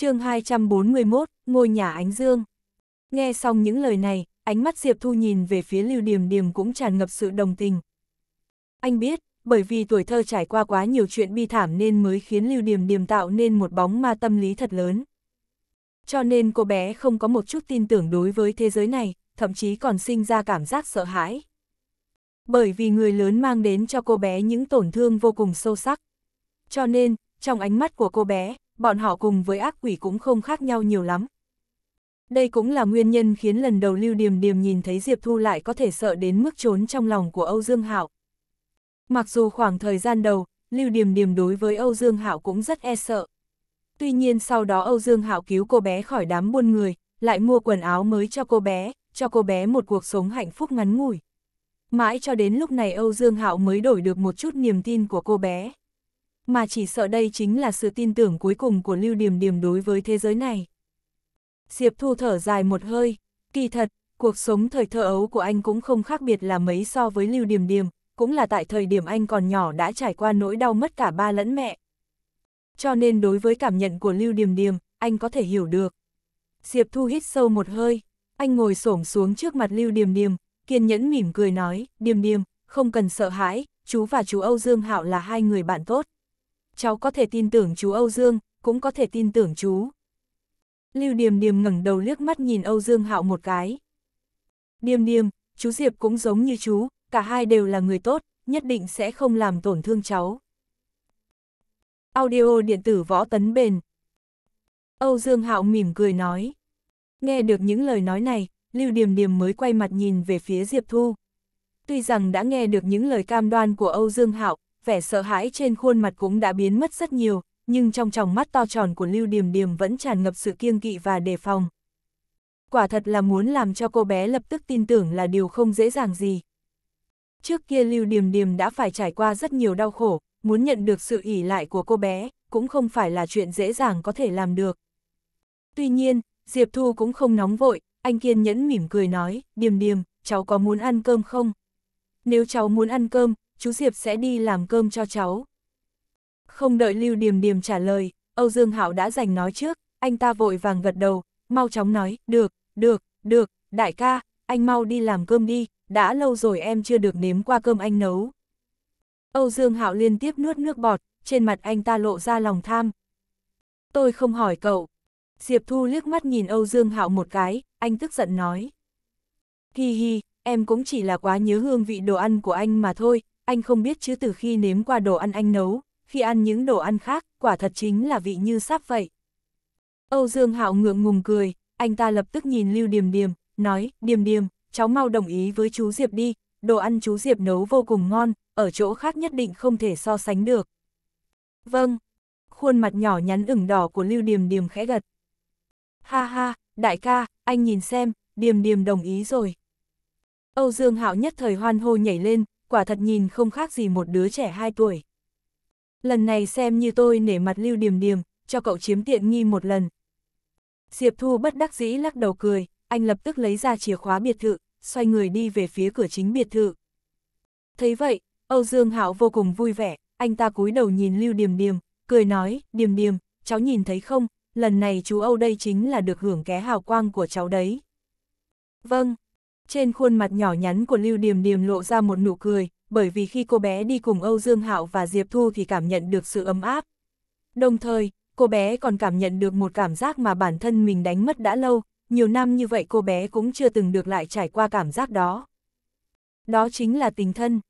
chương 241, ngôi nhà ánh dương. Nghe xong những lời này, ánh mắt Diệp Thu nhìn về phía Lưu Điềm Điềm cũng tràn ngập sự đồng tình. Anh biết, bởi vì tuổi thơ trải qua quá nhiều chuyện bi thảm nên mới khiến Lưu Điềm Điềm tạo nên một bóng ma tâm lý thật lớn. Cho nên cô bé không có một chút tin tưởng đối với thế giới này, thậm chí còn sinh ra cảm giác sợ hãi. Bởi vì người lớn mang đến cho cô bé những tổn thương vô cùng sâu sắc. Cho nên, trong ánh mắt của cô bé, bọn họ cùng với ác quỷ cũng không khác nhau nhiều lắm. Đây cũng là nguyên nhân khiến lần đầu Lưu Điềm Điềm nhìn thấy Diệp Thu lại có thể sợ đến mức trốn trong lòng của Âu Dương Hạo. Mặc dù khoảng thời gian đầu, Lưu Điềm Điềm đối với Âu Dương Hạo cũng rất e sợ. Tuy nhiên sau đó Âu Dương Hạo cứu cô bé khỏi đám buôn người, lại mua quần áo mới cho cô bé, cho cô bé một cuộc sống hạnh phúc ngắn ngủi. Mãi cho đến lúc này Âu Dương Hạo mới đổi được một chút niềm tin của cô bé mà chỉ sợ đây chính là sự tin tưởng cuối cùng của Lưu Điềm Điềm đối với thế giới này. Diệp Thu thở dài một hơi, kỳ thật, cuộc sống thời thơ ấu của anh cũng không khác biệt là mấy so với Lưu Điềm Điềm, cũng là tại thời điểm anh còn nhỏ đã trải qua nỗi đau mất cả ba lẫn mẹ. Cho nên đối với cảm nhận của Lưu Điềm Điềm, anh có thể hiểu được. Diệp Thu hít sâu một hơi, anh ngồi xổm xuống trước mặt Lưu Điềm Điềm, kiên nhẫn mỉm cười nói, Điềm Điềm, không cần sợ hãi, chú và chú Âu Dương Hạo là hai người bạn tốt cháu có thể tin tưởng chú Âu Dương, cũng có thể tin tưởng chú. Lưu Điềm Điềm ngẩng đầu liếc mắt nhìn Âu Dương Hạo một cái. Điềm Điềm, chú Diệp cũng giống như chú, cả hai đều là người tốt, nhất định sẽ không làm tổn thương cháu. Audio điện tử võ tấn bền. Âu Dương Hạo mỉm cười nói. Nghe được những lời nói này, Lưu Điềm Điềm mới quay mặt nhìn về phía Diệp Thu. Tuy rằng đã nghe được những lời cam đoan của Âu Dương Hạo, vẻ sợ hãi trên khuôn mặt cũng đã biến mất rất nhiều, nhưng trong tròng mắt to tròn của Lưu Điềm Điềm vẫn tràn ngập sự kiêng kỵ và đề phòng. Quả thật là muốn làm cho cô bé lập tức tin tưởng là điều không dễ dàng gì. Trước kia Lưu Điềm Điềm đã phải trải qua rất nhiều đau khổ, muốn nhận được sự ỉ lại của cô bé, cũng không phải là chuyện dễ dàng có thể làm được. Tuy nhiên, Diệp Thu cũng không nóng vội, anh kiên nhẫn mỉm cười nói, Điềm Điềm, cháu có muốn ăn cơm không? Nếu cháu muốn ăn cơm, chú Diệp sẽ đi làm cơm cho cháu. Không đợi Lưu Điềm Điềm trả lời, Âu Dương Hạo đã giành nói trước, anh ta vội vàng gật đầu, mau chóng nói, được, được, được, đại ca, anh mau đi làm cơm đi, đã lâu rồi em chưa được nếm qua cơm anh nấu. Âu Dương Hạo liên tiếp nuốt nước bọt, trên mặt anh ta lộ ra lòng tham. Tôi không hỏi cậu. Diệp Thu liếc mắt nhìn Âu Dương Hạo một cái, anh tức giận nói. Hi hi, em cũng chỉ là quá nhớ hương vị đồ ăn của anh mà thôi, anh không biết chứ từ khi nếm qua đồ ăn anh nấu, khi ăn những đồ ăn khác, quả thật chính là vị như sắp vậy. Âu Dương Hạo ngượng ngùng cười, anh ta lập tức nhìn Lưu Điềm Điềm, nói, Điềm Điềm, cháu mau đồng ý với chú Diệp đi, đồ ăn chú Diệp nấu vô cùng ngon, ở chỗ khác nhất định không thể so sánh được. Vâng, khuôn mặt nhỏ nhắn ửng đỏ của Lưu Điềm Điềm khẽ gật. Ha ha, đại ca, anh nhìn xem, Điềm Điềm đồng ý rồi. Âu Dương Hạo nhất thời hoan hô nhảy lên, quả thật nhìn không khác gì một đứa trẻ 2 tuổi. Lần này xem như tôi nể mặt lưu điểm điểm, cho cậu chiếm tiện nghi một lần. Diệp Thu bất đắc dĩ lắc đầu cười, anh lập tức lấy ra chìa khóa biệt thự, xoay người đi về phía cửa chính biệt thự. Thấy vậy, Âu Dương hảo vô cùng vui vẻ, anh ta cúi đầu nhìn Lưu Điềm Điềm, cười nói, Điềm Điềm, cháu nhìn thấy không, lần này chú Âu đây chính là được hưởng ké hào quang của cháu đấy. Vâng, trên khuôn mặt nhỏ nhắn của Lưu Điềm Điềm lộ ra một nụ cười, bởi vì khi cô bé đi cùng Âu Dương Hạo và Diệp Thu thì cảm nhận được sự ấm áp. Đồng thời, cô bé còn cảm nhận được một cảm giác mà bản thân mình đánh mất đã lâu, nhiều năm như vậy cô bé cũng chưa từng được lại trải qua cảm giác đó. Đó chính là tình thân.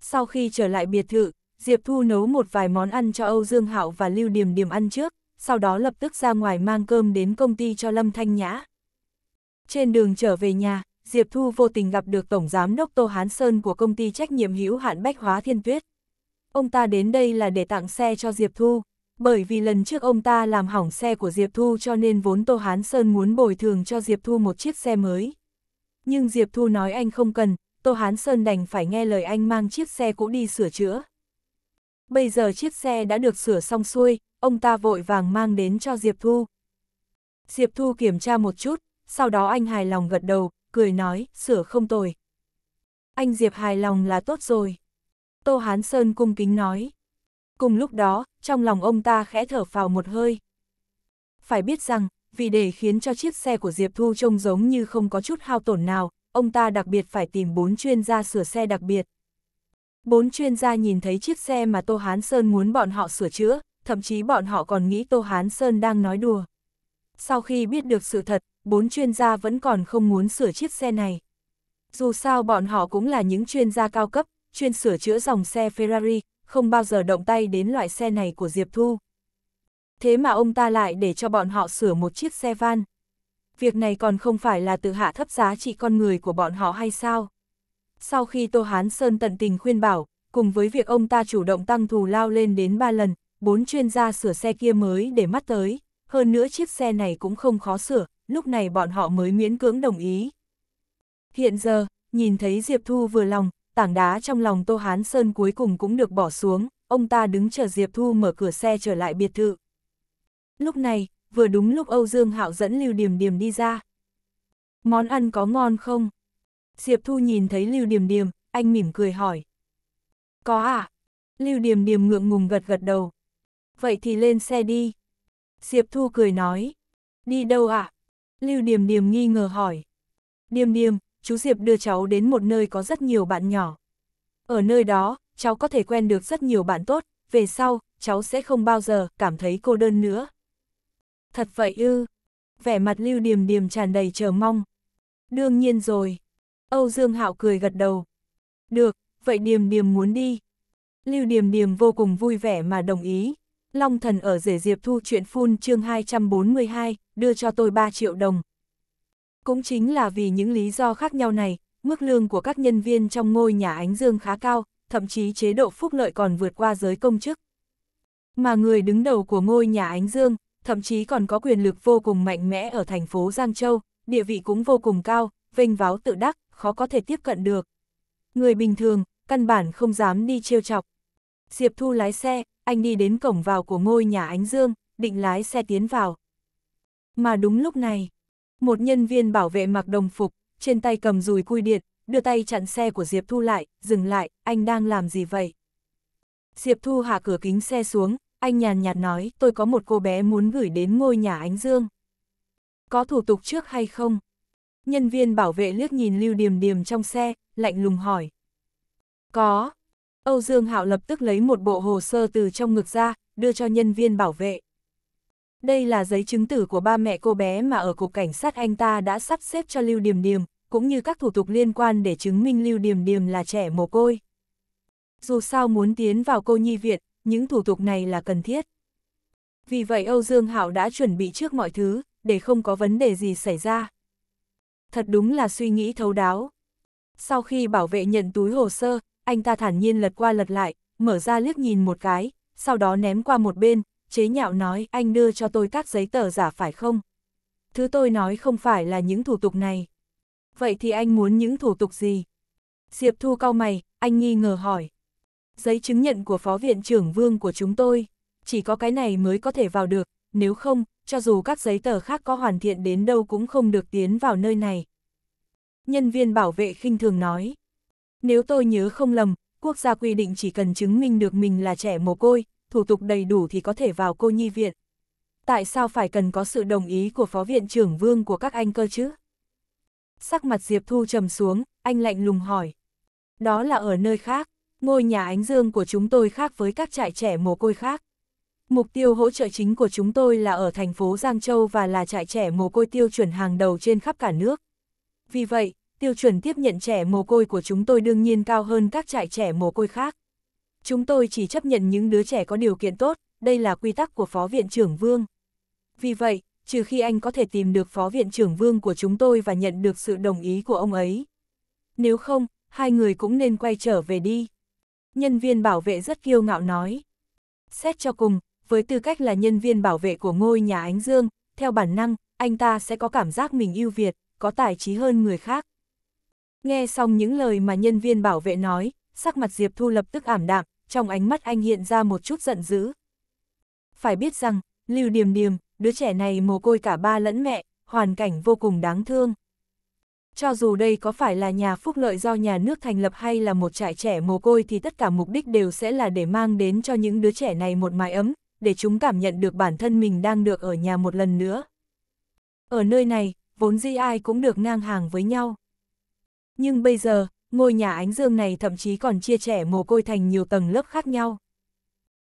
Sau khi trở lại biệt thự, Diệp Thu nấu một vài món ăn cho Âu Dương Hạo và Lưu Điềm Điềm ăn trước, sau đó lập tức ra ngoài mang cơm đến công ty cho Lâm Thanh Nhã. Trên đường trở về nhà, Diệp Thu vô tình gặp được Tổng Giám Đốc Tô Hán Sơn của công ty trách nhiệm hữu hạn Bách Hóa Thiên Tuyết. Ông ta đến đây là để tặng xe cho Diệp Thu, bởi vì lần trước ông ta làm hỏng xe của Diệp Thu cho nên vốn Tô Hán Sơn muốn bồi thường cho Diệp Thu một chiếc xe mới. Nhưng Diệp Thu nói anh không cần, Tô Hán Sơn đành phải nghe lời anh mang chiếc xe cũ đi sửa chữa. Bây giờ chiếc xe đã được sửa xong xuôi, ông ta vội vàng mang đến cho Diệp Thu. Diệp Thu kiểm tra một chút, sau đó anh hài lòng gật đầu, cười nói, sửa không tồi. Anh Diệp hài lòng là tốt rồi. Tô Hán Sơn cung kính nói. Cùng lúc đó, trong lòng ông ta khẽ thở phào một hơi. Phải biết rằng, vì để khiến cho chiếc xe của Diệp Thu trông giống như không có chút hao tổn nào, ông ta đặc biệt phải tìm bốn chuyên gia sửa xe đặc biệt. Bốn chuyên gia nhìn thấy chiếc xe mà Tô Hán Sơn muốn bọn họ sửa chữa, thậm chí bọn họ còn nghĩ Tô Hán Sơn đang nói đùa. Sau khi biết được sự thật, bốn chuyên gia vẫn còn không muốn sửa chiếc xe này. Dù sao bọn họ cũng là những chuyên gia cao cấp, chuyên sửa chữa dòng xe Ferrari, không bao giờ động tay đến loại xe này của Diệp Thu. Thế mà ông ta lại để cho bọn họ sửa một chiếc xe van. Việc này còn không phải là tự hạ thấp giá trị con người của bọn họ hay sao? Sau khi Tô Hán Sơn tận tình khuyên bảo, cùng với việc ông ta chủ động tăng thù lao lên đến 3 lần, bốn chuyên gia sửa xe kia mới để mắt tới, hơn nữa chiếc xe này cũng không khó sửa, lúc này bọn họ mới miễn cưỡng đồng ý. Hiện giờ, nhìn thấy Diệp Thu vừa lòng, tảng đá trong lòng Tô Hán Sơn cuối cùng cũng được bỏ xuống, ông ta đứng chờ Diệp Thu mở cửa xe trở lại biệt thự. Lúc này, vừa đúng lúc Âu Dương Hạo dẫn Lưu Điềm Điềm đi ra. Món ăn có ngon không? Diệp Thu nhìn thấy Lưu Điềm Điềm, anh mỉm cười hỏi. Có à? Lưu Điềm Điềm ngượng ngùng gật gật đầu. Vậy thì lên xe đi. Diệp Thu cười nói. Đi đâu À? Lưu Điềm Điềm nghi ngờ hỏi. Điềm Điềm, chú Diệp đưa cháu đến một nơi có rất nhiều bạn nhỏ. Ở nơi đó, cháu có thể quen được rất nhiều bạn tốt, về sau, cháu sẽ không bao giờ cảm thấy cô đơn nữa. Thật vậy ư. Vẻ mặt Lưu Điềm Điềm tràn đầy chờ mong. Đương nhiên rồi. Âu Dương Hạo cười gật đầu. Được, vậy Điềm Điềm muốn đi. Lưu Điềm Điềm vô cùng vui vẻ mà đồng ý. Long thần ở rể Diệp Thu chuyện phun chương 242, đưa cho tôi 3 triệu đồng. Cũng chính là vì những lý do khác nhau này, mức lương của các nhân viên trong ngôi nhà Ánh Dương khá cao, thậm chí chế độ phúc lợi còn vượt qua giới công chức. Mà người đứng đầu của ngôi nhà Ánh Dương, thậm chí còn có quyền lực vô cùng mạnh mẽ ở thành phố Giang Châu, địa vị cũng vô cùng cao, vênh váo tự đắc, khó có thể tiếp cận được. Người bình thường, căn bản không dám đi trêu chọc. Diệp Thu lái xe, anh đi đến cổng vào của ngôi nhà Ánh Dương, định lái xe tiến vào. Mà đúng lúc này, một nhân viên bảo vệ mặc đồng phục, trên tay cầm dùi cui điện, đưa tay chặn xe của Diệp Thu lại, dừng lại, anh đang làm gì vậy? Diệp Thu hạ cửa kính xe xuống, anh nhàn nhạt nói, tôi có một cô bé muốn gửi đến ngôi nhà Ánh Dương. Có thủ tục trước hay không? Nhân viên bảo vệ liếc nhìn Lưu Điềm Điềm trong xe, lạnh lùng hỏi. Có. Âu Dương Hạo lập tức lấy một bộ hồ sơ từ trong ngực ra, đưa cho nhân viên bảo vệ. Đây là giấy chứng tử của ba mẹ cô bé mà ở cục cảnh sát anh ta đã sắp xếp cho Lưu Điềm Điềm, cũng như các thủ tục liên quan để chứng minh Lưu Điềm Điềm là trẻ mồ côi. Dù sao muốn tiến vào cô nhi viện, những thủ tục này là cần thiết. Vì vậy Âu Dương Hảo đã chuẩn bị trước mọi thứ, để không có vấn đề gì xảy ra. Thật đúng là suy nghĩ thấu đáo. Sau khi bảo vệ nhận túi hồ sơ, anh ta thản nhiên lật qua lật lại, mở ra liếc nhìn một cái, sau đó ném qua một bên, chế nhạo nói anh đưa cho tôi các giấy tờ giả phải không? Thứ tôi nói không phải là những thủ tục này. Vậy thì anh muốn những thủ tục gì? Diệp Thu cau mày, anh nghi ngờ hỏi. Giấy chứng nhận của Phó Viện trưởng Vương của chúng tôi, chỉ có cái này mới có thể vào được, nếu không, cho dù các giấy tờ khác có hoàn thiện đến đâu cũng không được tiến vào nơi này. Nhân viên bảo vệ khinh thường nói. Nếu tôi nhớ không lầm, quốc gia quy định chỉ cần chứng minh được mình là trẻ mồ côi, thủ tục đầy đủ thì có thể vào cô nhi viện. Tại sao phải cần có sự đồng ý của phó viện trưởng vương của các anh cơ chứ? Sắc mặt Diệp Thu trầm xuống, anh lạnh lùng hỏi. Đó là ở nơi khác, ngôi nhà ánh dương của chúng tôi khác với các trại trẻ mồ côi khác. Mục tiêu hỗ trợ chính của chúng tôi là ở thành phố Giang Châu và là trại trẻ mồ côi tiêu chuẩn hàng đầu trên khắp cả nước. Vì vậy, tiêu chuẩn tiếp nhận trẻ mồ côi của chúng tôi đương nhiên cao hơn các trại trẻ mồ côi khác. Chúng tôi chỉ chấp nhận những đứa trẻ có điều kiện tốt, đây là quy tắc của Phó Viện trưởng Vương. Vì vậy, trừ khi anh có thể tìm được Phó Viện trưởng Vương của chúng tôi và nhận được sự đồng ý của ông ấy. Nếu không, hai người cũng nên quay trở về đi. Nhân viên bảo vệ rất kiêu ngạo nói. Xét cho cùng, với tư cách là nhân viên bảo vệ của ngôi nhà Ánh Dương, theo bản năng, anh ta sẽ có cảm giác mình ưu việt, có tài trí hơn người khác. Nghe xong những lời mà nhân viên bảo vệ nói, sắc mặt Diệp Thu lập tức ảm đạm, trong ánh mắt anh hiện ra một chút giận dữ. Phải biết rằng, Lưu Điềm Điềm, đứa trẻ này mồ côi cả ba lẫn mẹ, hoàn cảnh vô cùng đáng thương. Cho dù đây có phải là nhà phúc lợi do nhà nước thành lập hay là một trại trẻ mồ côi thì tất cả mục đích đều sẽ là để mang đến cho những đứa trẻ này một mái ấm, để chúng cảm nhận được bản thân mình đang được ở nhà một lần nữa. Ở nơi này, vốn di ai cũng được ngang hàng với nhau. Nhưng bây giờ, ngôi nhà ánh dương này thậm chí còn chia trẻ mồ côi thành nhiều tầng lớp khác nhau.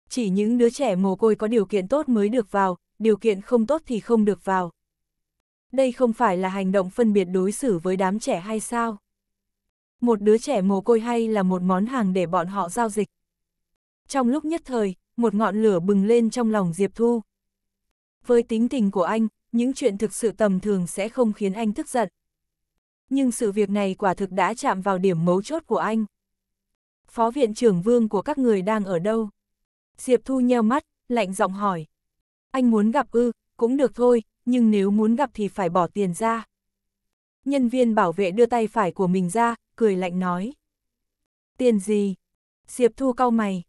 Chỉ những đứa trẻ mồ côi có điều kiện tốt mới được vào, điều kiện không tốt thì không được vào. Đây không phải là hành động phân biệt đối xử với đám trẻ hay sao? Một đứa trẻ mồ côi hay là một món hàng để bọn họ giao dịch? Trong lúc nhất thời, một ngọn lửa bừng lên trong lòng Diệp Thu. Với tính tình của anh, những chuyện thực sự tầm thường sẽ không khiến anh tức giận nhưng sự việc này quả thực đã chạm vào điểm mấu chốt của anh. Phó viện trưởng vương của các người đang ở đâu? Diệp Thu nheo mắt, lạnh giọng hỏi. Anh muốn gặp ư, cũng được thôi, nhưng nếu muốn gặp thì phải bỏ tiền ra. Nhân viên bảo vệ đưa tay phải của mình ra, cười lạnh nói. Tiền gì? Diệp Thu cau mày.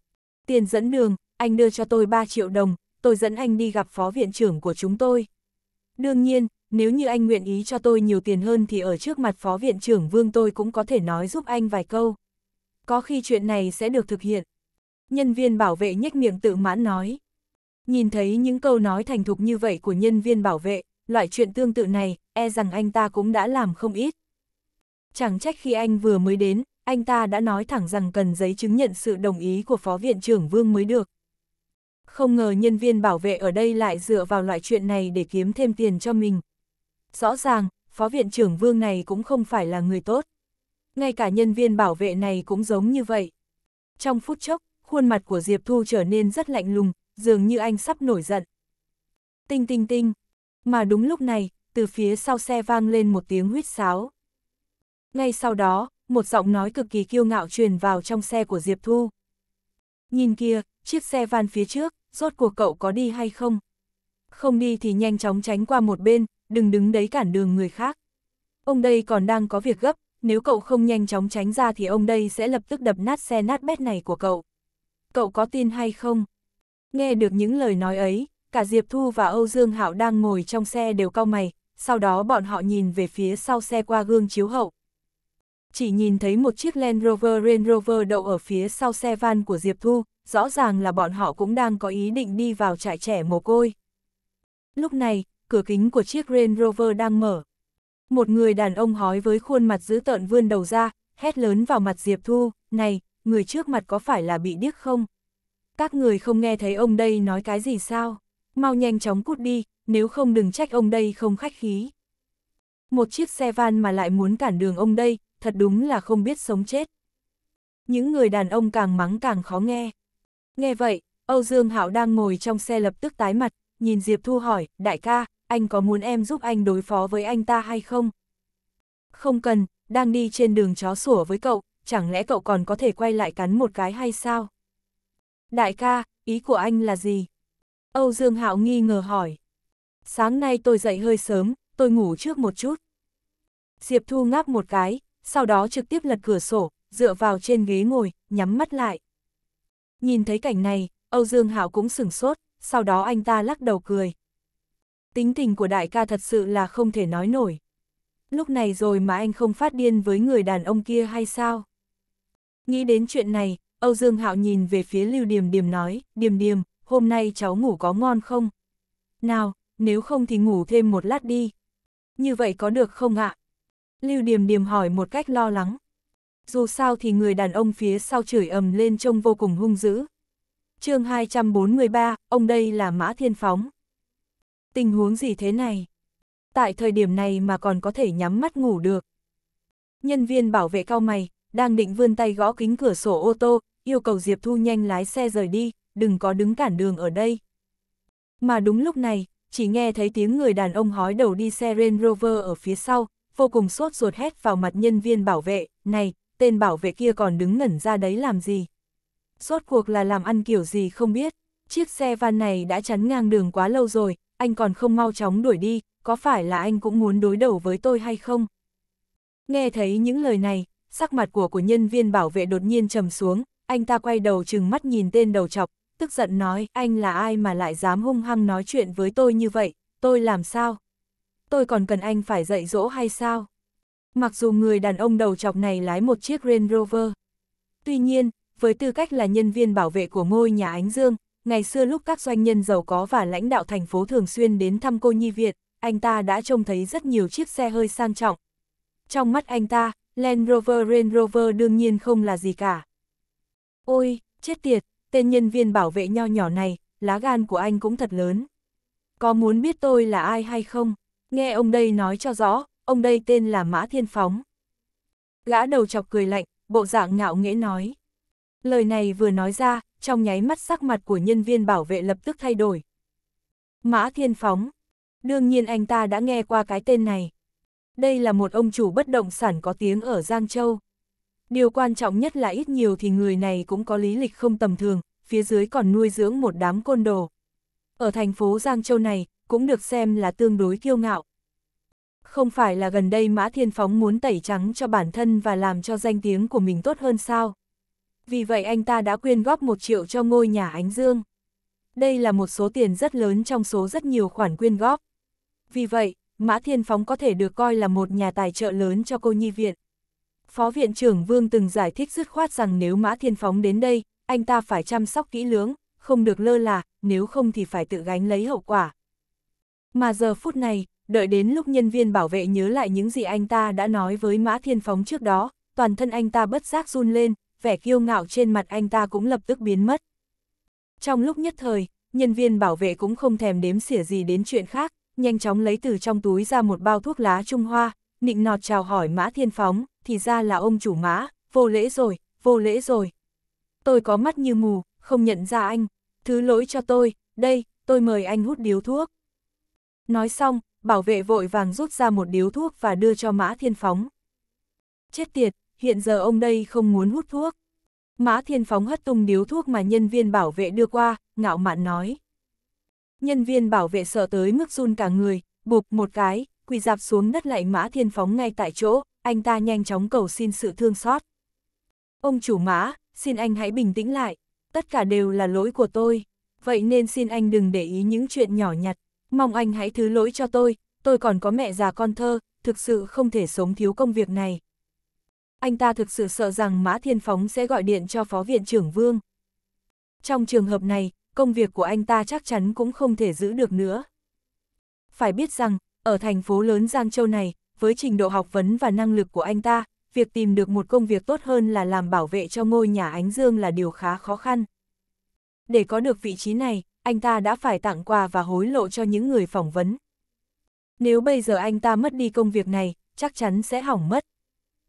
Tiền dẫn đường, anh đưa cho tôi 3 triệu đồng, tôi dẫn anh đi gặp phó viện trưởng của chúng tôi. Đương nhiên, nếu như anh nguyện ý cho tôi nhiều tiền hơn thì ở trước mặt Phó Viện trưởng Vương tôi cũng có thể nói giúp anh vài câu. Có khi chuyện này sẽ được thực hiện. Nhân viên bảo vệ nhếch miệng tự mãn nói. Nhìn thấy những câu nói thành thục như vậy của nhân viên bảo vệ, loại chuyện tương tự này, e rằng anh ta cũng đã làm không ít. Chẳng trách khi anh vừa mới đến, anh ta đã nói thẳng rằng cần giấy chứng nhận sự đồng ý của Phó Viện trưởng Vương mới được. Không ngờ nhân viên bảo vệ ở đây lại dựa vào loại chuyện này để kiếm thêm tiền cho mình, rõ ràng, phó viện trưởng vương này cũng không phải là người tốt. Ngay cả nhân viên bảo vệ này cũng giống như vậy. Trong phút chốc, khuôn mặt của Diệp Thu trở nên rất lạnh lùng, dường như anh sắp nổi giận. Tinh tinh tinh, mà đúng lúc này, từ phía sau xe vang lên một tiếng huýt sáo. Ngay sau đó, một giọng nói cực kỳ kiêu ngạo truyền vào trong xe của Diệp Thu. Nhìn kia, chiếc xe van phía trước, rốt cuộc cậu có đi hay không? Không đi thì nhanh chóng tránh qua một bên, đừng đứng đấy cản đường người khác. Ông đây còn đang có việc gấp, nếu cậu không nhanh chóng tránh ra thì ông đây sẽ lập tức đập nát xe nát bét này của cậu. Cậu có tin hay không? Nghe được những lời nói ấy, cả Diệp Thu và Âu Dương Hạo đang ngồi trong xe đều cau mày, sau đó bọn họ nhìn về phía sau xe qua gương chiếu hậu. Chỉ nhìn thấy một chiếc Land Rover Range Rover đậu ở phía sau xe van của Diệp Thu, rõ ràng là bọn họ cũng đang có ý định đi vào trại trẻ mồ côi. Lúc này, cửa kính của chiếc Range Rover đang mở. Một người đàn ông hói với khuôn mặt dữ tợn vươn đầu ra, hét lớn vào mặt Diệp Thu, này, người trước mặt có phải là bị điếc không? Các người không nghe thấy ông đây nói cái gì sao? Mau nhanh chóng cút đi, nếu không đừng trách ông đây không khách khí. Một chiếc xe van mà lại muốn cản đường ông đây, thật đúng là không biết sống chết. Những người đàn ông càng mắng càng khó nghe. Nghe vậy, Âu Dương Hạo đang ngồi trong xe lập tức tái mặt, nhìn Diệp Thu hỏi, đại ca, anh có muốn em giúp anh đối phó với anh ta hay không? Không cần, đang đi trên đường chó sủa với cậu, chẳng lẽ cậu còn có thể quay lại cắn một cái hay sao? Đại ca, ý của anh là gì? Âu Dương Hạo nghi ngờ hỏi. Sáng nay tôi dậy hơi sớm, tôi ngủ trước một chút. Diệp Thu ngáp một cái, sau đó trực tiếp lật cửa sổ, dựa vào trên ghế ngồi, nhắm mắt lại. Nhìn thấy cảnh này, Âu Dương Hạo cũng sửng sốt, sau đó anh ta lắc đầu cười, tính tình của đại ca thật sự là không thể nói nổi. Lúc này rồi mà anh không phát điên với người đàn ông kia hay sao? Nghĩ đến chuyện này, Âu Dương Hạo nhìn về phía Lưu Điềm Điềm nói, Điềm Điềm, hôm nay cháu ngủ có ngon không? Nào, nếu không thì ngủ thêm một lát đi. Như vậy có được không ạ? Lưu Điềm Điềm hỏi một cách lo lắng. Dù sao thì người đàn ông phía sau chửi ầm lên trông vô cùng hung dữ. chương 243, ông đây là Mã Thiên Phóng tình huống gì thế này? Tại thời điểm này mà còn có thể nhắm mắt ngủ được. Nhân viên bảo vệ cao mày, đang định vươn tay gõ kính cửa sổ ô tô, yêu cầu Diệp Thu nhanh lái xe rời đi, đừng có đứng cản đường ở đây. Mà đúng lúc này, chỉ nghe thấy tiếng người đàn ông hói đầu đi xe Range Rover ở phía sau, vô cùng sốt ruột hét vào mặt nhân viên bảo vệ, này, tên bảo vệ kia còn đứng ngẩn ra đấy làm gì. Sốt cuộc là làm ăn kiểu gì không biết, chiếc xe van này đã chắn ngang đường quá lâu rồi, anh còn không mau chóng đuổi đi, có phải là anh cũng muốn đối đầu với tôi hay không? Nghe thấy những lời này, sắc mặt của của nhân viên bảo vệ đột nhiên trầm xuống, anh ta quay đầu chừng mắt nhìn tên đầu chọc, tức giận nói, anh là ai mà lại dám hung hăng nói chuyện với tôi như vậy, tôi làm sao? Tôi còn cần anh phải dạy dỗ hay sao? Mặc dù người đàn ông đầu chọc này lái một chiếc Range Rover. Tuy nhiên, với tư cách là nhân viên bảo vệ của ngôi nhà Ánh Dương, ngày xưa lúc các doanh nhân giàu có và lãnh đạo thành phố thường xuyên đến thăm cô nhi viện, anh ta đã trông thấy rất nhiều chiếc xe hơi sang trọng. Trong mắt anh ta, Land Rover Range Rover đương nhiên không là gì cả. Ôi, chết tiệt, tên nhân viên bảo vệ nho nhỏ này, lá gan của anh cũng thật lớn. Có muốn biết tôi là ai hay không? Nghe ông đây nói cho rõ, ông đây tên là Mã Thiên Phóng. Gã đầu chọc cười lạnh, bộ dạng ngạo nghễ nói. Lời này vừa nói ra, trong nháy mắt sắc mặt của nhân viên bảo vệ lập tức thay đổi. Mã Thiên Phóng. Đương nhiên anh ta đã nghe qua cái tên này. Đây là một ông chủ bất động sản có tiếng ở Giang Châu. Điều quan trọng nhất là ít nhiều thì người này cũng có lý lịch không tầm thường, phía dưới còn nuôi dưỡng một đám côn đồ. Ở thành phố Giang Châu này, cũng được xem là tương đối kiêu ngạo. Không phải là gần đây Mã Thiên Phóng muốn tẩy trắng cho bản thân và làm cho danh tiếng của mình tốt hơn sao? vì vậy anh ta đã quyên góp 1 triệu cho ngôi nhà Ánh Dương. Đây là một số tiền rất lớn trong số rất nhiều khoản quyên góp. Vì vậy, Mã Thiên Phóng có thể được coi là một nhà tài trợ lớn cho cô nhi viện. Phó Viện trưởng Vương từng giải thích dứt khoát rằng nếu Mã Thiên Phóng đến đây, anh ta phải chăm sóc kỹ lưỡng, không được lơ là, nếu không thì phải tự gánh lấy hậu quả. Mà giờ phút này, đợi đến lúc nhân viên bảo vệ nhớ lại những gì anh ta đã nói với Mã Thiên Phóng trước đó, toàn thân anh ta bất giác run lên, vẻ kiêu ngạo trên mặt anh ta cũng lập tức biến mất. Trong lúc nhất thời, nhân viên bảo vệ cũng không thèm đếm xỉa gì đến chuyện khác, nhanh chóng lấy từ trong túi ra một bao thuốc lá Trung Hoa, nịnh nọt chào hỏi Mã Thiên Phóng, thì ra là ông chủ Mã, vô lễ rồi, vô lễ rồi. Tôi có mắt như mù, không nhận ra anh, thứ lỗi cho tôi, đây, tôi mời anh hút điếu thuốc. Nói xong, bảo vệ vội vàng rút ra một điếu thuốc và đưa cho Mã Thiên Phóng. Chết tiệt, hiện giờ ông đây không muốn hút thuốc. Mã Thiên Phóng hất tung điếu thuốc mà nhân viên bảo vệ đưa qua, ngạo mạn nói. Nhân viên bảo vệ sợ tới mức run cả người, bụp một cái, quỳ dạp xuống đất lại Mã Thiên Phóng ngay tại chỗ, anh ta nhanh chóng cầu xin sự thương xót. Ông chủ Mã, xin anh hãy bình tĩnh lại, tất cả đều là lỗi của tôi, vậy nên xin anh đừng để ý những chuyện nhỏ nhặt, mong anh hãy thứ lỗi cho tôi, tôi còn có mẹ già con thơ, thực sự không thể sống thiếu công việc này, anh ta thực sự sợ rằng Mã Thiên Phóng sẽ gọi điện cho Phó Viện trưởng Vương. Trong trường hợp này, công việc của anh ta chắc chắn cũng không thể giữ được nữa. Phải biết rằng, ở thành phố lớn Giang Châu này, với trình độ học vấn và năng lực của anh ta, việc tìm được một công việc tốt hơn là làm bảo vệ cho ngôi nhà Ánh Dương là điều khá khó khăn. Để có được vị trí này, anh ta đã phải tặng quà và hối lộ cho những người phỏng vấn. Nếu bây giờ anh ta mất đi công việc này, chắc chắn sẽ hỏng mất.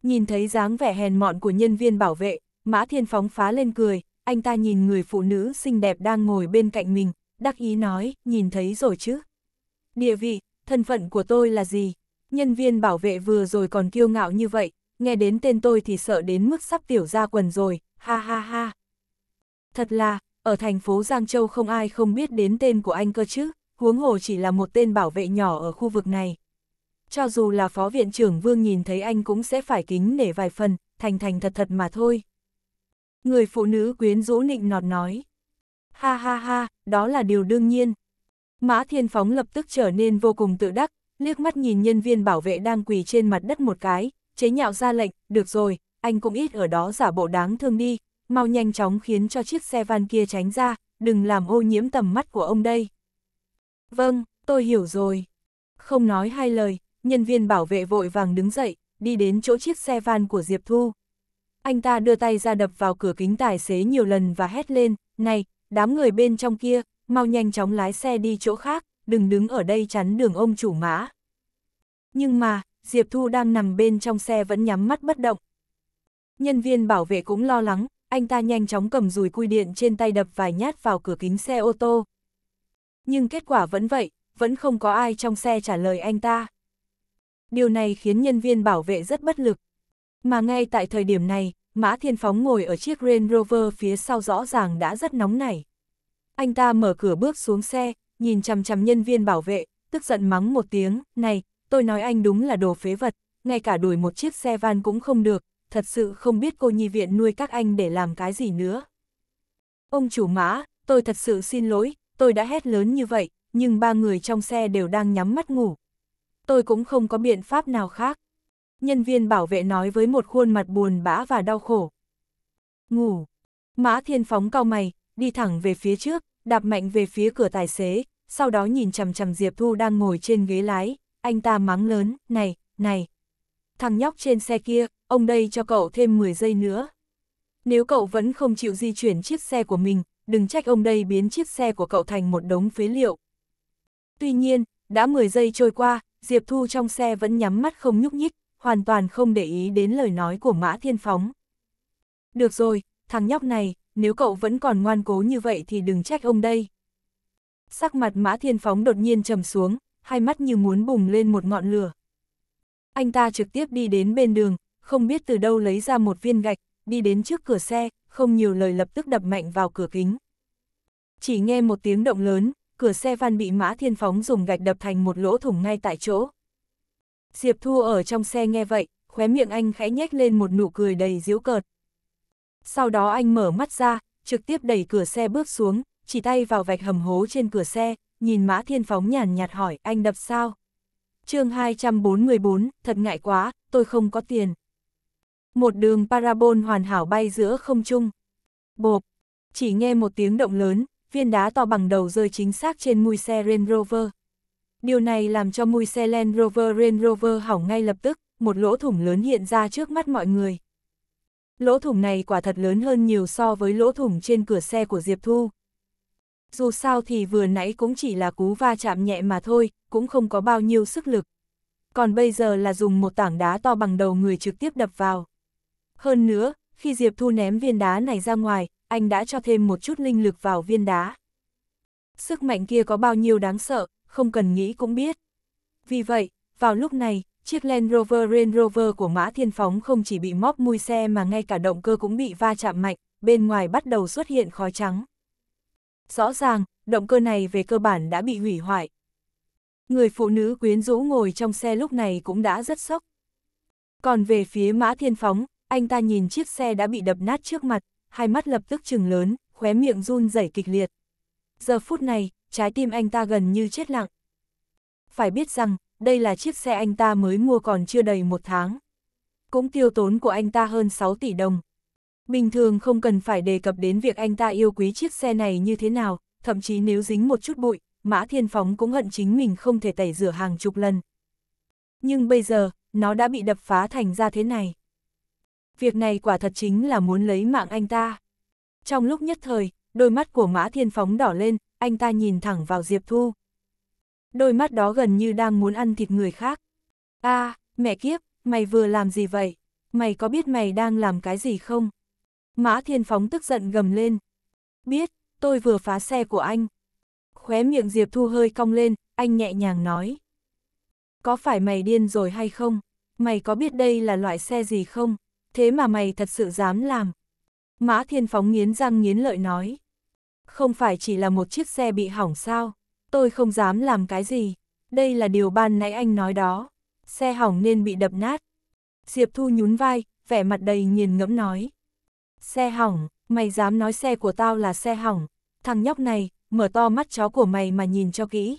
Nhìn thấy dáng vẻ hèn mọn của nhân viên bảo vệ, Mã Thiên Phóng phá lên cười, anh ta nhìn người phụ nữ xinh đẹp đang ngồi bên cạnh mình, đắc ý nói, nhìn thấy rồi chứ. Địa vị, thân phận của tôi là gì? Nhân viên bảo vệ vừa rồi còn kiêu ngạo như vậy, nghe đến tên tôi thì sợ đến mức sắp tiểu ra quần rồi, ha ha ha. Thật là, ở thành phố Giang Châu không ai không biết đến tên của anh cơ chứ, huống hồ chỉ là một tên bảo vệ nhỏ ở khu vực này cho dù là phó viện trưởng Vương nhìn thấy anh cũng sẽ phải kính nể vài phần, thành thành thật thật mà thôi. Người phụ nữ quyến rũ nịnh nọt nói. Ha ha ha, đó là điều đương nhiên. Mã Thiên Phóng lập tức trở nên vô cùng tự đắc, liếc mắt nhìn nhân viên bảo vệ đang quỳ trên mặt đất một cái, chế nhạo ra lệnh, được rồi, anh cũng ít ở đó giả bộ đáng thương đi, mau nhanh chóng khiến cho chiếc xe van kia tránh ra, đừng làm ô nhiễm tầm mắt của ông đây. Vâng, tôi hiểu rồi. Không nói hai lời, nhân viên bảo vệ vội vàng đứng dậy, đi đến chỗ chiếc xe van của Diệp Thu. Anh ta đưa tay ra đập vào cửa kính tài xế nhiều lần và hét lên, này, đám người bên trong kia, mau nhanh chóng lái xe đi chỗ khác, đừng đứng ở đây chắn đường ông chủ mã. Nhưng mà, Diệp Thu đang nằm bên trong xe vẫn nhắm mắt bất động. Nhân viên bảo vệ cũng lo lắng, anh ta nhanh chóng cầm dùi cui điện trên tay đập vài nhát vào cửa kính xe ô tô. Nhưng kết quả vẫn vậy, vẫn không có ai trong xe trả lời anh ta điều này khiến nhân viên bảo vệ rất bất lực. Mà ngay tại thời điểm này, Mã Thiên Phóng ngồi ở chiếc Range Rover phía sau rõ ràng đã rất nóng nảy. Anh ta mở cửa bước xuống xe, nhìn chằm chằm nhân viên bảo vệ, tức giận mắng một tiếng, này, tôi nói anh đúng là đồ phế vật, ngay cả đuổi một chiếc xe van cũng không được, thật sự không biết cô nhi viện nuôi các anh để làm cái gì nữa. Ông chủ mã, tôi thật sự xin lỗi, tôi đã hét lớn như vậy, nhưng ba người trong xe đều đang nhắm mắt ngủ, tôi cũng không có biện pháp nào khác. Nhân viên bảo vệ nói với một khuôn mặt buồn bã và đau khổ. Ngủ. Mã thiên phóng cao mày, đi thẳng về phía trước, đạp mạnh về phía cửa tài xế, sau đó nhìn chằm chằm Diệp Thu đang ngồi trên ghế lái, anh ta mắng lớn, này, này. Thằng nhóc trên xe kia, ông đây cho cậu thêm 10 giây nữa. Nếu cậu vẫn không chịu di chuyển chiếc xe của mình, đừng trách ông đây biến chiếc xe của cậu thành một đống phế liệu. Tuy nhiên, đã 10 giây trôi qua, Diệp Thu trong xe vẫn nhắm mắt không nhúc nhích, hoàn toàn không để ý đến lời nói của Mã Thiên Phóng. Được rồi, thằng nhóc này, nếu cậu vẫn còn ngoan cố như vậy thì đừng trách ông đây. Sắc mặt Mã Thiên Phóng đột nhiên trầm xuống, hai mắt như muốn bùng lên một ngọn lửa. Anh ta trực tiếp đi đến bên đường, không biết từ đâu lấy ra một viên gạch, đi đến trước cửa xe, không nhiều lời lập tức đập mạnh vào cửa kính. Chỉ nghe một tiếng động lớn, cửa xe van bị Mã Thiên Phóng dùng gạch đập thành một lỗ thủng ngay tại chỗ. Diệp Thu ở trong xe nghe vậy, khóe miệng anh khẽ nhếch lên một nụ cười đầy giễu cợt. Sau đó anh mở mắt ra, trực tiếp đẩy cửa xe bước xuống, chỉ tay vào vạch hầm hố trên cửa xe, nhìn Mã Thiên Phóng nhàn nhạt hỏi anh đập sao. chương 244, thật ngại quá, tôi không có tiền. Một đường parabol hoàn hảo bay giữa không trung. Bộp, chỉ nghe một tiếng động lớn, viên đá to bằng đầu rơi chính xác trên mui xe Range Rover. Điều này làm cho mui xe Land Rover Range Rover hỏng ngay lập tức, một lỗ thủng lớn hiện ra trước mắt mọi người. Lỗ thủng này quả thật lớn hơn nhiều so với lỗ thủng trên cửa xe của Diệp Thu. Dù sao thì vừa nãy cũng chỉ là cú va chạm nhẹ mà thôi, cũng không có bao nhiêu sức lực. Còn bây giờ là dùng một tảng đá to bằng đầu người trực tiếp đập vào. Hơn nữa, khi Diệp Thu ném viên đá này ra ngoài, anh đã cho thêm một chút linh lực vào viên đá. Sức mạnh kia có bao nhiêu đáng sợ, không cần nghĩ cũng biết. Vì vậy, vào lúc này, chiếc Land Rover Range Rover của Mã Thiên Phóng không chỉ bị móp mui xe mà ngay cả động cơ cũng bị va chạm mạnh, bên ngoài bắt đầu xuất hiện khói trắng. Rõ ràng, động cơ này về cơ bản đã bị hủy hoại. Người phụ nữ quyến rũ ngồi trong xe lúc này cũng đã rất sốc. Còn về phía Mã Thiên Phóng, anh ta nhìn chiếc xe đã bị đập nát trước mặt, hai mắt lập tức trừng lớn, khóe miệng run rẩy kịch liệt. Giờ phút này, trái tim anh ta gần như chết lặng. Phải biết rằng, đây là chiếc xe anh ta mới mua còn chưa đầy một tháng. Cũng tiêu tốn của anh ta hơn 6 tỷ đồng. Bình thường không cần phải đề cập đến việc anh ta yêu quý chiếc xe này như thế nào, thậm chí nếu dính một chút bụi, Mã Thiên Phóng cũng hận chính mình không thể tẩy rửa hàng chục lần. Nhưng bây giờ, nó đã bị đập phá thành ra thế này việc này quả thật chính là muốn lấy mạng anh ta. Trong lúc nhất thời, đôi mắt của Mã Thiên Phóng đỏ lên, anh ta nhìn thẳng vào Diệp Thu. Đôi mắt đó gần như đang muốn ăn thịt người khác. a à, mẹ kiếp, mày vừa làm gì vậy? Mày có biết mày đang làm cái gì không? Mã Thiên Phóng tức giận gầm lên. Biết, tôi vừa phá xe của anh. Khóe miệng Diệp Thu hơi cong lên, anh nhẹ nhàng nói. Có phải mày điên rồi hay không? Mày có biết đây là loại xe gì không? thế mà mày thật sự dám làm. Mã Thiên Phóng nghiến răng nghiến lợi nói. Không phải chỉ là một chiếc xe bị hỏng sao, tôi không dám làm cái gì, đây là điều ban nãy anh nói đó, xe hỏng nên bị đập nát. Diệp Thu nhún vai, vẻ mặt đầy nghiền ngẫm nói. Xe hỏng, mày dám nói xe của tao là xe hỏng, thằng nhóc này, mở to mắt chó của mày mà nhìn cho kỹ.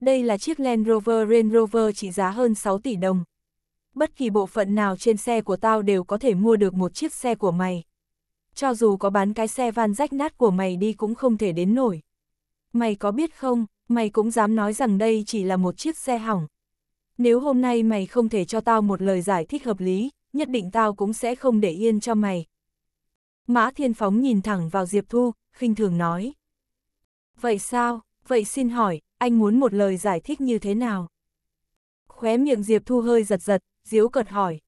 Đây là chiếc Land Rover Range Rover trị giá hơn 6 tỷ đồng, bất kỳ bộ phận nào trên xe của tao đều có thể mua được một chiếc xe của mày. Cho dù có bán cái xe van rách nát của mày đi cũng không thể đến nổi. Mày có biết không, mày cũng dám nói rằng đây chỉ là một chiếc xe hỏng. Nếu hôm nay mày không thể cho tao một lời giải thích hợp lý, nhất định tao cũng sẽ không để yên cho mày. Mã Thiên Phóng nhìn thẳng vào Diệp Thu, khinh thường nói. Vậy sao, vậy xin hỏi, anh muốn một lời giải thích như thế nào? khóe miệng Diệp Thu hơi giật giật, diếu cợt hỏi.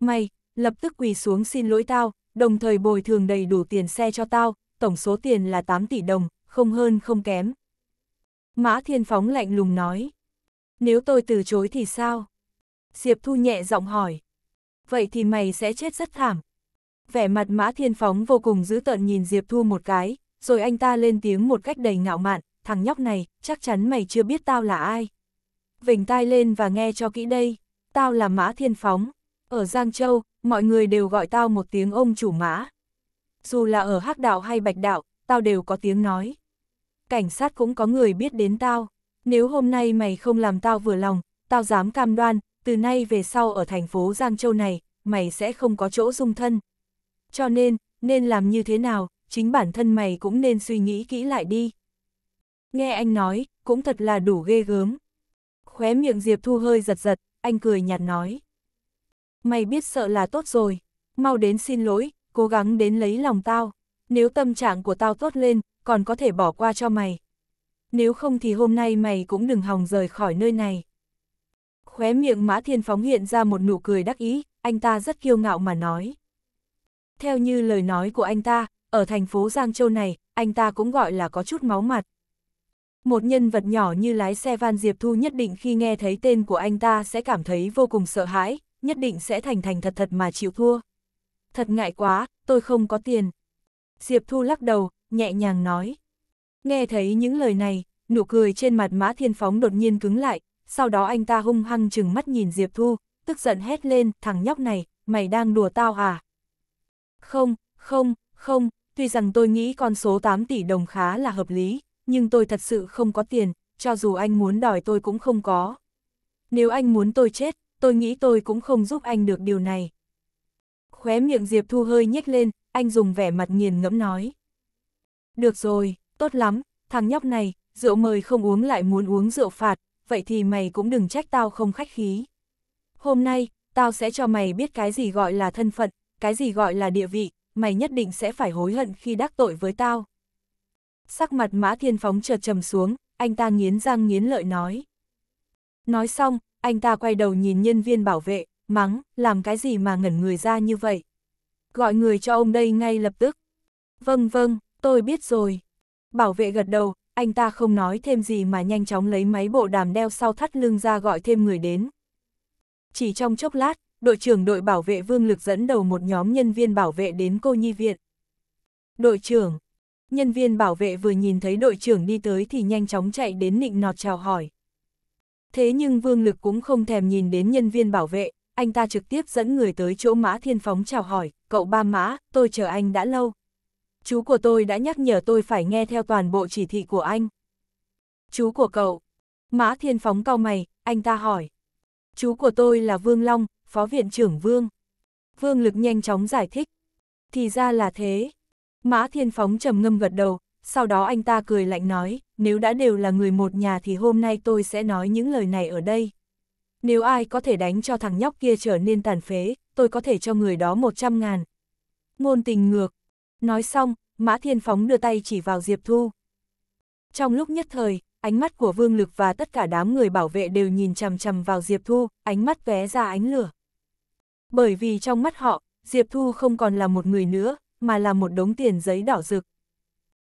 Mày, lập tức quỳ xuống xin lỗi tao, đồng thời bồi thường đầy đủ tiền xe cho tao, tổng số tiền là 8 tỷ đồng, không hơn không kém. Mã Thiên Phóng lạnh lùng nói. Nếu tôi từ chối thì sao? Diệp Thu nhẹ giọng hỏi. Vậy thì mày sẽ chết rất thảm. Vẻ mặt Mã Thiên Phóng vô cùng dữ tợn nhìn Diệp Thu một cái, rồi anh ta lên tiếng một cách đầy ngạo mạn, thằng nhóc này, chắc chắn mày chưa biết tao là ai vểnh tai lên và nghe cho kỹ đây, tao là Mã Thiên Phóng, ở Giang Châu, mọi người đều gọi tao một tiếng ông chủ Mã. Dù là ở Hắc Đạo hay Bạch Đạo, tao đều có tiếng nói. Cảnh sát cũng có người biết đến tao, nếu hôm nay mày không làm tao vừa lòng, tao dám cam đoan, từ nay về sau ở thành phố Giang Châu này, mày sẽ không có chỗ dung thân. Cho nên, nên làm như thế nào, chính bản thân mày cũng nên suy nghĩ kỹ lại đi. Nghe anh nói, cũng thật là đủ ghê gớm, khóe miệng Diệp Thu hơi giật giật, anh cười nhạt nói. Mày biết sợ là tốt rồi, mau đến xin lỗi, cố gắng đến lấy lòng tao, nếu tâm trạng của tao tốt lên, còn có thể bỏ qua cho mày. Nếu không thì hôm nay mày cũng đừng hòng rời khỏi nơi này. Khóe miệng Mã Thiên Phóng hiện ra một nụ cười đắc ý, anh ta rất kiêu ngạo mà nói. Theo như lời nói của anh ta, ở thành phố Giang Châu này, anh ta cũng gọi là có chút máu mặt một nhân vật nhỏ như lái xe Van Diệp Thu nhất định khi nghe thấy tên của anh ta sẽ cảm thấy vô cùng sợ hãi, nhất định sẽ thành thành thật thật mà chịu thua. Thật ngại quá, tôi không có tiền. Diệp Thu lắc đầu, nhẹ nhàng nói. Nghe thấy những lời này, nụ cười trên mặt Mã Thiên Phóng đột nhiên cứng lại, sau đó anh ta hung hăng chừng mắt nhìn Diệp Thu, tức giận hét lên, thằng nhóc này, mày đang đùa tao à? Không, không, không, tuy rằng tôi nghĩ con số 8 tỷ đồng khá là hợp lý, nhưng tôi thật sự không có tiền, cho dù anh muốn đòi tôi cũng không có. Nếu anh muốn tôi chết, tôi nghĩ tôi cũng không giúp anh được điều này. Khóe miệng Diệp Thu hơi nhếch lên, anh dùng vẻ mặt nghiền ngẫm nói. Được rồi, tốt lắm, thằng nhóc này, rượu mời không uống lại muốn uống rượu phạt, vậy thì mày cũng đừng trách tao không khách khí. Hôm nay, tao sẽ cho mày biết cái gì gọi là thân phận, cái gì gọi là địa vị, mày nhất định sẽ phải hối hận khi đắc tội với tao sắc mặt Mã Thiên Phóng chợt trầm xuống, anh ta nghiến răng nghiến lợi nói. Nói xong, anh ta quay đầu nhìn nhân viên bảo vệ, mắng, làm cái gì mà ngẩn người ra như vậy. Gọi người cho ông đây ngay lập tức. Vâng vâng, tôi biết rồi. Bảo vệ gật đầu, anh ta không nói thêm gì mà nhanh chóng lấy máy bộ đàm đeo sau thắt lưng ra gọi thêm người đến. Chỉ trong chốc lát, đội trưởng đội bảo vệ Vương Lực dẫn đầu một nhóm nhân viên bảo vệ đến cô nhi viện. Đội trưởng, Nhân viên bảo vệ vừa nhìn thấy đội trưởng đi tới thì nhanh chóng chạy đến nịnh nọt chào hỏi. Thế nhưng Vương Lực cũng không thèm nhìn đến nhân viên bảo vệ, anh ta trực tiếp dẫn người tới chỗ Mã Thiên Phóng chào hỏi, cậu ba Mã, tôi chờ anh đã lâu. Chú của tôi đã nhắc nhở tôi phải nghe theo toàn bộ chỉ thị của anh. Chú của cậu. Mã Thiên Phóng cao mày, anh ta hỏi. Chú của tôi là Vương Long, Phó Viện trưởng Vương. Vương Lực nhanh chóng giải thích. Thì ra là thế. Mã Thiên Phóng trầm ngâm gật đầu, sau đó anh ta cười lạnh nói, nếu đã đều là người một nhà thì hôm nay tôi sẽ nói những lời này ở đây. Nếu ai có thể đánh cho thằng nhóc kia trở nên tàn phế, tôi có thể cho người đó 100 ngàn. Ngôn tình ngược. Nói xong, Mã Thiên Phóng đưa tay chỉ vào Diệp Thu. Trong lúc nhất thời, ánh mắt của Vương Lực và tất cả đám người bảo vệ đều nhìn chằm chằm vào Diệp Thu, ánh mắt vé ra ánh lửa. Bởi vì trong mắt họ, Diệp Thu không còn là một người nữa, mà là một đống tiền giấy đỏ rực.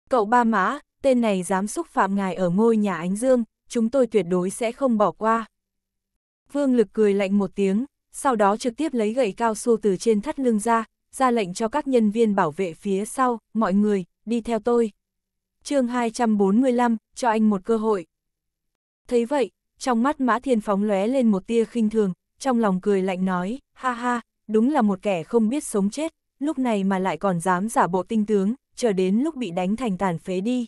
Cậu ba mã, tên này dám xúc phạm ngài ở ngôi nhà Ánh Dương, chúng tôi tuyệt đối sẽ không bỏ qua. Vương lực cười lạnh một tiếng, sau đó trực tiếp lấy gậy cao su từ trên thắt lưng ra, ra lệnh cho các nhân viên bảo vệ phía sau, mọi người, đi theo tôi. chương 245, cho anh một cơ hội. Thấy vậy, trong mắt Mã Thiên phóng lóe lên một tia khinh thường, trong lòng cười lạnh nói, ha ha, đúng là một kẻ không biết sống chết, lúc này mà lại còn dám giả bộ tinh tướng, chờ đến lúc bị đánh thành tàn phế đi.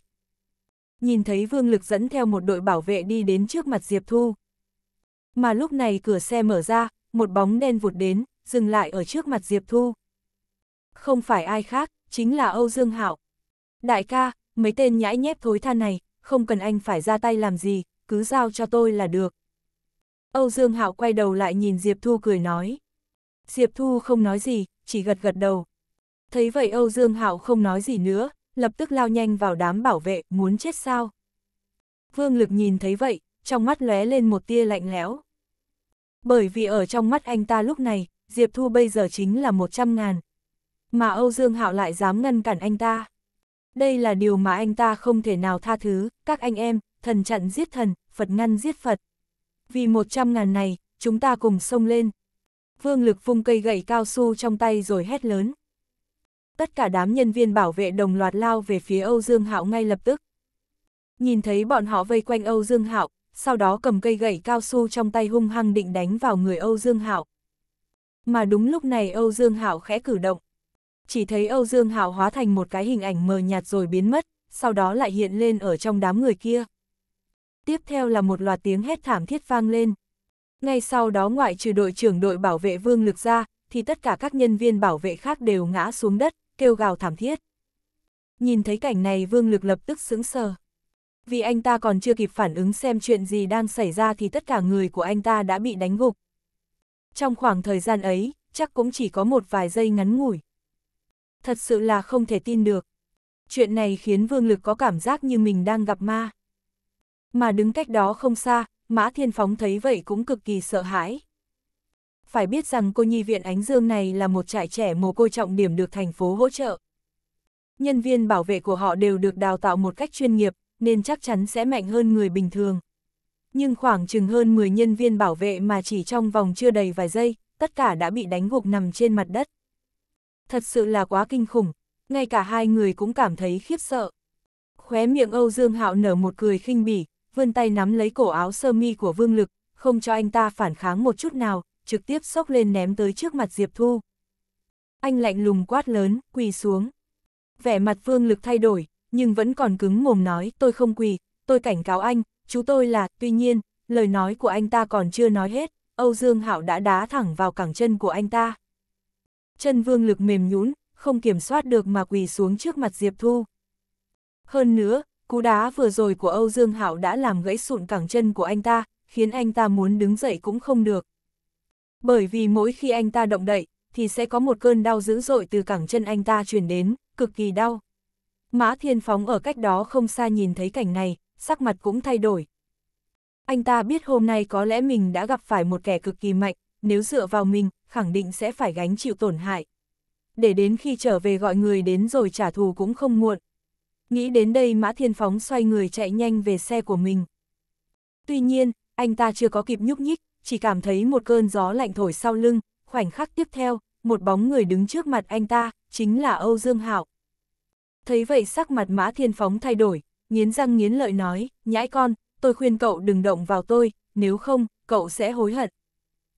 Nhìn thấy Vương Lực dẫn theo một đội bảo vệ đi đến trước mặt Diệp Thu. Mà lúc này cửa xe mở ra, một bóng đen vụt đến, dừng lại ở trước mặt Diệp Thu. Không phải ai khác, chính là Âu Dương Hạo. Đại ca, mấy tên nhãi nhép thối tha này, không cần anh phải ra tay làm gì, cứ giao cho tôi là được. Âu Dương Hạo quay đầu lại nhìn Diệp Thu cười nói. Diệp Thu không nói gì, chỉ gật gật đầu. Thấy vậy Âu Dương Hạo không nói gì nữa, lập tức lao nhanh vào đám bảo vệ, muốn chết sao? Vương Lực nhìn thấy vậy, trong mắt lóe lên một tia lạnh lẽo. Bởi vì ở trong mắt anh ta lúc này, Diệp Thu bây giờ chính là 100 ngàn. Mà Âu Dương Hạo lại dám ngăn cản anh ta. Đây là điều mà anh ta không thể nào tha thứ, các anh em, thần chặn giết thần, Phật ngăn giết Phật. Vì 100 ngàn này, chúng ta cùng sông lên, Vương Lực vung cây gậy cao su trong tay rồi hét lớn. Tất cả đám nhân viên bảo vệ đồng loạt lao về phía Âu Dương Hạo ngay lập tức. Nhìn thấy bọn họ vây quanh Âu Dương Hạo, sau đó cầm cây gậy cao su trong tay hung hăng định đánh vào người Âu Dương Hạo. Mà đúng lúc này Âu Dương Hạo khẽ cử động. Chỉ thấy Âu Dương Hạo hóa thành một cái hình ảnh mờ nhạt rồi biến mất, sau đó lại hiện lên ở trong đám người kia. Tiếp theo là một loạt tiếng hét thảm thiết vang lên. Ngay sau đó ngoại trừ đội trưởng đội bảo vệ vương lực ra, thì tất cả các nhân viên bảo vệ khác đều ngã xuống đất, kêu gào thảm thiết. Nhìn thấy cảnh này vương lực lập tức sững sờ. Vì anh ta còn chưa kịp phản ứng xem chuyện gì đang xảy ra thì tất cả người của anh ta đã bị đánh gục. Trong khoảng thời gian ấy, chắc cũng chỉ có một vài giây ngắn ngủi. Thật sự là không thể tin được. Chuyện này khiến Vương Lực có cảm giác như mình đang gặp ma. Mà đứng cách đó không xa, Mã Thiên Phóng thấy vậy cũng cực kỳ sợ hãi. Phải biết rằng cô nhi viện Ánh Dương này là một trại trẻ mồ côi trọng điểm được thành phố hỗ trợ. Nhân viên bảo vệ của họ đều được đào tạo một cách chuyên nghiệp, nên chắc chắn sẽ mạnh hơn người bình thường. Nhưng khoảng chừng hơn 10 nhân viên bảo vệ mà chỉ trong vòng chưa đầy vài giây, tất cả đã bị đánh gục nằm trên mặt đất. Thật sự là quá kinh khủng, ngay cả hai người cũng cảm thấy khiếp sợ. Khóe miệng Âu Dương Hạo nở một cười khinh bỉ, vươn tay nắm lấy cổ áo sơ mi của Vương Lực, không cho anh ta phản kháng một chút nào, trực tiếp sốc lên ném tới trước mặt Diệp Thu. Anh lạnh lùng quát lớn, quỳ xuống. Vẻ mặt Vương Lực thay đổi, nhưng vẫn còn cứng mồm nói, tôi không quỳ, tôi cảnh cáo anh, chú tôi là, tuy nhiên, lời nói của anh ta còn chưa nói hết, Âu Dương Hạo đã đá thẳng vào cẳng chân của anh ta. Chân Vương Lực mềm nhũn, không kiểm soát được mà quỳ xuống trước mặt Diệp Thu. Hơn nữa, cú đá vừa rồi của Âu Dương Hạo đã làm gãy sụn cẳng chân của anh ta, khiến anh ta muốn đứng dậy cũng không được. Bởi vì mỗi khi anh ta động đậy, thì sẽ có một cơn đau dữ dội từ cẳng chân anh ta truyền đến, cực kỳ đau. Mã Thiên Phóng ở cách đó không xa nhìn thấy cảnh này, sắc mặt cũng thay đổi. Anh ta biết hôm nay có lẽ mình đã gặp phải một kẻ cực kỳ mạnh, nếu dựa vào mình, khẳng định sẽ phải gánh chịu tổn hại. Để đến khi trở về gọi người đến rồi trả thù cũng không muộn. Nghĩ đến đây Mã Thiên Phóng xoay người chạy nhanh về xe của mình. Tuy nhiên, anh ta chưa có kịp nhúc nhích, chỉ cảm thấy một cơn gió lạnh thổi sau lưng, khoảnh khắc tiếp theo, một bóng người đứng trước mặt anh ta, chính là Âu Dương Hạo. Thấy vậy sắc mặt Mã Thiên Phóng thay đổi, nghiến răng nghiến lợi nói, nhãi con, tôi khuyên cậu đừng động vào tôi, nếu không, cậu sẽ hối hận.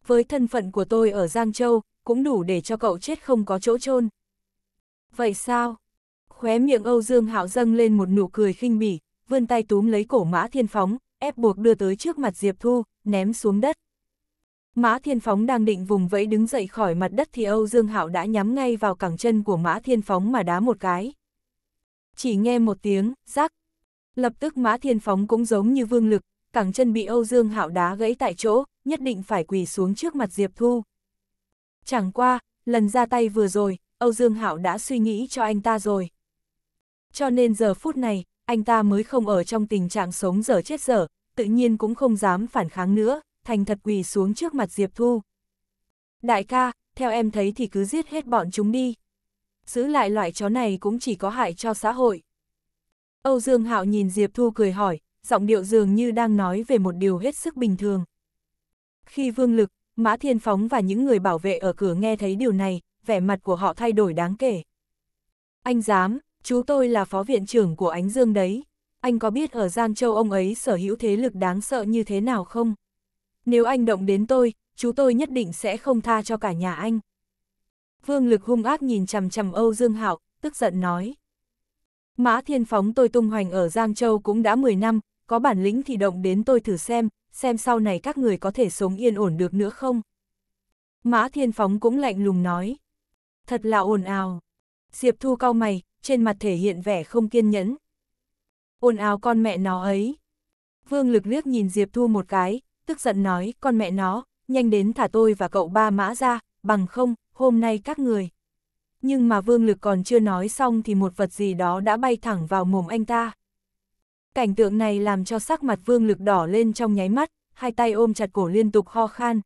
Với thân phận của tôi ở Giang Châu, cũng đủ để cho cậu chết không có chỗ chôn Vậy sao? Khóe miệng Âu Dương Hạo dâng lên một nụ cười khinh bỉ, vươn tay túm lấy cổ Mã Thiên Phóng, ép buộc đưa tới trước mặt Diệp Thu, ném xuống đất. Mã Thiên Phóng đang định vùng vẫy đứng dậy khỏi mặt đất thì Âu Dương Hạo đã nhắm ngay vào cẳng chân của Mã Thiên Phóng mà đá một cái. Chỉ nghe một tiếng, rắc. Lập tức Mã Thiên Phóng cũng giống như vương lực, cẳng chân bị Âu Dương Hạo đá gãy tại chỗ, nhất định phải quỳ xuống trước mặt Diệp Thu. Chẳng qua, lần ra tay vừa rồi, Âu Dương Hạo đã suy nghĩ cho anh ta rồi cho nên giờ phút này, anh ta mới không ở trong tình trạng sống dở chết dở, tự nhiên cũng không dám phản kháng nữa, thành thật quỳ xuống trước mặt Diệp Thu. Đại ca, theo em thấy thì cứ giết hết bọn chúng đi. Giữ lại loại chó này cũng chỉ có hại cho xã hội. Âu Dương Hạo nhìn Diệp Thu cười hỏi, giọng điệu dường như đang nói về một điều hết sức bình thường. Khi Vương Lực, Mã Thiên Phóng và những người bảo vệ ở cửa nghe thấy điều này, vẻ mặt của họ thay đổi đáng kể. Anh dám, chú tôi là phó viện trưởng của Ánh Dương đấy. Anh có biết ở Giang Châu ông ấy sở hữu thế lực đáng sợ như thế nào không? Nếu anh động đến tôi, chú tôi nhất định sẽ không tha cho cả nhà anh. Vương lực hung ác nhìn chằm chằm Âu Dương Hạo, tức giận nói. Mã thiên phóng tôi tung hoành ở Giang Châu cũng đã 10 năm, có bản lĩnh thì động đến tôi thử xem, xem sau này các người có thể sống yên ổn được nữa không. Mã thiên phóng cũng lạnh lùng nói. Thật là ồn ào. Diệp Thu cau mày, trên mặt thể hiện vẻ không kiên nhẫn. Ôn áo con mẹ nó ấy. Vương lực liếc nhìn Diệp Thu một cái, tức giận nói, con mẹ nó, nhanh đến thả tôi và cậu ba mã ra, bằng không, hôm nay các người. Nhưng mà vương lực còn chưa nói xong thì một vật gì đó đã bay thẳng vào mồm anh ta. Cảnh tượng này làm cho sắc mặt vương lực đỏ lên trong nháy mắt, hai tay ôm chặt cổ liên tục ho khan.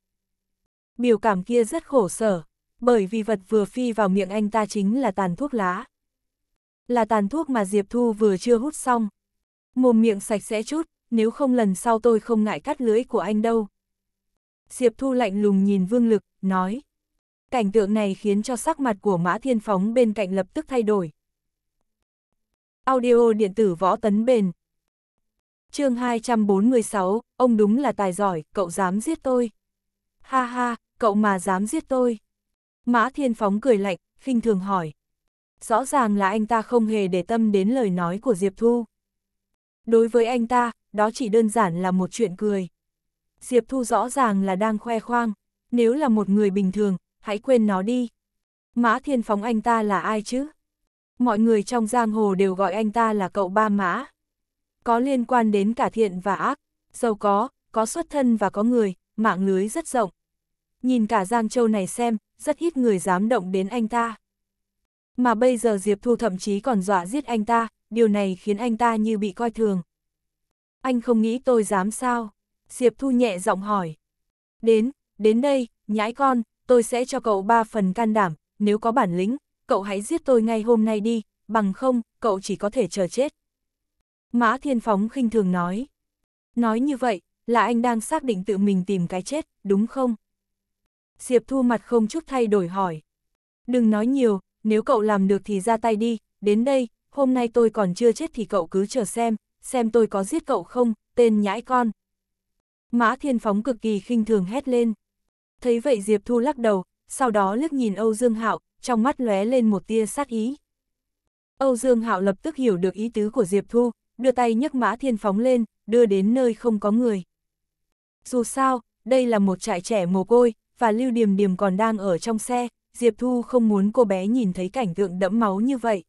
Biểu cảm kia rất khổ sở, bởi vì vật vừa phi vào miệng anh ta chính là tàn thuốc lá là tàn thuốc mà Diệp Thu vừa chưa hút xong. Mồm miệng sạch sẽ chút, nếu không lần sau tôi không ngại cắt lưỡi của anh đâu. Diệp Thu lạnh lùng nhìn Vương Lực, nói. Cảnh tượng này khiến cho sắc mặt của Mã Thiên Phóng bên cạnh lập tức thay đổi. Audio điện tử võ tấn bền. chương 246, ông đúng là tài giỏi, cậu dám giết tôi. Ha ha, cậu mà dám giết tôi. Mã Thiên Phóng cười lạnh, khinh thường hỏi rõ ràng là anh ta không hề để tâm đến lời nói của Diệp Thu. Đối với anh ta, đó chỉ đơn giản là một chuyện cười. Diệp Thu rõ ràng là đang khoe khoang, nếu là một người bình thường, hãy quên nó đi. Mã Thiên Phóng anh ta là ai chứ? Mọi người trong giang hồ đều gọi anh ta là cậu ba mã. Có liên quan đến cả thiện và ác, giàu có, có xuất thân và có người, mạng lưới rất rộng. Nhìn cả Giang Châu này xem, rất ít người dám động đến anh ta mà bây giờ Diệp Thu thậm chí còn dọa giết anh ta, điều này khiến anh ta như bị coi thường. Anh không nghĩ tôi dám sao? Diệp Thu nhẹ giọng hỏi. Đến, đến đây, nhãi con, tôi sẽ cho cậu ba phần can đảm, nếu có bản lĩnh, cậu hãy giết tôi ngay hôm nay đi, bằng không, cậu chỉ có thể chờ chết. Mã Thiên Phóng khinh thường nói. Nói như vậy, là anh đang xác định tự mình tìm cái chết, đúng không? Diệp Thu mặt không chút thay đổi hỏi. Đừng nói nhiều, nếu cậu làm được thì ra tay đi, đến đây, hôm nay tôi còn chưa chết thì cậu cứ chờ xem, xem tôi có giết cậu không, tên nhãi con. Mã Thiên Phóng cực kỳ khinh thường hét lên. Thấy vậy Diệp Thu lắc đầu, sau đó liếc nhìn Âu Dương Hạo, trong mắt lóe lên một tia sát ý. Âu Dương Hạo lập tức hiểu được ý tứ của Diệp Thu, đưa tay nhấc Mã Thiên Phóng lên, đưa đến nơi không có người. Dù sao, đây là một trại trẻ mồ côi, và Lưu Điềm Điềm còn đang ở trong xe, Diệp Thu không muốn cô bé nhìn thấy cảnh tượng đẫm máu như vậy.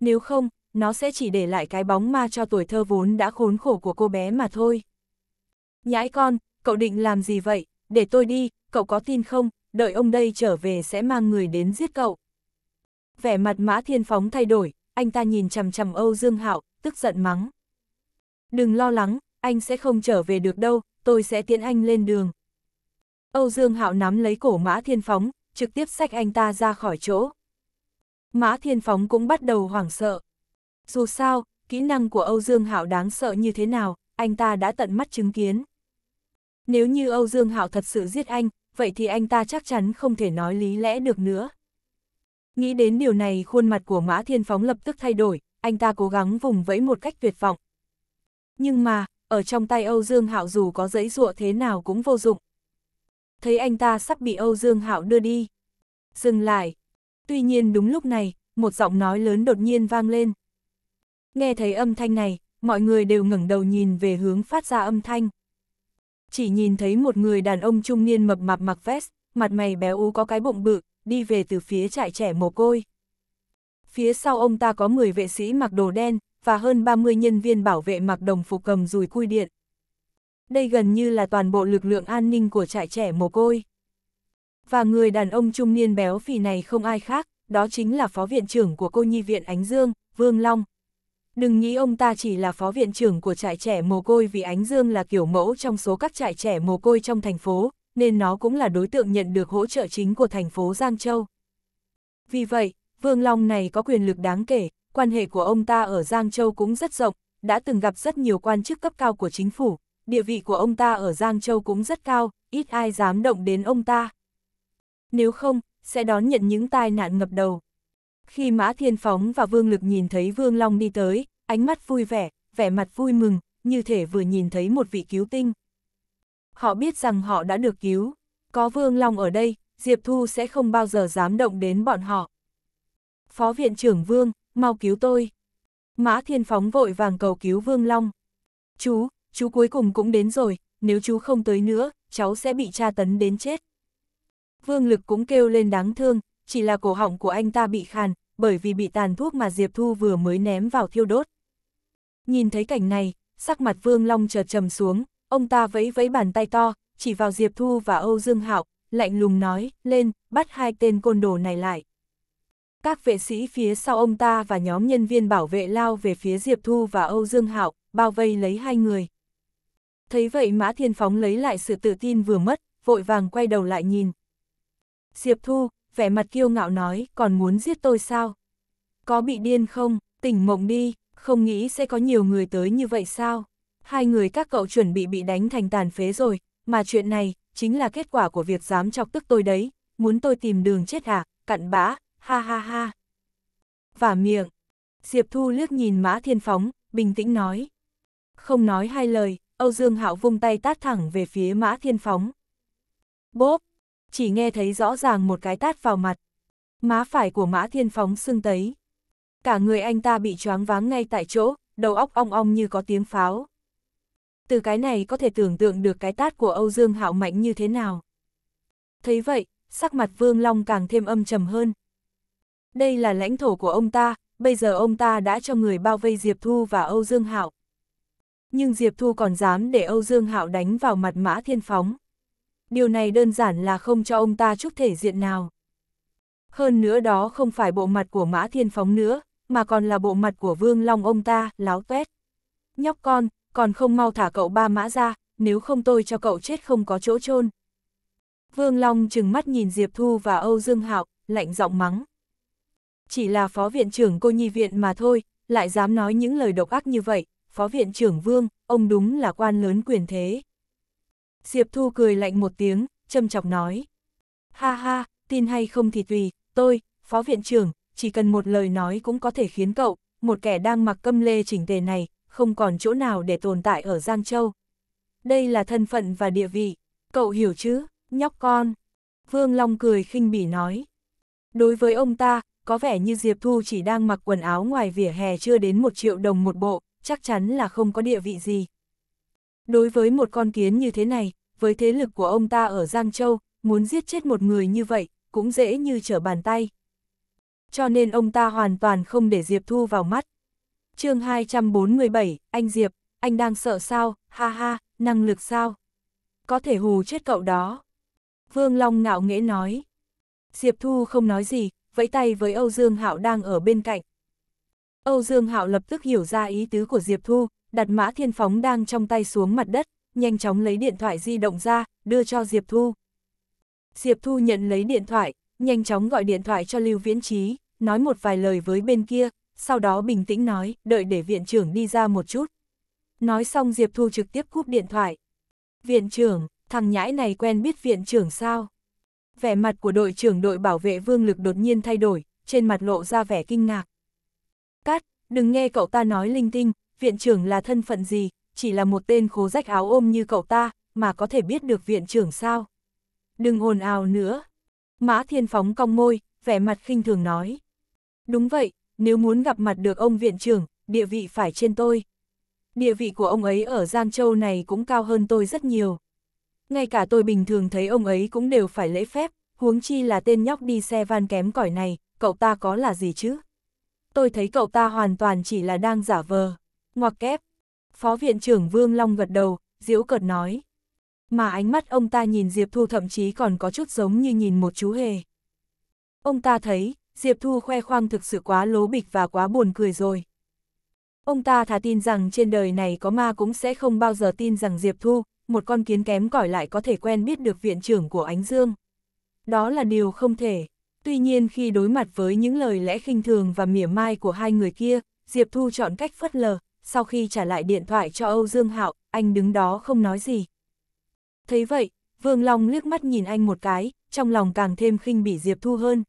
Nếu không, nó sẽ chỉ để lại cái bóng ma cho tuổi thơ vốn đã khốn khổ của cô bé mà thôi. Nhãi con, cậu định làm gì vậy, để tôi đi, cậu có tin không, đợi ông đây trở về sẽ mang người đến giết cậu. Vẻ mặt Mã Thiên Phóng thay đổi, anh ta nhìn chằm chằm Âu Dương Hạo, tức giận mắng. Đừng lo lắng, anh sẽ không trở về được đâu, tôi sẽ tiễn anh lên đường. Âu Dương Hạo nắm lấy cổ Mã Thiên Phóng, trực tiếp xách anh ta ra khỏi chỗ. Mã Thiên Phóng cũng bắt đầu hoảng sợ. Dù sao, kỹ năng của Âu Dương Hạo đáng sợ như thế nào, anh ta đã tận mắt chứng kiến. Nếu như Âu Dương Hạo thật sự giết anh, vậy thì anh ta chắc chắn không thể nói lý lẽ được nữa. Nghĩ đến điều này khuôn mặt của Mã Thiên Phóng lập tức thay đổi, anh ta cố gắng vùng vẫy một cách tuyệt vọng. Nhưng mà, ở trong tay Âu Dương Hạo dù có dẫy dụa thế nào cũng vô dụng thấy anh ta sắp bị Âu Dương Hạo đưa đi. Dừng lại. Tuy nhiên đúng lúc này, một giọng nói lớn đột nhiên vang lên. Nghe thấy âm thanh này, mọi người đều ngẩng đầu nhìn về hướng phát ra âm thanh. Chỉ nhìn thấy một người đàn ông trung niên mập mạp mặc vest, mặt mày béo ú có cái bụng bự, đi về từ phía trại trẻ mồ côi. Phía sau ông ta có 10 vệ sĩ mặc đồ đen, và hơn 30 nhân viên bảo vệ mặc đồng phục cầm rùi cui điện, đây gần như là toàn bộ lực lượng an ninh của trại trẻ mồ côi. Và người đàn ông trung niên béo phì này không ai khác, đó chính là phó viện trưởng của cô nhi viện Ánh Dương, Vương Long. Đừng nghĩ ông ta chỉ là phó viện trưởng của trại trẻ mồ côi vì Ánh Dương là kiểu mẫu trong số các trại trẻ mồ côi trong thành phố, nên nó cũng là đối tượng nhận được hỗ trợ chính của thành phố Giang Châu. Vì vậy, Vương Long này có quyền lực đáng kể, quan hệ của ông ta ở Giang Châu cũng rất rộng, đã từng gặp rất nhiều quan chức cấp cao của chính phủ, địa vị của ông ta ở Giang Châu cũng rất cao, ít ai dám động đến ông ta. Nếu không, sẽ đón nhận những tai nạn ngập đầu. Khi Mã Thiên Phóng và Vương Lực nhìn thấy Vương Long đi tới, ánh mắt vui vẻ, vẻ mặt vui mừng, như thể vừa nhìn thấy một vị cứu tinh. Họ biết rằng họ đã được cứu, có Vương Long ở đây, Diệp Thu sẽ không bao giờ dám động đến bọn họ. Phó Viện trưởng Vương, mau cứu tôi. Mã Thiên Phóng vội vàng cầu cứu Vương Long. Chú, chú cuối cùng cũng đến rồi, nếu chú không tới nữa, cháu sẽ bị tra tấn đến chết. Vương Lực cũng kêu lên đáng thương, chỉ là cổ họng của anh ta bị khàn, bởi vì bị tàn thuốc mà Diệp Thu vừa mới ném vào thiêu đốt. Nhìn thấy cảnh này, sắc mặt Vương Long chợt trầm xuống, ông ta vẫy vẫy bàn tay to, chỉ vào Diệp Thu và Âu Dương Hạo, lạnh lùng nói, lên, bắt hai tên côn đồ này lại. Các vệ sĩ phía sau ông ta và nhóm nhân viên bảo vệ lao về phía Diệp Thu và Âu Dương Hạo, bao vây lấy hai người. Thấy vậy Mã Thiên Phóng lấy lại sự tự tin vừa mất, vội vàng quay đầu lại nhìn. Diệp Thu, vẻ mặt kiêu ngạo nói, còn muốn giết tôi sao? Có bị điên không? Tỉnh mộng đi, không nghĩ sẽ có nhiều người tới như vậy sao? Hai người các cậu chuẩn bị bị đánh thành tàn phế rồi, mà chuyện này, chính là kết quả của việc dám chọc tức tôi đấy, muốn tôi tìm đường chết hả à, cặn bã, ha ha ha. Và miệng, Diệp Thu liếc nhìn Mã Thiên Phóng, bình tĩnh nói. Không nói hai lời, Âu Dương Hạo vung tay tát thẳng về phía Mã Thiên Phóng. Bốp! Chỉ nghe thấy rõ ràng một cái tát vào mặt. Má phải của Mã Thiên Phóng sưng tấy. Cả người anh ta bị choáng váng ngay tại chỗ, đầu óc ong ong như có tiếng pháo. Từ cái này có thể tưởng tượng được cái tát của Âu Dương Hạo mạnh như thế nào. Thấy vậy, sắc mặt Vương Long càng thêm âm trầm hơn. Đây là lãnh thổ của ông ta, bây giờ ông ta đã cho người bao vây Diệp Thu và Âu Dương Hạo nhưng Diệp Thu còn dám để Âu Dương Hạo đánh vào mặt Mã Thiên Phóng. Điều này đơn giản là không cho ông ta chút thể diện nào. Hơn nữa đó không phải bộ mặt của Mã Thiên Phóng nữa, mà còn là bộ mặt của Vương Long ông ta, láo tuét. Nhóc con, còn không mau thả cậu ba mã ra, nếu không tôi cho cậu chết không có chỗ chôn Vương Long chừng mắt nhìn Diệp Thu và Âu Dương Hạo, lạnh giọng mắng. Chỉ là phó viện trưởng cô nhi viện mà thôi, lại dám nói những lời độc ác như vậy, phó viện trưởng vương, ông đúng là quan lớn quyền thế. Diệp Thu cười lạnh một tiếng, châm chọc nói. Ha ha, tin hay không thì tùy, tôi, phó viện trưởng, chỉ cần một lời nói cũng có thể khiến cậu, một kẻ đang mặc câm lê chỉnh tề này, không còn chỗ nào để tồn tại ở Giang Châu. Đây là thân phận và địa vị, cậu hiểu chứ, nhóc con. Vương Long cười khinh bỉ nói. Đối với ông ta, có vẻ như Diệp Thu chỉ đang mặc quần áo ngoài vỉa hè chưa đến một triệu đồng một bộ, chắc chắn là không có địa vị gì. Đối với một con kiến như thế này, với thế lực của ông ta ở Giang Châu, muốn giết chết một người như vậy, cũng dễ như trở bàn tay. Cho nên ông ta hoàn toàn không để Diệp Thu vào mắt. chương 247, anh Diệp, anh đang sợ sao, ha ha, năng lực sao? Có thể hù chết cậu đó. Vương Long ngạo nghễ nói. Diệp Thu không nói gì, vẫy tay với Âu Dương Hạo đang ở bên cạnh. Âu Dương Hạo lập tức hiểu ra ý tứ của Diệp Thu, đặt mã thiên phóng đang trong tay xuống mặt đất, nhanh chóng lấy điện thoại di động ra, đưa cho Diệp Thu. Diệp Thu nhận lấy điện thoại, nhanh chóng gọi điện thoại cho Lưu Viễn Trí, nói một vài lời với bên kia, sau đó bình tĩnh nói, đợi để viện trưởng đi ra một chút. Nói xong Diệp Thu trực tiếp cúp điện thoại. Viện trưởng, thằng nhãi này quen biết viện trưởng sao? Vẻ mặt của đội trưởng đội bảo vệ vương lực đột nhiên thay đổi, trên mặt lộ ra vẻ kinh ngạc. Đừng nghe cậu ta nói linh tinh, viện trưởng là thân phận gì, chỉ là một tên khố rách áo ôm như cậu ta, mà có thể biết được viện trưởng sao. Đừng ồn ào nữa. Mã Thiên Phóng cong môi, vẻ mặt khinh thường nói. Đúng vậy, nếu muốn gặp mặt được ông viện trưởng, địa vị phải trên tôi. Địa vị của ông ấy ở Giang Châu này cũng cao hơn tôi rất nhiều. Ngay cả tôi bình thường thấy ông ấy cũng đều phải lễ phép, huống chi là tên nhóc đi xe van kém cỏi này, cậu ta có là gì chứ? tôi thấy cậu ta hoàn toàn chỉ là đang giả vờ. Ngoặc kép. Phó viện trưởng Vương Long gật đầu, diễu cợt nói. Mà ánh mắt ông ta nhìn Diệp Thu thậm chí còn có chút giống như nhìn một chú hề. Ông ta thấy, Diệp Thu khoe khoang thực sự quá lố bịch và quá buồn cười rồi. Ông ta thà tin rằng trên đời này có ma cũng sẽ không bao giờ tin rằng Diệp Thu, một con kiến kém cỏi lại có thể quen biết được viện trưởng của Ánh Dương. Đó là điều không thể. Tuy nhiên khi đối mặt với những lời lẽ khinh thường và mỉa mai của hai người kia, Diệp Thu chọn cách phất lờ, sau khi trả lại điện thoại cho Âu Dương Hạo, anh đứng đó không nói gì. Thấy vậy, Vương Long liếc mắt nhìn anh một cái, trong lòng càng thêm khinh bỉ Diệp Thu hơn.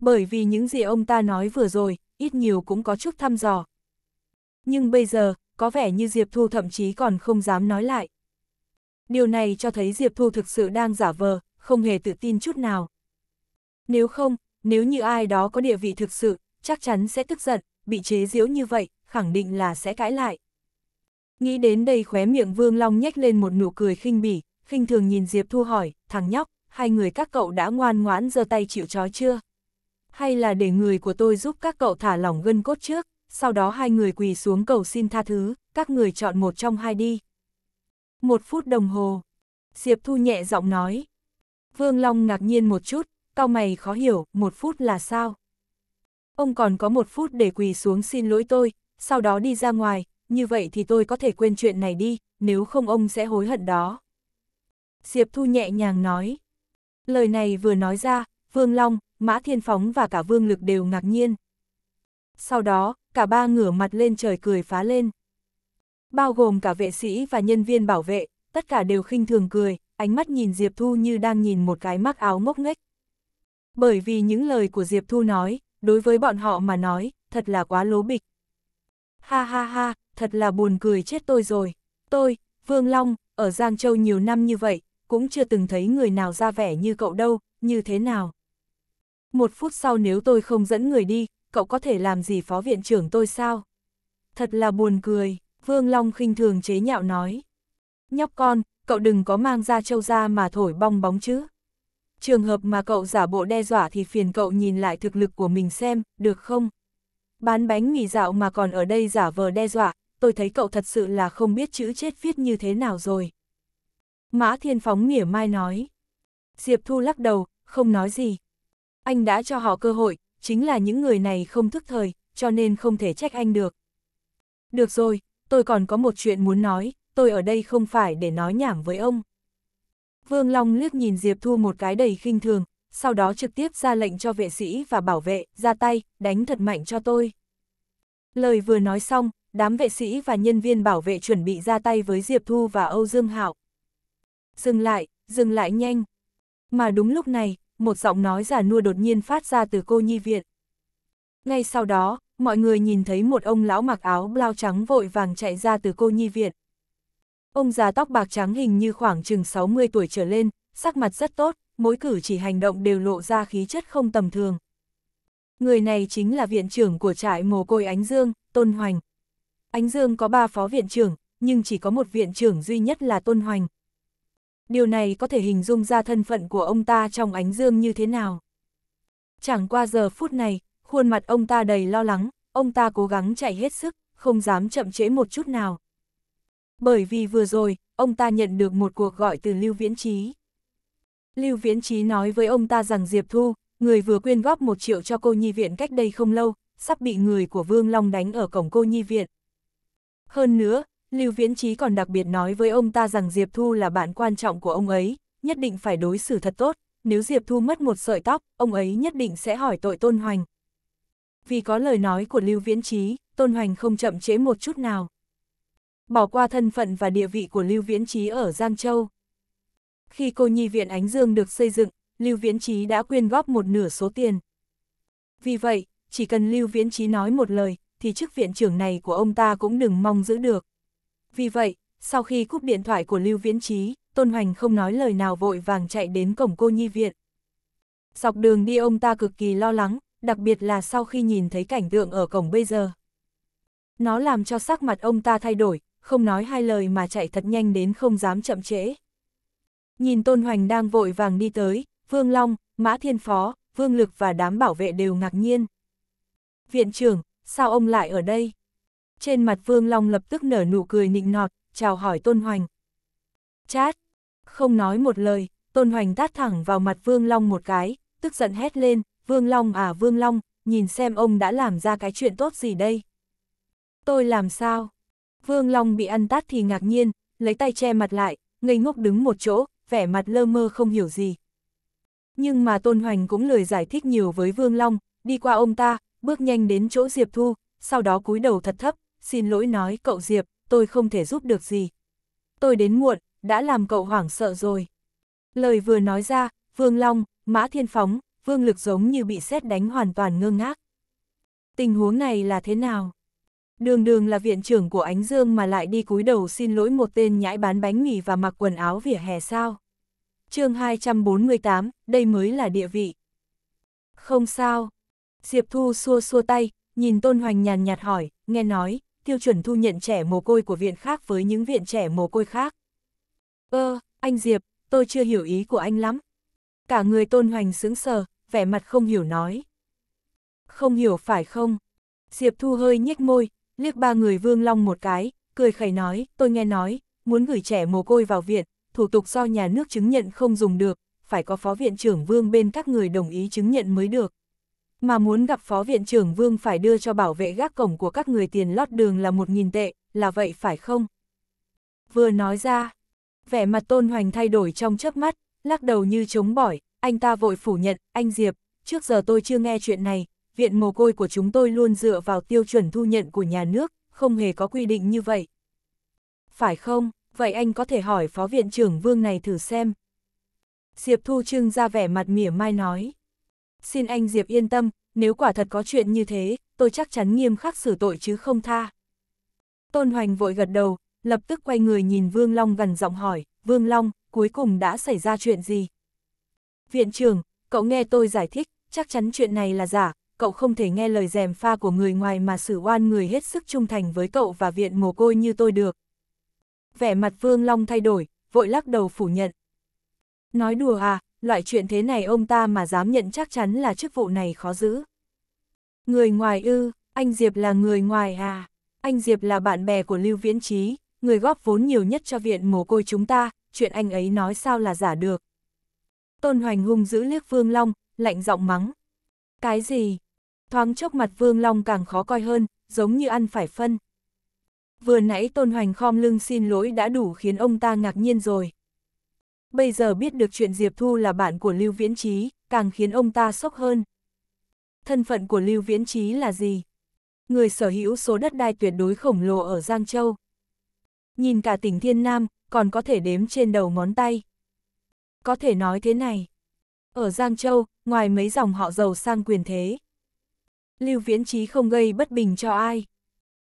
Bởi vì những gì ông ta nói vừa rồi, ít nhiều cũng có chút thăm dò. Nhưng bây giờ, có vẻ như Diệp Thu thậm chí còn không dám nói lại. Điều này cho thấy Diệp Thu thực sự đang giả vờ, không hề tự tin chút nào. Nếu không, nếu như ai đó có địa vị thực sự, chắc chắn sẽ tức giận, bị chế giễu như vậy, khẳng định là sẽ cãi lại. Nghĩ đến đây khóe miệng Vương Long nhếch lên một nụ cười khinh bỉ, khinh thường nhìn Diệp Thu hỏi, thằng nhóc, hai người các cậu đã ngoan ngoãn giơ tay chịu trói chưa? Hay là để người của tôi giúp các cậu thả lỏng gân cốt trước, sau đó hai người quỳ xuống cầu xin tha thứ, các người chọn một trong hai đi. Một phút đồng hồ, Diệp Thu nhẹ giọng nói. Vương Long ngạc nhiên một chút, cao mày khó hiểu, một phút là sao? Ông còn có một phút để quỳ xuống xin lỗi tôi, sau đó đi ra ngoài, như vậy thì tôi có thể quên chuyện này đi, nếu không ông sẽ hối hận đó. Diệp Thu nhẹ nhàng nói. Lời này vừa nói ra, Vương Long, Mã Thiên Phóng và cả Vương Lực đều ngạc nhiên. Sau đó, cả ba ngửa mặt lên trời cười phá lên. Bao gồm cả vệ sĩ và nhân viên bảo vệ, tất cả đều khinh thường cười, ánh mắt nhìn Diệp Thu như đang nhìn một cái mắc áo ngốc nghếch. Bởi vì những lời của Diệp Thu nói, đối với bọn họ mà nói, thật là quá lố bịch. Ha ha ha, thật là buồn cười chết tôi rồi. Tôi, Vương Long, ở Giang Châu nhiều năm như vậy, cũng chưa từng thấy người nào ra vẻ như cậu đâu, như thế nào. Một phút sau nếu tôi không dẫn người đi, cậu có thể làm gì phó viện trưởng tôi sao? Thật là buồn cười, Vương Long khinh thường chế nhạo nói. Nhóc con, cậu đừng có mang ra châu ra mà thổi bong bóng chứ trường hợp mà cậu giả bộ đe dọa thì phiền cậu nhìn lại thực lực của mình xem, được không? Bán bánh mì dạo mà còn ở đây giả vờ đe dọa, tôi thấy cậu thật sự là không biết chữ chết viết như thế nào rồi. Mã Thiên Phóng mỉa mai nói. Diệp Thu lắc đầu, không nói gì. Anh đã cho họ cơ hội, chính là những người này không thức thời, cho nên không thể trách anh được. Được rồi, tôi còn có một chuyện muốn nói, tôi ở đây không phải để nói nhảm với ông. Vương Long liếc nhìn Diệp Thu một cái đầy khinh thường, sau đó trực tiếp ra lệnh cho vệ sĩ và bảo vệ, ra tay, đánh thật mạnh cho tôi. Lời vừa nói xong, đám vệ sĩ và nhân viên bảo vệ chuẩn bị ra tay với Diệp Thu và Âu Dương Hạo. Dừng lại, dừng lại nhanh. Mà đúng lúc này, một giọng nói giả nua đột nhiên phát ra từ cô nhi viện. Ngay sau đó, mọi người nhìn thấy một ông lão mặc áo blau trắng vội vàng chạy ra từ cô nhi viện. Ông già tóc bạc trắng hình như khoảng chừng 60 tuổi trở lên, sắc mặt rất tốt, mỗi cử chỉ hành động đều lộ ra khí chất không tầm thường. Người này chính là viện trưởng của trại mồ côi Ánh Dương, Tôn Hoành. Ánh Dương có ba phó viện trưởng, nhưng chỉ có một viện trưởng duy nhất là Tôn Hoành. Điều này có thể hình dung ra thân phận của ông ta trong Ánh Dương như thế nào. Chẳng qua giờ phút này, khuôn mặt ông ta đầy lo lắng, ông ta cố gắng chạy hết sức, không dám chậm trễ một chút nào bởi vì vừa rồi, ông ta nhận được một cuộc gọi từ Lưu Viễn Trí. Lưu Viễn Trí nói với ông ta rằng Diệp Thu, người vừa quyên góp một triệu cho cô nhi viện cách đây không lâu, sắp bị người của Vương Long đánh ở cổng cô nhi viện. Hơn nữa, Lưu Viễn Trí còn đặc biệt nói với ông ta rằng Diệp Thu là bạn quan trọng của ông ấy, nhất định phải đối xử thật tốt, nếu Diệp Thu mất một sợi tóc, ông ấy nhất định sẽ hỏi tội Tôn Hoành. Vì có lời nói của Lưu Viễn Trí, Tôn Hoành không chậm chế một chút nào bỏ qua thân phận và địa vị của Lưu Viễn Trí ở Giang Châu. Khi cô nhi viện Ánh Dương được xây dựng, Lưu Viễn Trí đã quyên góp một nửa số tiền. Vì vậy, chỉ cần Lưu Viễn Trí nói một lời, thì chức viện trưởng này của ông ta cũng đừng mong giữ được. Vì vậy, sau khi cúp điện thoại của Lưu Viễn Trí, Tôn Hoành không nói lời nào vội vàng chạy đến cổng cô nhi viện. Dọc đường đi ông ta cực kỳ lo lắng, đặc biệt là sau khi nhìn thấy cảnh tượng ở cổng bây giờ. Nó làm cho sắc mặt ông ta thay đổi, không nói hai lời mà chạy thật nhanh đến không dám chậm trễ. Nhìn Tôn Hoành đang vội vàng đi tới, Vương Long, Mã Thiên Phó, Vương Lực và đám bảo vệ đều ngạc nhiên. Viện trưởng, sao ông lại ở đây? Trên mặt Vương Long lập tức nở nụ cười nịnh nọt, chào hỏi Tôn Hoành. Chát! Không nói một lời, Tôn Hoành tát thẳng vào mặt Vương Long một cái, tức giận hét lên, Vương Long à Vương Long, nhìn xem ông đã làm ra cái chuyện tốt gì đây? Tôi làm sao? Vương Long bị ăn tát thì ngạc nhiên, lấy tay che mặt lại, ngây ngốc đứng một chỗ, vẻ mặt lơ mơ không hiểu gì. Nhưng mà Tôn Hoành cũng lời giải thích nhiều với Vương Long, đi qua ông ta, bước nhanh đến chỗ Diệp Thu, sau đó cúi đầu thật thấp, xin lỗi nói cậu Diệp, tôi không thể giúp được gì. Tôi đến muộn, đã làm cậu hoảng sợ rồi. Lời vừa nói ra, Vương Long, Mã Thiên Phóng, Vương Lực giống như bị sét đánh hoàn toàn ngơ ngác. Tình huống này là thế nào? đường đường là viện trưởng của Ánh Dương mà lại đi cúi đầu xin lỗi một tên nhãi bán bánh mì và mặc quần áo vỉa hè sao. chương 248, đây mới là địa vị. Không sao. Diệp Thu xua xua tay, nhìn Tôn Hoành nhàn nhạt hỏi, nghe nói, tiêu chuẩn thu nhận trẻ mồ côi của viện khác với những viện trẻ mồ côi khác. Ơ, ờ, anh Diệp, tôi chưa hiểu ý của anh lắm. Cả người Tôn Hoành sững sờ, vẻ mặt không hiểu nói. Không hiểu phải không? Diệp Thu hơi nhếch môi, liếc ba người Vương Long một cái, cười khẩy nói, tôi nghe nói, muốn gửi trẻ mồ côi vào viện, thủ tục do nhà nước chứng nhận không dùng được, phải có phó viện trưởng Vương bên các người đồng ý chứng nhận mới được. Mà muốn gặp phó viện trưởng Vương phải đưa cho bảo vệ gác cổng của các người tiền lót đường là một nghìn tệ, là vậy phải không? Vừa nói ra, vẻ mặt Tôn Hoành thay đổi trong chớp mắt, lắc đầu như chống bỏi, anh ta vội phủ nhận, anh Diệp, trước giờ tôi chưa nghe chuyện này, viện mồ côi của chúng tôi luôn dựa vào tiêu chuẩn thu nhận của nhà nước, không hề có quy định như vậy. Phải không, vậy anh có thể hỏi phó viện trưởng Vương này thử xem. Diệp Thu Trưng ra vẻ mặt mỉa mai nói. Xin anh Diệp yên tâm, nếu quả thật có chuyện như thế, tôi chắc chắn nghiêm khắc xử tội chứ không tha. Tôn Hoành vội gật đầu, lập tức quay người nhìn Vương Long gần giọng hỏi, Vương Long, cuối cùng đã xảy ra chuyện gì? Viện trưởng, cậu nghe tôi giải thích, chắc chắn chuyện này là giả, cậu không thể nghe lời dèm pha của người ngoài mà xử oan người hết sức trung thành với cậu và viện mồ côi như tôi được. Vẻ mặt Vương Long thay đổi, vội lắc đầu phủ nhận. Nói đùa à, loại chuyện thế này ông ta mà dám nhận chắc chắn là chức vụ này khó giữ. Người ngoài ư, anh Diệp là người ngoài à, anh Diệp là bạn bè của Lưu Viễn Trí, người góp vốn nhiều nhất cho viện mồ côi chúng ta, chuyện anh ấy nói sao là giả được. Tôn Hoành hung giữ liếc Vương Long, lạnh giọng mắng. Cái gì, thoáng chốc mặt Vương Long càng khó coi hơn, giống như ăn phải phân. Vừa nãy Tôn Hoành khom lưng xin lỗi đã đủ khiến ông ta ngạc nhiên rồi. Bây giờ biết được chuyện Diệp Thu là bạn của Lưu Viễn Trí, càng khiến ông ta sốc hơn. Thân phận của Lưu Viễn Trí là gì? Người sở hữu số đất đai tuyệt đối khổng lồ ở Giang Châu. Nhìn cả tỉnh Thiên Nam, còn có thể đếm trên đầu ngón tay. Có thể nói thế này. Ở Giang Châu, ngoài mấy dòng họ giàu sang quyền thế, Lưu Viễn Trí không gây bất bình cho ai.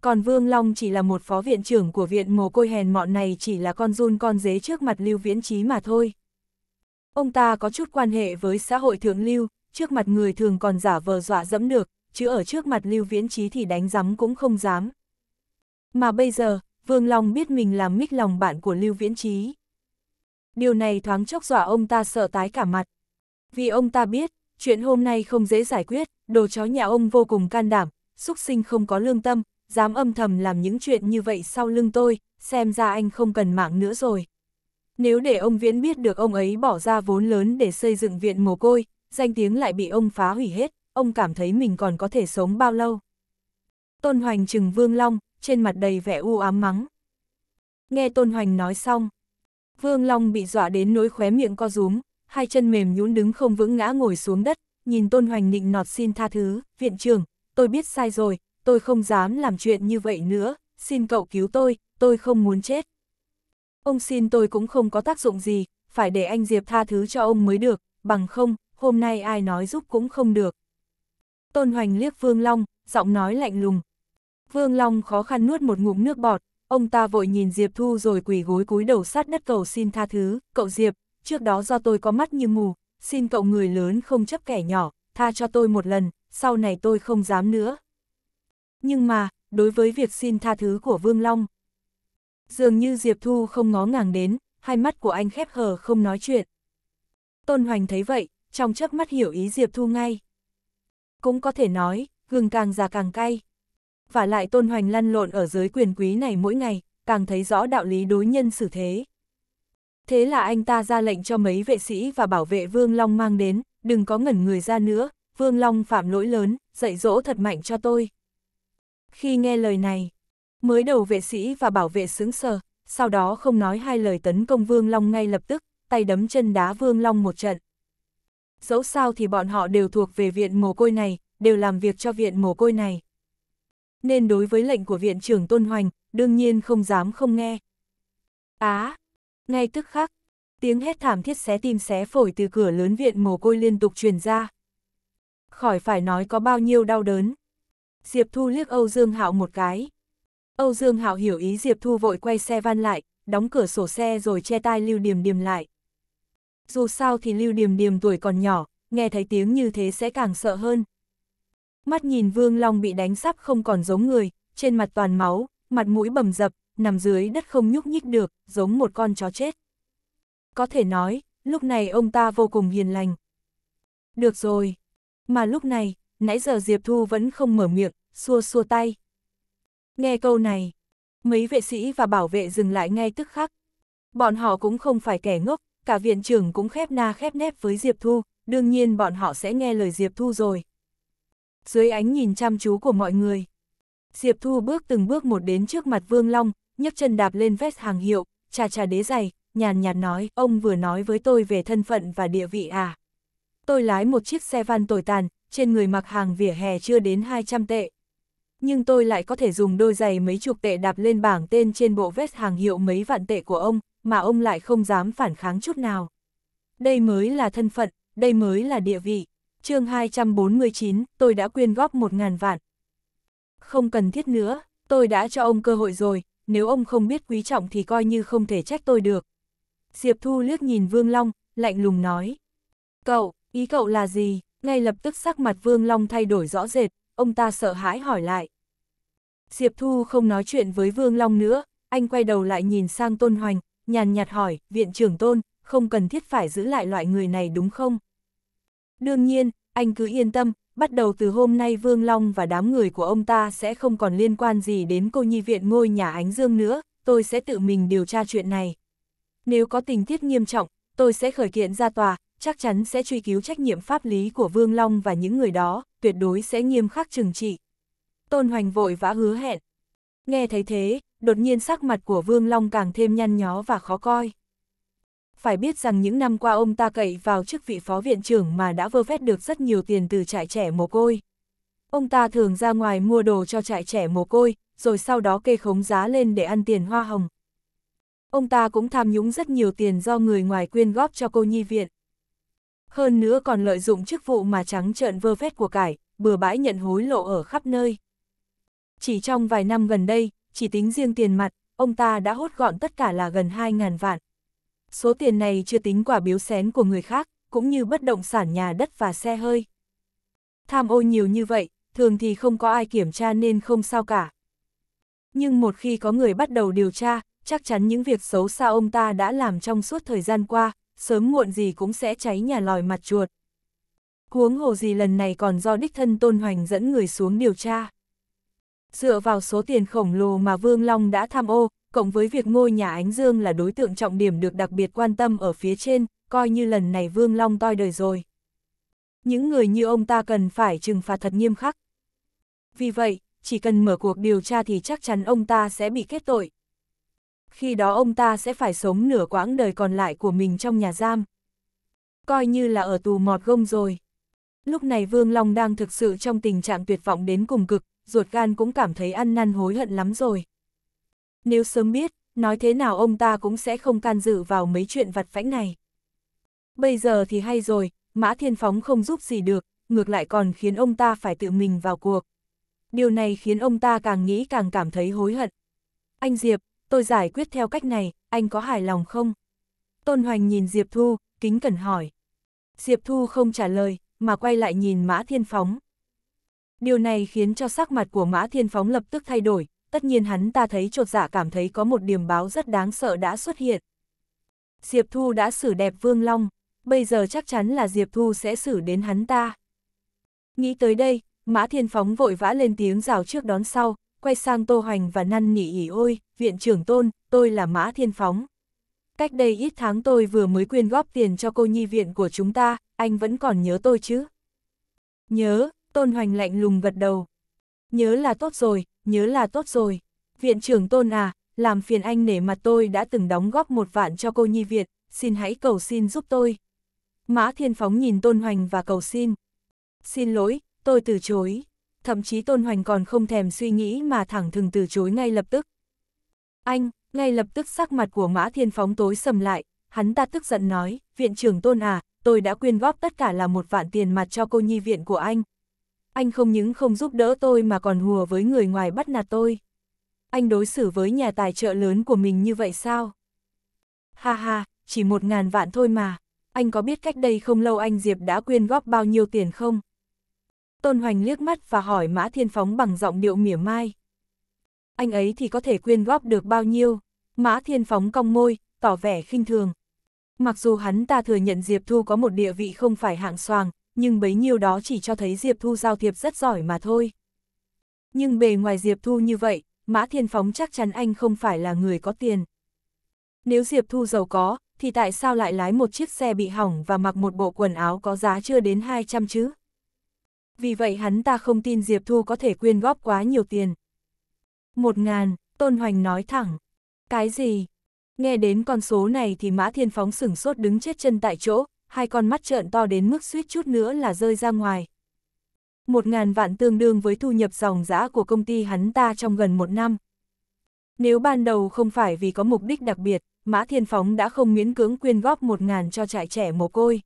Còn Vương Long chỉ là một phó viện trưởng của viện mồ côi hèn mọn này chỉ là con run con dế trước mặt Lưu Viễn Trí mà thôi. Ông ta có chút quan hệ với xã hội thượng lưu, trước mặt người thường còn giả vờ dọa dẫm được, chứ ở trước mặt Lưu Viễn Trí thì đánh rắm cũng không dám. Mà bây giờ, Vương Long biết mình làm mít lòng bạn của Lưu Viễn Trí. Điều này thoáng chốc dọa ông ta sợ tái cả mặt. Vì ông ta biết, chuyện hôm nay không dễ giải quyết, đồ chó nhà ông vô cùng can đảm, xúc sinh không có lương tâm, dám âm thầm làm những chuyện như vậy sau lưng tôi, xem ra anh không cần mạng nữa rồi. Nếu để ông Viễn biết được ông ấy bỏ ra vốn lớn để xây dựng viện mồ côi, danh tiếng lại bị ông phá hủy hết, ông cảm thấy mình còn có thể sống bao lâu. Tôn Hoành trừng Vương Long, trên mặt đầy vẻ u ám mắng. Nghe Tôn Hoành nói xong, Vương Long bị dọa đến nỗi khóe miệng co rúm, hai chân mềm nhũn đứng không vững ngã ngồi xuống đất, nhìn Tôn Hoành nịnh nọt xin tha thứ, viện trưởng, tôi biết sai rồi, tôi không dám làm chuyện như vậy nữa, xin cậu cứu tôi, tôi không muốn chết. Ông xin tôi cũng không có tác dụng gì, phải để anh Diệp tha thứ cho ông mới được, bằng không, hôm nay ai nói giúp cũng không được. Tôn Hoành liếc Vương Long, giọng nói lạnh lùng. Vương Long khó khăn nuốt một ngụm nước bọt, ông ta vội nhìn Diệp Thu rồi quỳ gối cúi đầu sát đất cầu xin tha thứ, cậu Diệp, trước đó do tôi có mắt như mù, xin cậu người lớn không chấp kẻ nhỏ, tha cho tôi một lần, sau này tôi không dám nữa. Nhưng mà, đối với việc xin tha thứ của Vương Long, dường như Diệp Thu không ngó ngàng đến, hai mắt của anh khép hờ không nói chuyện. Tôn Hoành thấy vậy, trong chớp mắt hiểu ý Diệp Thu ngay. Cũng có thể nói, gừng càng già càng cay. Và lại Tôn Hoành lăn lộn ở dưới quyền quý này mỗi ngày, càng thấy rõ đạo lý đối nhân xử thế. Thế là anh ta ra lệnh cho mấy vệ sĩ và bảo vệ Vương Long mang đến, đừng có ngẩn người ra nữa, Vương Long phạm lỗi lớn, dạy dỗ thật mạnh cho tôi. Khi nghe lời này, mới đầu vệ sĩ và bảo vệ sững sờ, sau đó không nói hai lời tấn công Vương Long ngay lập tức, tay đấm chân đá Vương Long một trận. Dẫu sao thì bọn họ đều thuộc về viện mồ côi này, đều làm việc cho viện mồ côi này. Nên đối với lệnh của viện trưởng Tôn Hoành, đương nhiên không dám không nghe. Á, ngay tức khắc, tiếng hét thảm thiết xé tim xé phổi từ cửa lớn viện mồ côi liên tục truyền ra. Khỏi phải nói có bao nhiêu đau đớn. Diệp Thu liếc Âu Dương Hạo một cái. Âu Dương Hạo hiểu ý Diệp Thu vội quay xe van lại, đóng cửa sổ xe rồi che tai Lưu Điềm Điềm lại. Dù sao thì Lưu Điềm Điềm tuổi còn nhỏ, nghe thấy tiếng như thế sẽ càng sợ hơn. Mắt nhìn Vương Long bị đánh sắp không còn giống người, trên mặt toàn máu, mặt mũi bầm dập, nằm dưới đất không nhúc nhích được, giống một con chó chết. Có thể nói, lúc này ông ta vô cùng hiền lành. Được rồi. Mà lúc này, nãy giờ Diệp Thu vẫn không mở miệng, xua xua tay. Nghe câu này, mấy vệ sĩ và bảo vệ dừng lại ngay tức khắc. Bọn họ cũng không phải kẻ ngốc, cả viện trưởng cũng khép na khép nép với Diệp Thu, đương nhiên bọn họ sẽ nghe lời Diệp Thu rồi. Dưới ánh nhìn chăm chú của mọi người, Diệp Thu bước từng bước một đến trước mặt Vương Long, nhấc chân đạp lên vest hàng hiệu, trà trà đế giày, nhàn nhạt nói, ông vừa nói với tôi về thân phận và địa vị à. Tôi lái một chiếc xe van tồi tàn, trên người mặc hàng vỉa hè chưa đến 200 tệ. Nhưng tôi lại có thể dùng đôi giày mấy chục tệ đạp lên bảng tên trên bộ vest hàng hiệu mấy vạn tệ của ông, mà ông lại không dám phản kháng chút nào. Đây mới là thân phận, đây mới là địa vị. chương 249, tôi đã quyên góp 1.000 vạn. Không cần thiết nữa, tôi đã cho ông cơ hội rồi, nếu ông không biết quý trọng thì coi như không thể trách tôi được. Diệp Thu liếc nhìn Vương Long, lạnh lùng nói. Cậu, ý cậu là gì? Ngay lập tức sắc mặt Vương Long thay đổi rõ rệt, ông ta sợ hãi hỏi lại. Diệp Thu không nói chuyện với Vương Long nữa, anh quay đầu lại nhìn sang Tôn Hoành, nhàn nhạt hỏi, viện trưởng Tôn, không cần thiết phải giữ lại loại người này đúng không? Đương nhiên, anh cứ yên tâm, bắt đầu từ hôm nay Vương Long và đám người của ông ta sẽ không còn liên quan gì đến cô nhi viện ngôi nhà Ánh Dương nữa, tôi sẽ tự mình điều tra chuyện này. Nếu có tình tiết nghiêm trọng, tôi sẽ khởi kiện ra tòa, chắc chắn sẽ truy cứu trách nhiệm pháp lý của Vương Long và những người đó, tuyệt đối sẽ nghiêm khắc trừng trị. Tôn Hoành vội vã hứa hẹn. Nghe thấy thế, đột nhiên sắc mặt của Vương Long càng thêm nhăn nhó và khó coi phải biết rằng những năm qua ông ta cậy vào chức vị phó viện trưởng mà đã vơ vét được rất nhiều tiền từ trại trẻ mồ côi. Ông ta thường ra ngoài mua đồ cho trại trẻ mồ côi, rồi sau đó kê khống giá lên để ăn tiền hoa hồng. Ông ta cũng tham nhũng rất nhiều tiền do người ngoài quyên góp cho cô nhi viện. Hơn nữa còn lợi dụng chức vụ mà trắng trợn vơ vét của cải, bừa bãi nhận hối lộ ở khắp nơi. Chỉ trong vài năm gần đây, chỉ tính riêng tiền mặt, ông ta đã hốt gọn tất cả là gần 2.000 vạn số tiền này chưa tính quả biếu xén của người khác, cũng như bất động sản nhà đất và xe hơi. Tham ô nhiều như vậy, thường thì không có ai kiểm tra nên không sao cả. Nhưng một khi có người bắt đầu điều tra, chắc chắn những việc xấu xa ông ta đã làm trong suốt thời gian qua, sớm muộn gì cũng sẽ cháy nhà lòi mặt chuột. Huống hồ gì lần này còn do đích thân Tôn Hoành dẫn người xuống điều tra. Dựa vào số tiền khổng lồ mà Vương Long đã tham ô, cộng với việc ngôi nhà Ánh Dương là đối tượng trọng điểm được đặc biệt quan tâm ở phía trên, coi như lần này Vương Long toi đời rồi. Những người như ông ta cần phải trừng phạt thật nghiêm khắc. Vì vậy, chỉ cần mở cuộc điều tra thì chắc chắn ông ta sẽ bị kết tội. Khi đó ông ta sẽ phải sống nửa quãng đời còn lại của mình trong nhà giam. Coi như là ở tù mọt gông rồi. Lúc này Vương Long đang thực sự trong tình trạng tuyệt vọng đến cùng cực, ruột gan cũng cảm thấy ăn năn hối hận lắm rồi. Nếu sớm biết, nói thế nào ông ta cũng sẽ không can dự vào mấy chuyện vặt vãnh này. Bây giờ thì hay rồi, Mã Thiên Phóng không giúp gì được, ngược lại còn khiến ông ta phải tự mình vào cuộc. Điều này khiến ông ta càng nghĩ càng cảm thấy hối hận. Anh Diệp, tôi giải quyết theo cách này, anh có hài lòng không? Tôn Hoành nhìn Diệp Thu, kính cẩn hỏi. Diệp Thu không trả lời, mà quay lại nhìn Mã Thiên Phóng. Điều này khiến cho sắc mặt của Mã Thiên Phóng lập tức thay đổi, tất nhiên hắn ta thấy trột dạ cảm thấy có một điểm báo rất đáng sợ đã xuất hiện. Diệp Thu đã xử đẹp Vương Long, bây giờ chắc chắn là Diệp Thu sẽ xử đến hắn ta. Nghĩ tới đây, Mã Thiên Phóng vội vã lên tiếng rào trước đón sau, quay sang Tô Hoành và năn nỉ ỉ ôi, viện trưởng tôn, tôi là Mã Thiên Phóng. Cách đây ít tháng tôi vừa mới quyên góp tiền cho cô nhi viện của chúng ta, anh vẫn còn nhớ tôi chứ? Nhớ, Tôn Hoành lạnh lùng gật đầu. Nhớ là tốt rồi, nhớ là tốt rồi. Viện trưởng Tôn à, làm phiền anh nể mặt tôi đã từng đóng góp một vạn cho cô nhi viện xin hãy cầu xin giúp tôi. Mã Thiên Phóng nhìn Tôn Hoành và cầu xin. Xin lỗi, tôi từ chối. Thậm chí Tôn Hoành còn không thèm suy nghĩ mà thẳng thừng từ chối ngay lập tức. Anh, ngay lập tức sắc mặt của Mã Thiên Phóng tối sầm lại, hắn ta tức giận nói, viện trưởng Tôn à, tôi đã quyên góp tất cả là một vạn tiền mặt cho cô nhi viện của anh, anh không những không giúp đỡ tôi mà còn hùa với người ngoài bắt nạt tôi. Anh đối xử với nhà tài trợ lớn của mình như vậy sao? Ha ha, chỉ một ngàn vạn thôi mà, anh có biết cách đây không lâu anh Diệp đã quyên góp bao nhiêu tiền không? Tôn Hoành liếc mắt và hỏi Mã Thiên Phóng bằng giọng điệu mỉa mai. Anh ấy thì có thể quyên góp được bao nhiêu? Mã Thiên Phóng cong môi, tỏ vẻ khinh thường. Mặc dù hắn ta thừa nhận Diệp Thu có một địa vị không phải hạng soàng, nhưng bấy nhiêu đó chỉ cho thấy Diệp Thu giao thiệp rất giỏi mà thôi. Nhưng bề ngoài Diệp Thu như vậy, Mã Thiên Phóng chắc chắn anh không phải là người có tiền. Nếu Diệp Thu giàu có, thì tại sao lại lái một chiếc xe bị hỏng và mặc một bộ quần áo có giá chưa đến 200 chứ? Vì vậy hắn ta không tin Diệp Thu có thể quyên góp quá nhiều tiền. Một ngàn, Tôn Hoành nói thẳng. Cái gì? Nghe đến con số này thì Mã Thiên Phóng sửng sốt đứng chết chân tại chỗ, hai con mắt trợn to đến mức suýt chút nữa là rơi ra ngoài. Một ngàn vạn tương đương với thu nhập dòng giã của công ty hắn ta trong gần một năm. Nếu ban đầu không phải vì có mục đích đặc biệt, Mã Thiên Phóng đã không miễn cưỡng quyên góp một ngàn cho trại trẻ mồ côi.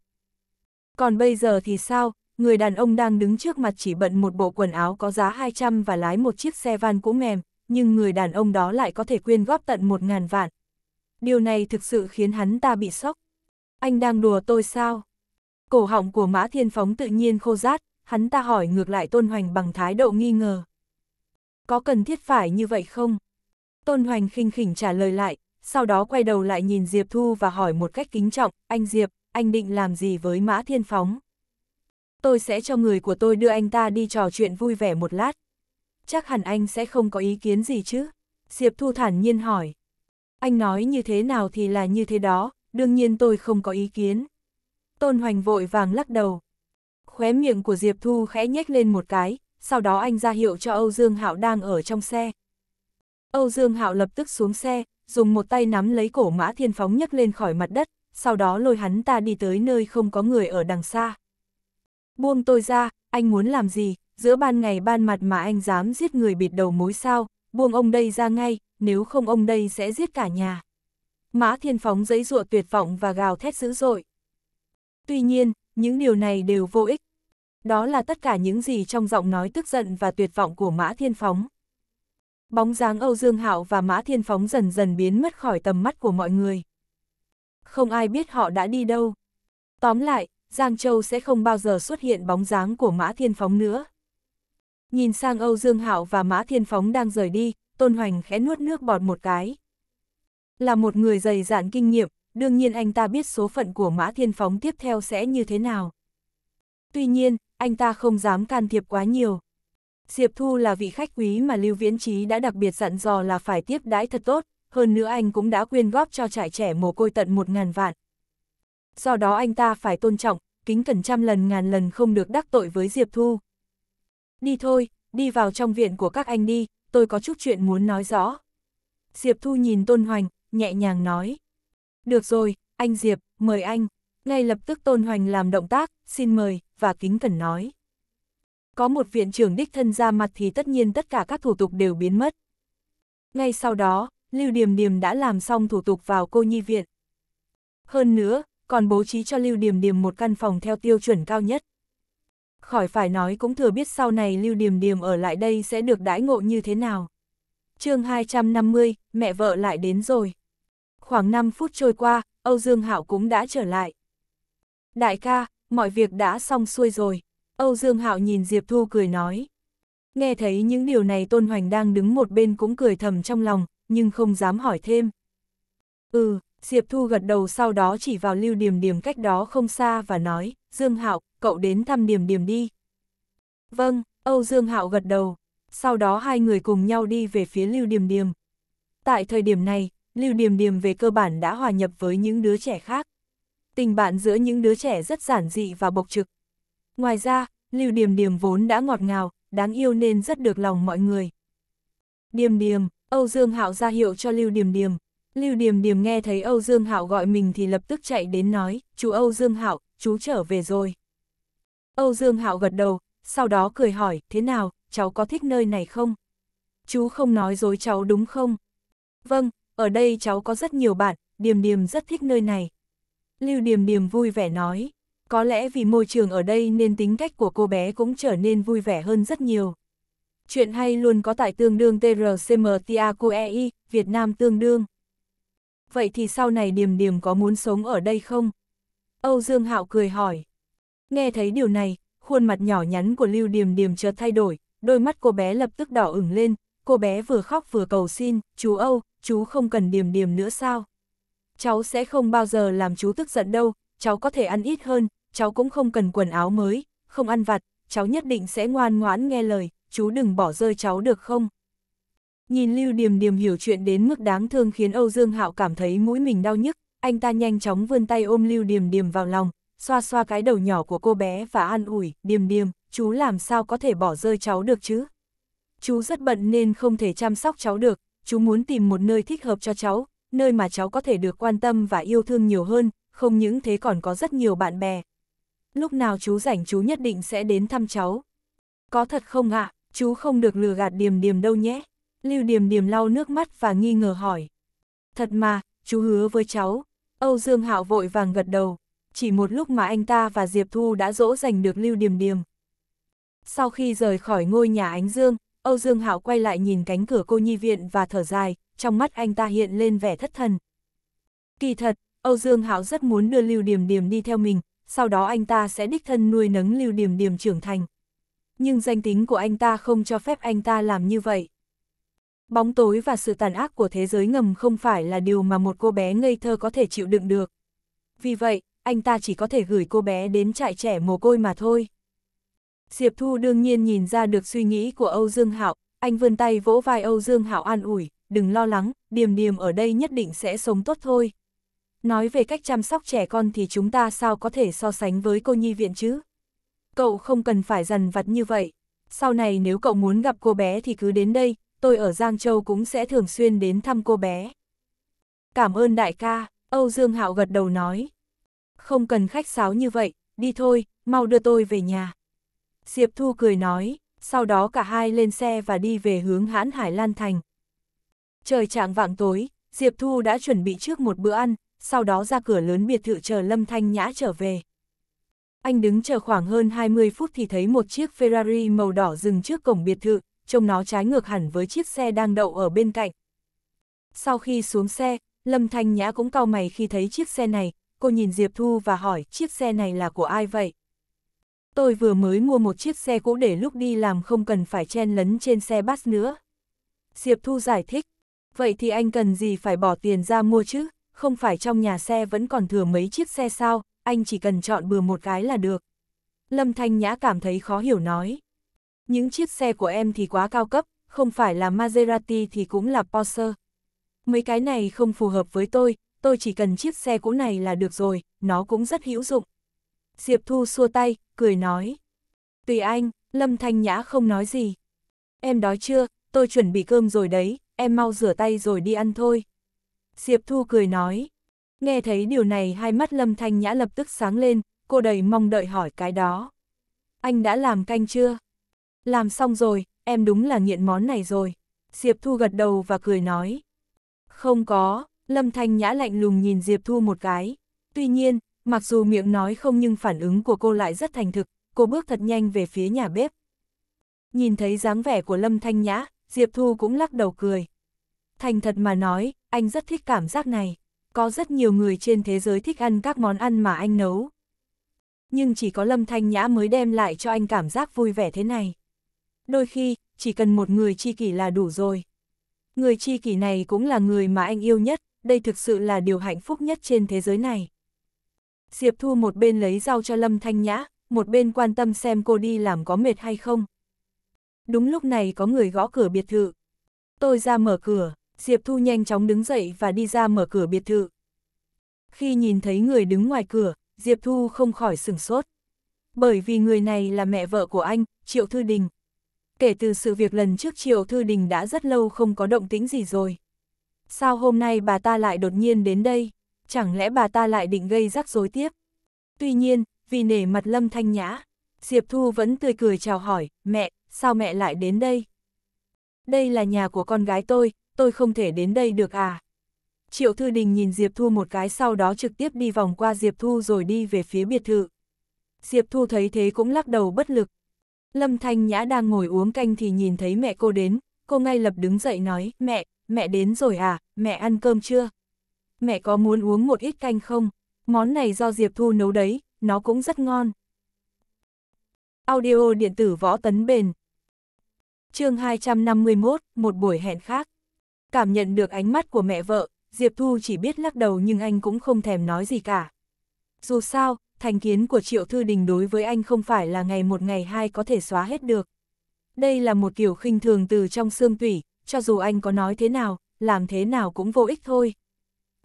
Còn bây giờ thì sao, người đàn ông đang đứng trước mặt chỉ bận một bộ quần áo có giá 200 và lái một chiếc xe van cũ mềm, nhưng người đàn ông đó lại có thể quyên góp tận một ngàn vạn. Điều này thực sự khiến hắn ta bị sốc anh đang đùa tôi sao? Cổ họng của Mã Thiên Phóng tự nhiên khô rát, hắn ta hỏi ngược lại Tôn Hoành bằng thái độ nghi ngờ. Có cần thiết phải như vậy không? Tôn Hoành khinh khỉnh trả lời lại, sau đó quay đầu lại nhìn Diệp Thu và hỏi một cách kính trọng, anh Diệp, anh định làm gì với Mã Thiên Phóng? Tôi sẽ cho người của tôi đưa anh ta đi trò chuyện vui vẻ một lát. Chắc hẳn anh sẽ không có ý kiến gì chứ? Diệp Thu thản nhiên hỏi. Anh nói như thế nào thì là như thế đó, đương nhiên tôi không có ý kiến. Tôn Hoành vội vàng lắc đầu. Khóe miệng của Diệp Thu khẽ nhếch lên một cái, sau đó anh ra hiệu cho Âu Dương Hạo đang ở trong xe. Âu Dương Hạo lập tức xuống xe, dùng một tay nắm lấy cổ Mã Thiên Phóng nhấc lên khỏi mặt đất, sau đó lôi hắn ta đi tới nơi không có người ở đằng xa. Buông tôi ra, anh muốn làm gì, giữa ban ngày ban mặt mà anh dám giết người bịt đầu mối sao, buông ông đây ra ngay, nếu không ông đây sẽ giết cả nhà. Mã Thiên Phóng giấy ruộ tuyệt vọng và gào thét dữ dội. Tuy nhiên, những điều này đều vô ích. Đó là tất cả những gì trong giọng nói tức giận và tuyệt vọng của Mã Thiên Phóng. Bóng dáng Âu Dương Hạo và Mã Thiên Phóng dần dần biến mất khỏi tầm mắt của mọi người. Không ai biết họ đã đi đâu. Tóm lại, Giang Châu sẽ không bao giờ xuất hiện bóng dáng của Mã Thiên Phóng nữa. Nhìn sang Âu Dương Hạo và Mã Thiên Phóng đang rời đi, Tôn Hoành khẽ nuốt nước bọt một cái. Là một người dày dạn kinh nghiệm, đương nhiên anh ta biết số phận của Mã Thiên Phóng tiếp theo sẽ như thế nào. Tuy nhiên, anh ta không dám can thiệp quá nhiều. Diệp Thu là vị khách quý mà Lưu Viễn Trí đã đặc biệt dặn dò là phải tiếp đãi thật tốt, hơn nữa anh cũng đã quyên góp cho trại trẻ mồ côi tận một ngàn vạn. Do đó anh ta phải tôn trọng, kính cẩn trăm lần ngàn lần không được đắc tội với Diệp Thu. Đi thôi, đi vào trong viện của các anh đi, tôi có chút chuyện muốn nói rõ. Diệp Thu nhìn Tôn Hoành, nhẹ nhàng nói. Được rồi, anh Diệp, mời anh. Ngay lập tức Tôn Hoành làm động tác, xin mời, và kính cẩn nói. Có một viện trưởng đích thân ra mặt thì tất nhiên tất cả các thủ tục đều biến mất. Ngay sau đó, Lưu Điềm Điềm đã làm xong thủ tục vào cô nhi viện. Hơn nữa, còn bố trí cho Lưu Điềm Điềm một căn phòng theo tiêu chuẩn cao nhất. Khỏi phải nói cũng thừa biết sau này Lưu Điềm Điềm ở lại đây sẽ được đãi ngộ như thế nào. chương 250, mẹ vợ lại đến rồi khoảng 5 phút trôi qua, Âu Dương Hạo cũng đã trở lại. Đại ca, mọi việc đã xong xuôi rồi. Âu Dương Hạo nhìn Diệp Thu cười nói. Nghe thấy những điều này Tôn Hoành đang đứng một bên cũng cười thầm trong lòng, nhưng không dám hỏi thêm. Ừ, Diệp Thu gật đầu sau đó chỉ vào lưu điểm điểm cách đó không xa và nói, Dương Hạo, cậu đến thăm điểm điểm đi. Vâng, Âu Dương Hạo gật đầu. Sau đó hai người cùng nhau đi về phía lưu điểm điểm. Tại thời điểm này, Lưu Điềm Điềm về cơ bản đã hòa nhập với những đứa trẻ khác. Tình bạn giữa những đứa trẻ rất giản dị và bộc trực. Ngoài ra, Lưu Điềm Điềm vốn đã ngọt ngào, đáng yêu nên rất được lòng mọi người. Điềm Điềm, Âu Dương Hạo ra hiệu cho Lưu Điềm Điềm. Lưu Điềm Điềm nghe thấy Âu Dương Hạo gọi mình thì lập tức chạy đến nói, chú Âu Dương Hạo, chú trở về rồi. Âu Dương Hạo gật đầu, sau đó cười hỏi, thế nào, cháu có thích nơi này không? Chú không nói dối cháu đúng không? Vâng, ở đây cháu có rất nhiều bạn, Điềm Điềm rất thích nơi này. Lưu Điềm Điềm vui vẻ nói, có lẽ vì môi trường ở đây nên tính cách của cô bé cũng trở nên vui vẻ hơn rất nhiều. Chuyện hay luôn có tại tương đương TRCMTAQEI, Việt Nam tương đương. Vậy thì sau này Điềm Điềm có muốn sống ở đây không? Âu Dương Hạo cười hỏi. Nghe thấy điều này, khuôn mặt nhỏ nhắn của Lưu Điềm Điềm chợt thay đổi, đôi mắt cô bé lập tức đỏ ửng lên, cô bé vừa khóc vừa cầu xin, chú Âu, chú không cần điềm điềm nữa sao? Cháu sẽ không bao giờ làm chú tức giận đâu, cháu có thể ăn ít hơn, cháu cũng không cần quần áo mới, không ăn vặt, cháu nhất định sẽ ngoan ngoãn nghe lời, chú đừng bỏ rơi cháu được không? Nhìn Lưu Điềm Điềm hiểu chuyện đến mức đáng thương khiến Âu Dương Hạo cảm thấy mũi mình đau nhức, anh ta nhanh chóng vươn tay ôm Lưu Điềm Điềm vào lòng, xoa xoa cái đầu nhỏ của cô bé và an ủi, Điềm Điềm, chú làm sao có thể bỏ rơi cháu được chứ? Chú rất bận nên không thể chăm sóc cháu được, chú muốn tìm một nơi thích hợp cho cháu, nơi mà cháu có thể được quan tâm và yêu thương nhiều hơn, không những thế còn có rất nhiều bạn bè. Lúc nào chú rảnh chú nhất định sẽ đến thăm cháu. Có thật không ạ, à? chú không được lừa gạt điềm điềm đâu nhé. Lưu điềm điềm lau nước mắt và nghi ngờ hỏi. Thật mà, chú hứa với cháu. Âu Dương Hạo vội vàng gật đầu. Chỉ một lúc mà anh ta và Diệp Thu đã dỗ dành được Lưu Điềm Điềm. Sau khi rời khỏi ngôi nhà Ánh Dương, Âu Dương Hạo quay lại nhìn cánh cửa cô nhi viện và thở dài, trong mắt anh ta hiện lên vẻ thất thần. Kỳ thật, Âu Dương Hạo rất muốn đưa Lưu Điềm Điềm đi theo mình, sau đó anh ta sẽ đích thân nuôi nấng Lưu Điềm Điềm trưởng thành. Nhưng danh tính của anh ta không cho phép anh ta làm như vậy. Bóng tối và sự tàn ác của thế giới ngầm không phải là điều mà một cô bé ngây thơ có thể chịu đựng được. Vì vậy, anh ta chỉ có thể gửi cô bé đến trại trẻ mồ côi mà thôi. Diệp Thu đương nhiên nhìn ra được suy nghĩ của Âu Dương Hạo, anh vươn tay vỗ vai Âu Dương Hạo an ủi, đừng lo lắng, điềm điềm ở đây nhất định sẽ sống tốt thôi. Nói về cách chăm sóc trẻ con thì chúng ta sao có thể so sánh với cô nhi viện chứ? Cậu không cần phải dằn vặt như vậy. Sau này nếu cậu muốn gặp cô bé thì cứ đến đây, tôi ở Giang Châu cũng sẽ thường xuyên đến thăm cô bé. Cảm ơn đại ca, Âu Dương Hạo gật đầu nói. Không cần khách sáo như vậy, đi thôi, mau đưa tôi về nhà. Diệp Thu cười nói, sau đó cả hai lên xe và đi về hướng hãn Hải Lan Thành. Trời trạng vạng tối, Diệp Thu đã chuẩn bị trước một bữa ăn, sau đó ra cửa lớn biệt thự chờ Lâm Thanh Nhã trở về. Anh đứng chờ khoảng hơn 20 phút thì thấy một chiếc Ferrari màu đỏ dừng trước cổng biệt thự, trông nó trái ngược hẳn với chiếc xe đang đậu ở bên cạnh. Sau khi xuống xe, Lâm Thanh Nhã cũng cau mày khi thấy chiếc xe này, cô nhìn Diệp Thu và hỏi chiếc xe này là của ai vậy? Tôi vừa mới mua một chiếc xe cũ để lúc đi làm không cần phải chen lấn trên xe bus nữa. Diệp Thu giải thích. Vậy thì anh cần gì phải bỏ tiền ra mua chứ, không phải trong nhà xe vẫn còn thừa mấy chiếc xe sao, anh chỉ cần chọn bừa một cái là được. Lâm Thanh Nhã cảm thấy khó hiểu nói. Những chiếc xe của em thì quá cao cấp, không phải là Maserati thì cũng là Porsche. Mấy cái này không phù hợp với tôi, tôi chỉ cần chiếc xe cũ này là được rồi, nó cũng rất hữu dụng. Diệp Thu xua tay, cười nói. Tùy anh, Lâm Thanh Nhã không nói gì. Em đói chưa, tôi chuẩn bị cơm rồi đấy, em mau rửa tay rồi đi ăn thôi. Diệp Thu cười nói. Nghe thấy điều này hai mắt Lâm Thanh Nhã lập tức sáng lên, cô đầy mong đợi hỏi cái đó. Anh đã làm canh chưa? Làm xong rồi, em đúng là nghiện món này rồi. Diệp Thu gật đầu và cười nói. Không có, Lâm Thanh Nhã lạnh lùng nhìn Diệp Thu một cái. Tuy nhiên, Mặc dù miệng nói không nhưng phản ứng của cô lại rất thành thực, cô bước thật nhanh về phía nhà bếp. Nhìn thấy dáng vẻ của Lâm Thanh Nhã, Diệp Thu cũng lắc đầu cười. Thành thật mà nói, anh rất thích cảm giác này. Có rất nhiều người trên thế giới thích ăn các món ăn mà anh nấu. Nhưng chỉ có Lâm Thanh Nhã mới đem lại cho anh cảm giác vui vẻ thế này. Đôi khi, chỉ cần một người tri kỷ là đủ rồi. Người tri kỷ này cũng là người mà anh yêu nhất, đây thực sự là điều hạnh phúc nhất trên thế giới này. Diệp Thu một bên lấy rau cho Lâm Thanh Nhã, một bên quan tâm xem cô đi làm có mệt hay không. Đúng lúc này có người gõ cửa biệt thự. Tôi ra mở cửa, Diệp Thu nhanh chóng đứng dậy và đi ra mở cửa biệt thự. Khi nhìn thấy người đứng ngoài cửa, Diệp Thu không khỏi sửng sốt. Bởi vì người này là mẹ vợ của anh, Triệu Thư Đình. Kể từ sự việc lần trước Triệu Thư Đình đã rất lâu không có động tĩnh gì rồi. Sao hôm nay bà ta lại đột nhiên đến đây? chẳng lẽ bà ta lại định gây rắc rối tiếp. Tuy nhiên, vì nể mặt Lâm Thanh Nhã, Diệp Thu vẫn tươi cười chào hỏi, mẹ, sao mẹ lại đến đây? Đây là nhà của con gái tôi, tôi không thể đến đây được à? Triệu Thư Đình nhìn Diệp Thu một cái sau đó trực tiếp đi vòng qua Diệp Thu rồi đi về phía biệt thự. Diệp Thu thấy thế cũng lắc đầu bất lực. Lâm Thanh Nhã đang ngồi uống canh thì nhìn thấy mẹ cô đến, cô ngay lập đứng dậy nói, mẹ, mẹ đến rồi à, mẹ ăn cơm chưa? mẹ có muốn uống một ít canh không? Món này do Diệp Thu nấu đấy, nó cũng rất ngon. Audio điện tử võ tấn bền chương 251, một buổi hẹn khác. Cảm nhận được ánh mắt của mẹ vợ, Diệp Thu chỉ biết lắc đầu nhưng anh cũng không thèm nói gì cả. Dù sao, thành kiến của Triệu Thư Đình đối với anh không phải là ngày một ngày hai có thể xóa hết được. Đây là một kiểu khinh thường từ trong xương tủy, cho dù anh có nói thế nào, làm thế nào cũng vô ích thôi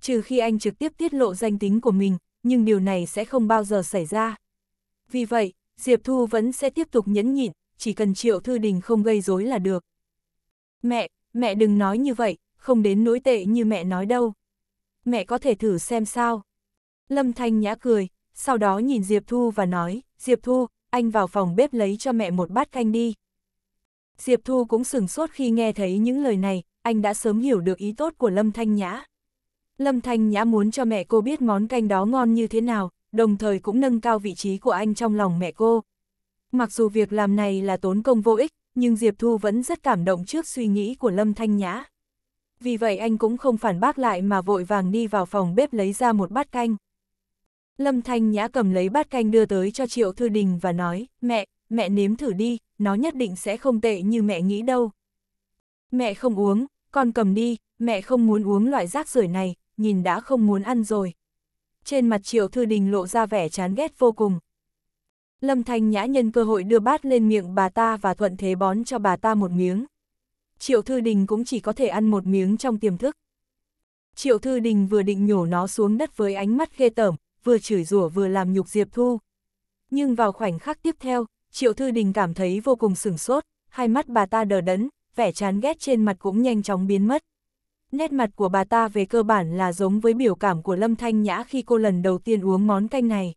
trừ khi anh trực tiếp tiết lộ danh tính của mình, nhưng điều này sẽ không bao giờ xảy ra. Vì vậy, Diệp Thu vẫn sẽ tiếp tục nhẫn nhịn, chỉ cần Triệu Thư Đình không gây rối là được. Mẹ, mẹ đừng nói như vậy, không đến nỗi tệ như mẹ nói đâu. Mẹ có thể thử xem sao. Lâm Thanh Nhã cười, sau đó nhìn Diệp Thu và nói, Diệp Thu, anh vào phòng bếp lấy cho mẹ một bát canh đi. Diệp Thu cũng sửng sốt khi nghe thấy những lời này, anh đã sớm hiểu được ý tốt của Lâm Thanh Nhã. Lâm Thanh Nhã muốn cho mẹ cô biết món canh đó ngon như thế nào, đồng thời cũng nâng cao vị trí của anh trong lòng mẹ cô. Mặc dù việc làm này là tốn công vô ích, nhưng Diệp Thu vẫn rất cảm động trước suy nghĩ của Lâm Thanh Nhã. Vì vậy anh cũng không phản bác lại mà vội vàng đi vào phòng bếp lấy ra một bát canh. Lâm Thanh Nhã cầm lấy bát canh đưa tới cho Triệu Thư Đình và nói, mẹ, mẹ nếm thử đi, nó nhất định sẽ không tệ như mẹ nghĩ đâu. Mẹ không uống, con cầm đi, mẹ không muốn uống loại rác rưởi này, nhìn đã không muốn ăn rồi. Trên mặt Triệu Thư Đình lộ ra vẻ chán ghét vô cùng. Lâm Thanh Nhã nhân cơ hội đưa bát lên miệng bà ta và thuận thế bón cho bà ta một miếng. Triệu Thư Đình cũng chỉ có thể ăn một miếng trong tiềm thức. Triệu Thư Đình vừa định nhổ nó xuống đất với ánh mắt ghê tởm, vừa chửi rủa vừa làm nhục Diệp Thu. Nhưng vào khoảnh khắc tiếp theo, Triệu Thư Đình cảm thấy vô cùng sửng sốt, hai mắt bà ta đờ đẫn, vẻ chán ghét trên mặt cũng nhanh chóng biến mất. Nét mặt của bà ta về cơ bản là giống với biểu cảm của Lâm Thanh Nhã khi cô lần đầu tiên uống món canh này.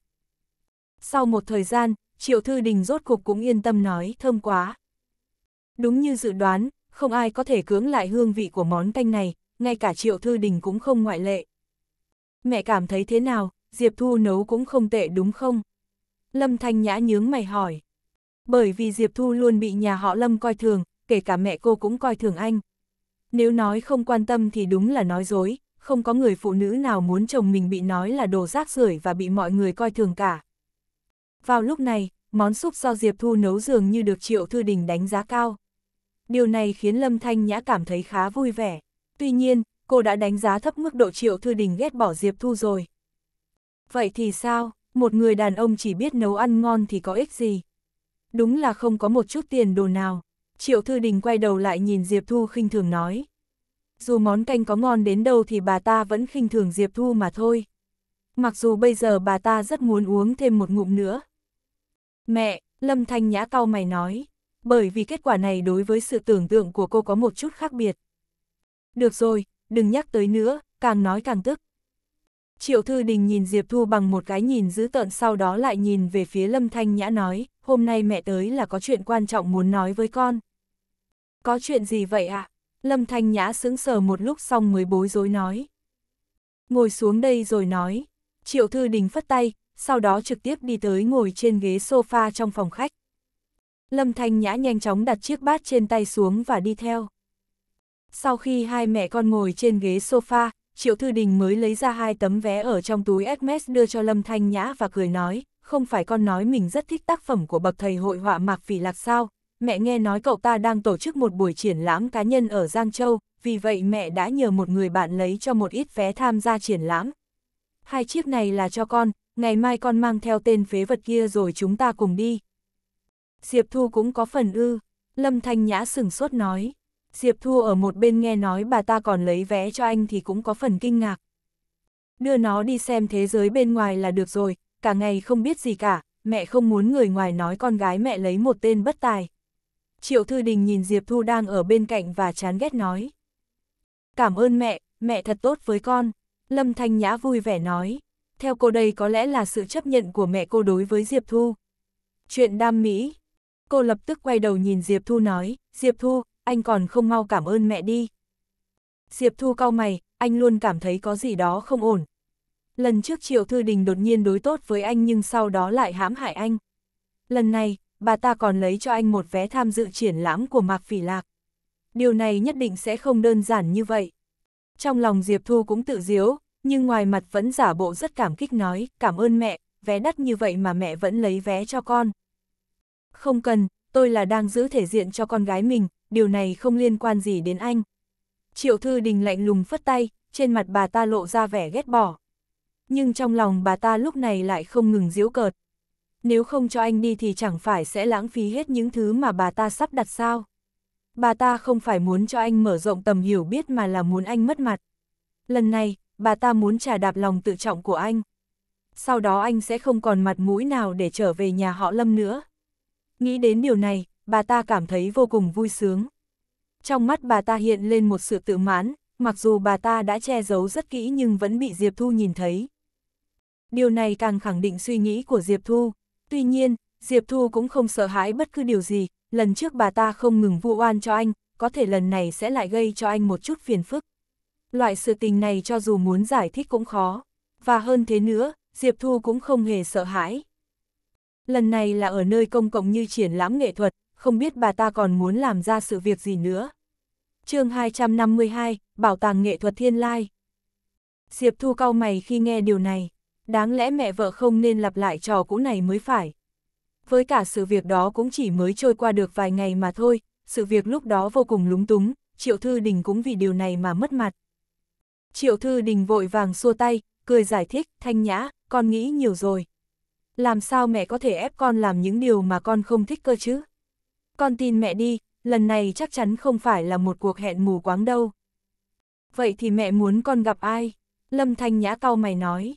Sau một thời gian, Triệu Thư Đình rốt cục cũng yên tâm nói thơm quá. Đúng như dự đoán, không ai có thể cưỡng lại hương vị của món canh này, ngay cả Triệu Thư Đình cũng không ngoại lệ. Mẹ cảm thấy thế nào, Diệp Thu nấu cũng không tệ đúng không? Lâm Thanh Nhã nhướng mày hỏi. Bởi vì Diệp Thu luôn bị nhà họ Lâm coi thường, kể cả mẹ cô cũng coi thường anh. Nếu nói không quan tâm thì đúng là nói dối, không có người phụ nữ nào muốn chồng mình bị nói là đồ rác rưởi và bị mọi người coi thường cả. Vào lúc này, món súp do Diệp Thu nấu dường như được Triệu Thư Đình đánh giá cao. Điều này khiến Lâm Thanh Nhã cảm thấy khá vui vẻ. Tuy nhiên, cô đã đánh giá thấp mức độ Triệu Thư Đình ghét bỏ Diệp Thu rồi. Vậy thì sao, một người đàn ông chỉ biết nấu ăn ngon thì có ích gì? Đúng là không có một chút tiền đồ nào. Triệu Thư Đình quay đầu lại nhìn Diệp Thu khinh thường nói. Dù món canh có ngon đến đâu thì bà ta vẫn khinh thường Diệp Thu mà thôi. Mặc dù bây giờ bà ta rất muốn uống thêm một ngụm nữa. Mẹ, Lâm Thanh Nhã cau mày nói, bởi vì kết quả này đối với sự tưởng tượng của cô có một chút khác biệt. Được rồi, đừng nhắc tới nữa, càng nói càng tức. Triệu Thư Đình nhìn Diệp Thu bằng một cái nhìn dữ tợn sau đó lại nhìn về phía Lâm Thanh Nhã nói, hôm nay mẹ tới là có chuyện quan trọng muốn nói với con. Có chuyện gì vậy ạ? À? Lâm Thanh Nhã sững sờ một lúc xong mới bối rối nói. Ngồi xuống đây rồi nói. Triệu Thư Đình phất tay, sau đó trực tiếp đi tới ngồi trên ghế sofa trong phòng khách. Lâm Thanh Nhã nhanh chóng đặt chiếc bát trên tay xuống và đi theo. Sau khi hai mẹ con ngồi trên ghế sofa, Triệu Thư Đình mới lấy ra hai tấm vé ở trong túi Hermes đưa cho Lâm Thanh Nhã và cười nói, không phải con nói mình rất thích tác phẩm của bậc thầy hội họa Mạc Phỉ Lạc sao, mẹ nghe nói cậu ta đang tổ chức một buổi triển lãm cá nhân ở Giang Châu, vì vậy mẹ đã nhờ một người bạn lấy cho một ít vé tham gia triển lãm. Hai chiếc này là cho con, ngày mai con mang theo tên phế vật kia rồi chúng ta cùng đi. Diệp Thu cũng có phần ư, Lâm Thanh Nhã sừng sốt nói. Diệp Thu ở một bên nghe nói bà ta còn lấy vé cho anh thì cũng có phần kinh ngạc. Đưa nó đi xem thế giới bên ngoài là được rồi, cả ngày không biết gì cả, mẹ không muốn người ngoài nói con gái mẹ lấy một tên bất tài. Triệu Thư Đình nhìn Diệp Thu đang ở bên cạnh và chán ghét nói. Cảm ơn mẹ, mẹ thật tốt với con. Lâm Thanh Nhã vui vẻ nói. Theo cô đây có lẽ là sự chấp nhận của mẹ cô đối với Diệp Thu. Chuyện đam mỹ. Cô lập tức quay đầu nhìn Diệp Thu nói, Diệp Thu, anh còn không mau cảm ơn mẹ đi. Diệp Thu cau mày, anh luôn cảm thấy có gì đó không ổn. Lần trước Triệu Thư Đình đột nhiên đối tốt với anh nhưng sau đó lại hãm hại anh. Lần này, bà ta còn lấy cho anh một vé tham dự triển lãm của Mạc Phỉ Lạc. Điều này nhất định sẽ không đơn giản như vậy. Trong lòng Diệp Thu cũng tự diếu, nhưng ngoài mặt vẫn giả bộ rất cảm kích nói, cảm ơn mẹ, vé đắt như vậy mà mẹ vẫn lấy vé cho con. Không cần, tôi là đang giữ thể diện cho con gái mình, điều này không liên quan gì đến anh. Triệu Thư Đình lạnh lùng phất tay, trên mặt bà ta lộ ra vẻ ghét bỏ. Nhưng trong lòng bà ta lúc này lại không ngừng giễu cợt nếu không cho anh đi thì chẳng phải sẽ lãng phí hết những thứ mà bà ta sắp đặt sao. Bà ta không phải muốn cho anh mở rộng tầm hiểu biết mà là muốn anh mất mặt. Lần này, bà ta muốn trả đạp lòng tự trọng của anh. Sau đó anh sẽ không còn mặt mũi nào để trở về nhà họ Lâm nữa. Nghĩ đến điều này, bà ta cảm thấy vô cùng vui sướng. Trong mắt bà ta hiện lên một sự tự mãn, mặc dù bà ta đã che giấu rất kỹ nhưng vẫn bị Diệp Thu nhìn thấy. Điều này càng khẳng định suy nghĩ của Diệp Thu. Tuy nhiên, Diệp Thu cũng không sợ hãi bất cứ điều gì, lần trước bà ta không ngừng vu oan cho anh, có thể lần này sẽ lại gây cho anh một chút phiền phức. Loại sự tình này cho dù muốn giải thích cũng khó. Và hơn thế nữa, Diệp Thu cũng không hề sợ hãi. Lần này là ở nơi công cộng như triển lãm nghệ thuật, không biết bà ta còn muốn làm ra sự việc gì nữa. chương 252, Bảo tàng nghệ thuật thiên lai. Diệp Thu cau mày khi nghe điều này đáng lẽ mẹ vợ không nên lặp lại trò cũ này mới phải. Với cả sự việc đó cũng chỉ mới trôi qua được vài ngày mà thôi, sự việc lúc đó vô cùng lúng túng, Triệu Thư Đình cũng vì điều này mà mất mặt. Triệu Thư Đình vội vàng xua tay, cười giải thích, thanh nhã, con nghĩ nhiều rồi. Làm sao mẹ có thể ép con làm những điều mà con không thích cơ chứ? Con tin mẹ đi, lần này chắc chắn không phải là một cuộc hẹn mù quáng đâu. Vậy thì mẹ muốn con gặp ai? Lâm Thanh Nhã cau mày nói.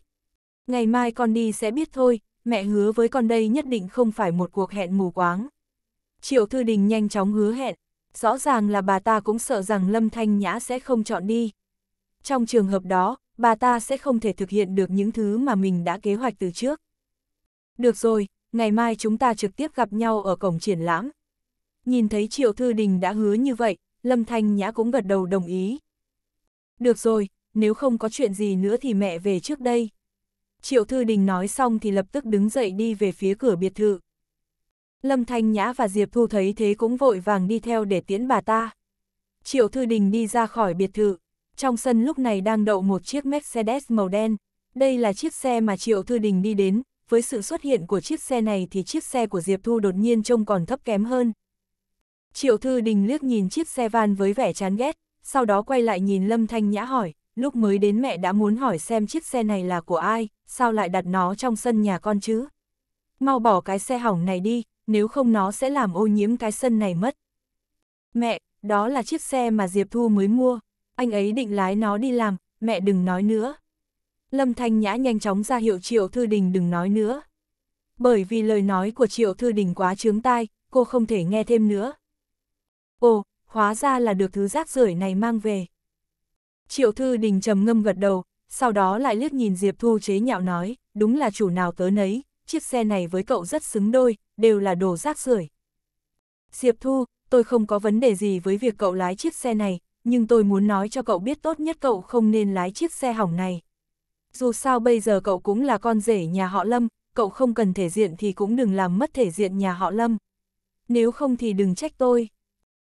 Ngày mai con đi sẽ biết thôi, mẹ hứa với con đây nhất định không phải một cuộc hẹn mù quáng. Triệu Thư Đình nhanh chóng hứa hẹn, rõ ràng là bà ta cũng sợ rằng Lâm Thanh Nhã sẽ không chọn đi. Trong trường hợp đó, bà ta sẽ không thể thực hiện được những thứ mà mình đã kế hoạch từ trước. Được rồi, ngày mai chúng ta trực tiếp gặp nhau ở cổng triển lãm. Nhìn thấy Triệu Thư Đình đã hứa như vậy, Lâm Thanh Nhã cũng gật đầu đồng ý. Được rồi, nếu không có chuyện gì nữa thì mẹ về trước đây. Triệu Thư Đình nói xong thì lập tức đứng dậy đi về phía cửa biệt thự. Lâm Thanh Nhã và Diệp Thu thấy thế cũng vội vàng đi theo để tiễn bà ta. Triệu Thư Đình đi ra khỏi biệt thự. Trong sân lúc này đang đậu một chiếc Mercedes màu đen. Đây là chiếc xe mà Triệu Thư Đình đi đến. Với sự xuất hiện của chiếc xe này thì chiếc xe của Diệp Thu đột nhiên trông còn thấp kém hơn. Triệu Thư Đình liếc nhìn chiếc xe van với vẻ chán ghét, sau đó quay lại nhìn Lâm Thanh Nhã hỏi, lúc mới đến mẹ đã muốn hỏi xem chiếc xe này là của ai, sao lại đặt nó trong sân nhà con chứ. Mau bỏ cái xe hỏng này đi, nếu không nó sẽ làm ô nhiễm cái sân này mất. Mẹ, đó là chiếc xe mà Diệp Thu mới mua, anh ấy định lái nó đi làm, mẹ đừng nói nữa. Lâm Thanh Nhã nhanh chóng ra hiệu Triệu Thư Đình đừng nói nữa. Bởi vì lời nói của Triệu Thư Đình quá chướng tai, cô không thể nghe thêm nữa. Ồ, hóa ra là được thứ rác rưởi này mang về. Triệu Thư Đình trầm ngâm gật đầu, sau đó lại liếc nhìn Diệp Thu chế nhạo nói, đúng là chủ nào tớ nấy, chiếc xe này với cậu rất xứng đôi, đều là đồ rác rưởi. Diệp Thu, tôi không có vấn đề gì với việc cậu lái chiếc xe này, nhưng tôi muốn nói cho cậu biết tốt nhất cậu không nên lái chiếc xe hỏng này. Dù sao bây giờ cậu cũng là con rể nhà họ Lâm, cậu không cần thể diện thì cũng đừng làm mất thể diện nhà họ Lâm. Nếu không thì đừng trách tôi.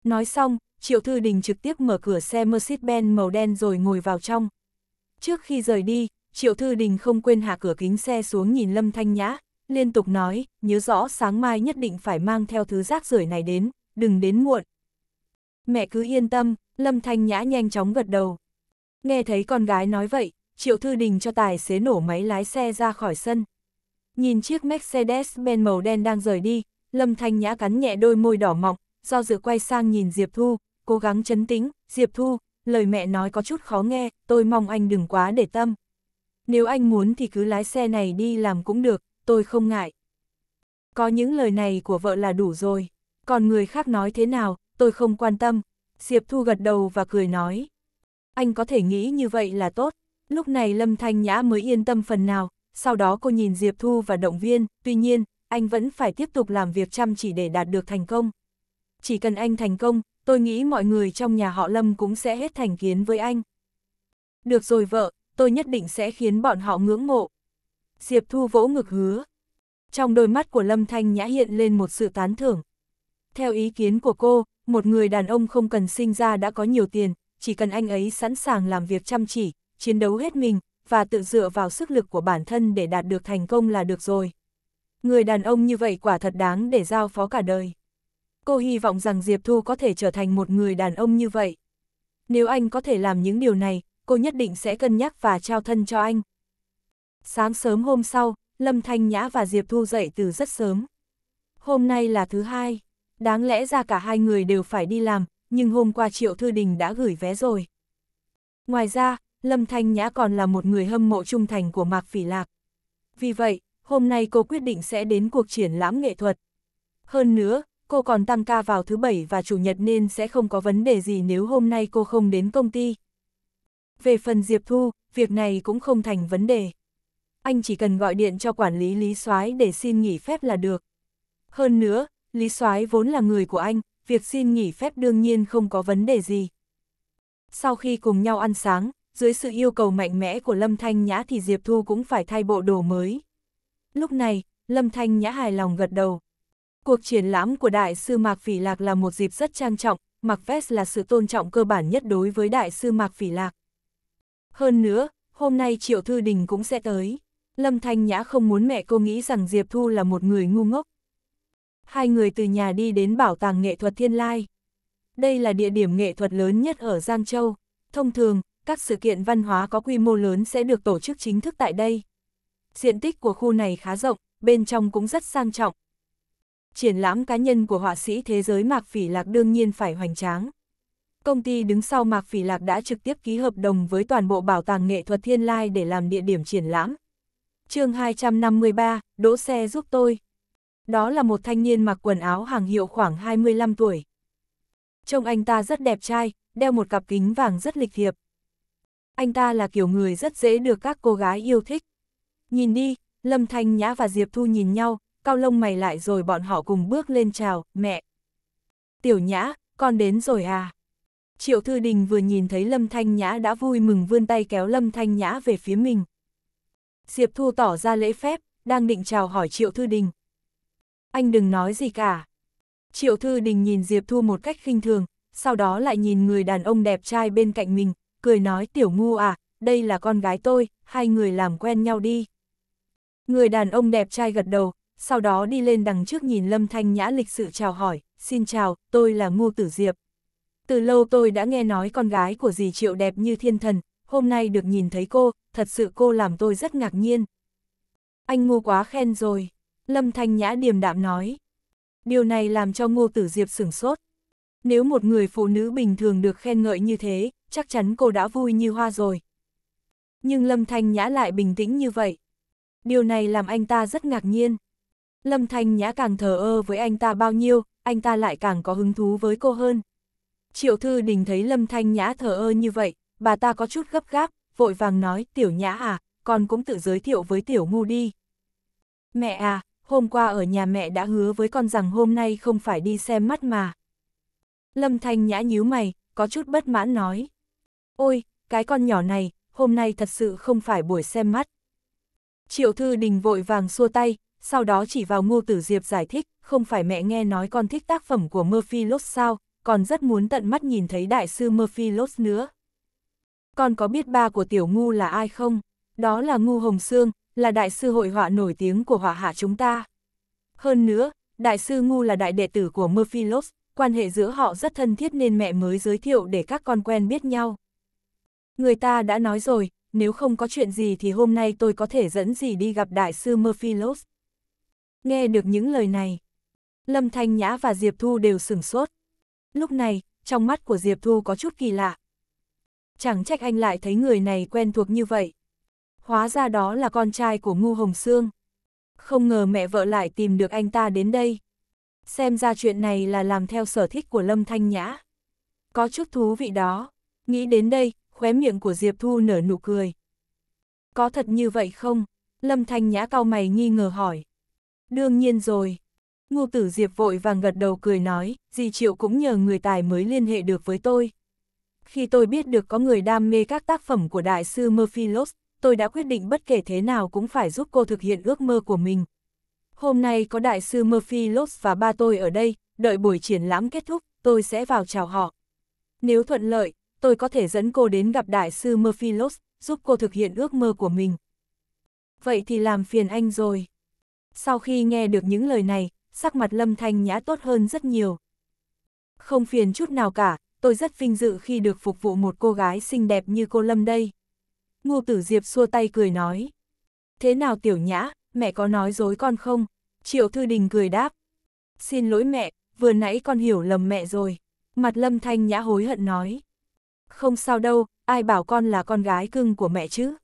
Nói xong, Triệu Thư Đình trực tiếp mở cửa xe Mercedes-Benz màu đen rồi ngồi vào trong. Trước khi rời đi, Triệu Thư Đình không quên hạ cửa kính xe xuống nhìn Lâm Thanh Nhã, liên tục nói, nhớ rõ sáng mai nhất định phải mang theo thứ rác rưởi này đến, đừng đến muộn. Mẹ cứ yên tâm, Lâm Thanh Nhã nhanh chóng gật đầu. Nghe thấy con gái nói vậy, Triệu Thư Đình cho tài xế nổ máy lái xe ra khỏi sân. Nhìn chiếc Mercedes-Benz màu đen đang rời đi, Lâm Thanh Nhã cắn nhẹ đôi môi đỏ mọng, do dự quay sang nhìn Diệp Thu, cố gắng chấn tĩnh, Diệp Thu, lời mẹ nói có chút khó nghe, tôi mong anh đừng quá để tâm. Nếu anh muốn thì cứ lái xe này đi làm cũng được, tôi không ngại. Có những lời này của vợ là đủ rồi, còn người khác nói thế nào, tôi không quan tâm. Diệp Thu gật đầu và cười nói. Anh có thể nghĩ như vậy là tốt. Lúc này Lâm Thanh Nhã mới yên tâm phần nào, sau đó cô nhìn Diệp Thu và động viên, tuy nhiên, anh vẫn phải tiếp tục làm việc chăm chỉ để đạt được thành công. Chỉ cần anh thành công, tôi nghĩ mọi người trong nhà họ Lâm cũng sẽ hết thành kiến với anh. Được rồi vợ, tôi nhất định sẽ khiến bọn họ ngưỡng mộ. Diệp Thu vỗ ngực hứa. Trong đôi mắt của Lâm Thanh Nhã hiện lên một sự tán thưởng. Theo ý kiến của cô, một người đàn ông không cần sinh ra đã có nhiều tiền, chỉ cần anh ấy sẵn sàng làm việc chăm chỉ, chiến đấu hết mình, và tự dựa vào sức lực của bản thân để đạt được thành công là được rồi. Người đàn ông như vậy quả thật đáng để giao phó cả đời cô hy vọng rằng Diệp Thu có thể trở thành một người đàn ông như vậy. Nếu anh có thể làm những điều này, cô nhất định sẽ cân nhắc và trao thân cho anh. Sáng sớm hôm sau, Lâm Thanh Nhã và Diệp Thu dậy từ rất sớm. Hôm nay là thứ hai, đáng lẽ ra cả hai người đều phải đi làm, nhưng hôm qua Triệu Thư Đình đã gửi vé rồi. Ngoài ra, Lâm Thanh Nhã còn là một người hâm mộ trung thành của Mạc Phỉ Lạc. Vì vậy, hôm nay cô quyết định sẽ đến cuộc triển lãm nghệ thuật. Hơn nữa, cô còn tăng ca vào thứ bảy và chủ nhật nên sẽ không có vấn đề gì nếu hôm nay cô không đến công ty. Về phần Diệp Thu, việc này cũng không thành vấn đề. Anh chỉ cần gọi điện cho quản lý Lý Soái để xin nghỉ phép là được. Hơn nữa, Lý Soái vốn là người của anh, việc xin nghỉ phép đương nhiên không có vấn đề gì. Sau khi cùng nhau ăn sáng, dưới sự yêu cầu mạnh mẽ của Lâm Thanh Nhã thì Diệp Thu cũng phải thay bộ đồ mới. Lúc này, Lâm Thanh Nhã hài lòng gật đầu, Cuộc triển lãm của Đại sư Mạc Phỉ Lạc là một dịp rất trang trọng, mặc vest là sự tôn trọng cơ bản nhất đối với Đại sư Mạc Phỉ Lạc. Hơn nữa, hôm nay Triệu Thư Đình cũng sẽ tới. Lâm Thanh Nhã không muốn mẹ cô nghĩ rằng Diệp Thu là một người ngu ngốc. Hai người từ nhà đi đến Bảo tàng Nghệ thuật Thiên Lai. Đây là địa điểm nghệ thuật lớn nhất ở Giang Châu. Thông thường, các sự kiện văn hóa có quy mô lớn sẽ được tổ chức chính thức tại đây. Diện tích của khu này khá rộng, bên trong cũng rất sang trọng, triển lãm cá nhân của họa sĩ thế giới Mạc Phỉ Lạc đương nhiên phải hoành tráng. Công ty đứng sau Mạc Phỉ Lạc đã trực tiếp ký hợp đồng với toàn bộ bảo tàng nghệ thuật thiên lai để làm địa điểm triển lãm. chương 253, đỗ xe giúp tôi. Đó là một thanh niên mặc quần áo hàng hiệu khoảng 25 tuổi. Trông anh ta rất đẹp trai, đeo một cặp kính vàng rất lịch thiệp. Anh ta là kiểu người rất dễ được các cô gái yêu thích. Nhìn đi, Lâm Thanh Nhã và Diệp Thu nhìn nhau, cao lông mày lại rồi bọn họ cùng bước lên chào, mẹ. Tiểu nhã, con đến rồi à? Triệu Thư Đình vừa nhìn thấy Lâm Thanh Nhã đã vui mừng vươn tay kéo Lâm Thanh Nhã về phía mình. Diệp Thu tỏ ra lễ phép, đang định chào hỏi Triệu Thư Đình. Anh đừng nói gì cả. Triệu Thư Đình nhìn Diệp Thu một cách khinh thường, sau đó lại nhìn người đàn ông đẹp trai bên cạnh mình, cười nói tiểu ngu à, đây là con gái tôi, hai người làm quen nhau đi. Người đàn ông đẹp trai gật đầu, sau đó đi lên đằng trước nhìn Lâm Thanh Nhã lịch sự chào hỏi, xin chào, tôi là Ngô Tử Diệp. Từ lâu tôi đã nghe nói con gái của dì Triệu đẹp như thiên thần, hôm nay được nhìn thấy cô, thật sự cô làm tôi rất ngạc nhiên. Anh Ngô quá khen rồi, Lâm Thanh Nhã điềm đạm nói. Điều này làm cho Ngô Tử Diệp sửng sốt. Nếu một người phụ nữ bình thường được khen ngợi như thế, chắc chắn cô đã vui như hoa rồi. Nhưng Lâm Thanh Nhã lại bình tĩnh như vậy. Điều này làm anh ta rất ngạc nhiên. Lâm Thanh Nhã càng thờ ơ với anh ta bao nhiêu, anh ta lại càng có hứng thú với cô hơn. Triệu Thư Đình thấy Lâm Thanh Nhã thờ ơ như vậy, bà ta có chút gấp gáp, vội vàng nói, tiểu Nhã à, con cũng tự giới thiệu với tiểu ngu đi. Mẹ à, hôm qua ở nhà mẹ đã hứa với con rằng hôm nay không phải đi xem mắt mà. Lâm Thanh Nhã nhíu mày, có chút bất mãn nói. Ôi, cái con nhỏ này, hôm nay thật sự không phải buổi xem mắt. Triệu Thư Đình vội vàng xua tay, sau đó chỉ vào Ngô Tử Diệp giải thích, không phải mẹ nghe nói con thích tác phẩm của Murphy Lost sao, còn rất muốn tận mắt nhìn thấy đại sư Murphy Lost nữa. Con có biết ba của tiểu ngu là ai không? Đó là ngu Hồng Sương, là đại sư hội họa nổi tiếng của họa hạ chúng ta. Hơn nữa, đại sư ngu là đại đệ tử của Murphy Lost, quan hệ giữa họ rất thân thiết nên mẹ mới giới thiệu để các con quen biết nhau. Người ta đã nói rồi, nếu không có chuyện gì thì hôm nay tôi có thể dẫn gì đi gặp đại sư Murphy Lost. Nghe được những lời này, Lâm Thanh Nhã và Diệp Thu đều sửng sốt. Lúc này, trong mắt của Diệp Thu có chút kỳ lạ. Chẳng trách anh lại thấy người này quen thuộc như vậy. Hóa ra đó là con trai của Ngu Hồng Sương. Không ngờ mẹ vợ lại tìm được anh ta đến đây. Xem ra chuyện này là làm theo sở thích của Lâm Thanh Nhã. Có chút thú vị đó. Nghĩ đến đây, khóe miệng của Diệp Thu nở nụ cười. Có thật như vậy không? Lâm Thanh Nhã cau mày nghi ngờ hỏi. Đương nhiên rồi. Ngô tử Diệp vội vàng gật đầu cười nói, dì Triệu cũng nhờ người tài mới liên hệ được với tôi. Khi tôi biết được có người đam mê các tác phẩm của đại sư Murphy Loss, tôi đã quyết định bất kể thế nào cũng phải giúp cô thực hiện ước mơ của mình. Hôm nay có đại sư Murphy Loss và ba tôi ở đây, đợi buổi triển lãm kết thúc, tôi sẽ vào chào họ. Nếu thuận lợi, tôi có thể dẫn cô đến gặp đại sư Murphy Loss, giúp cô thực hiện ước mơ của mình. Vậy thì làm phiền anh rồi. Sau khi nghe được những lời này, sắc mặt Lâm Thanh Nhã tốt hơn rất nhiều. Không phiền chút nào cả, tôi rất vinh dự khi được phục vụ một cô gái xinh đẹp như cô Lâm đây. Ngô Tử Diệp xua tay cười nói. Thế nào Tiểu Nhã, mẹ có nói dối con không? Triệu Thư Đình cười đáp. Xin lỗi mẹ, vừa nãy con hiểu lầm mẹ rồi. Mặt Lâm Thanh Nhã hối hận nói. Không sao đâu, ai bảo con là con gái cưng của mẹ chứ?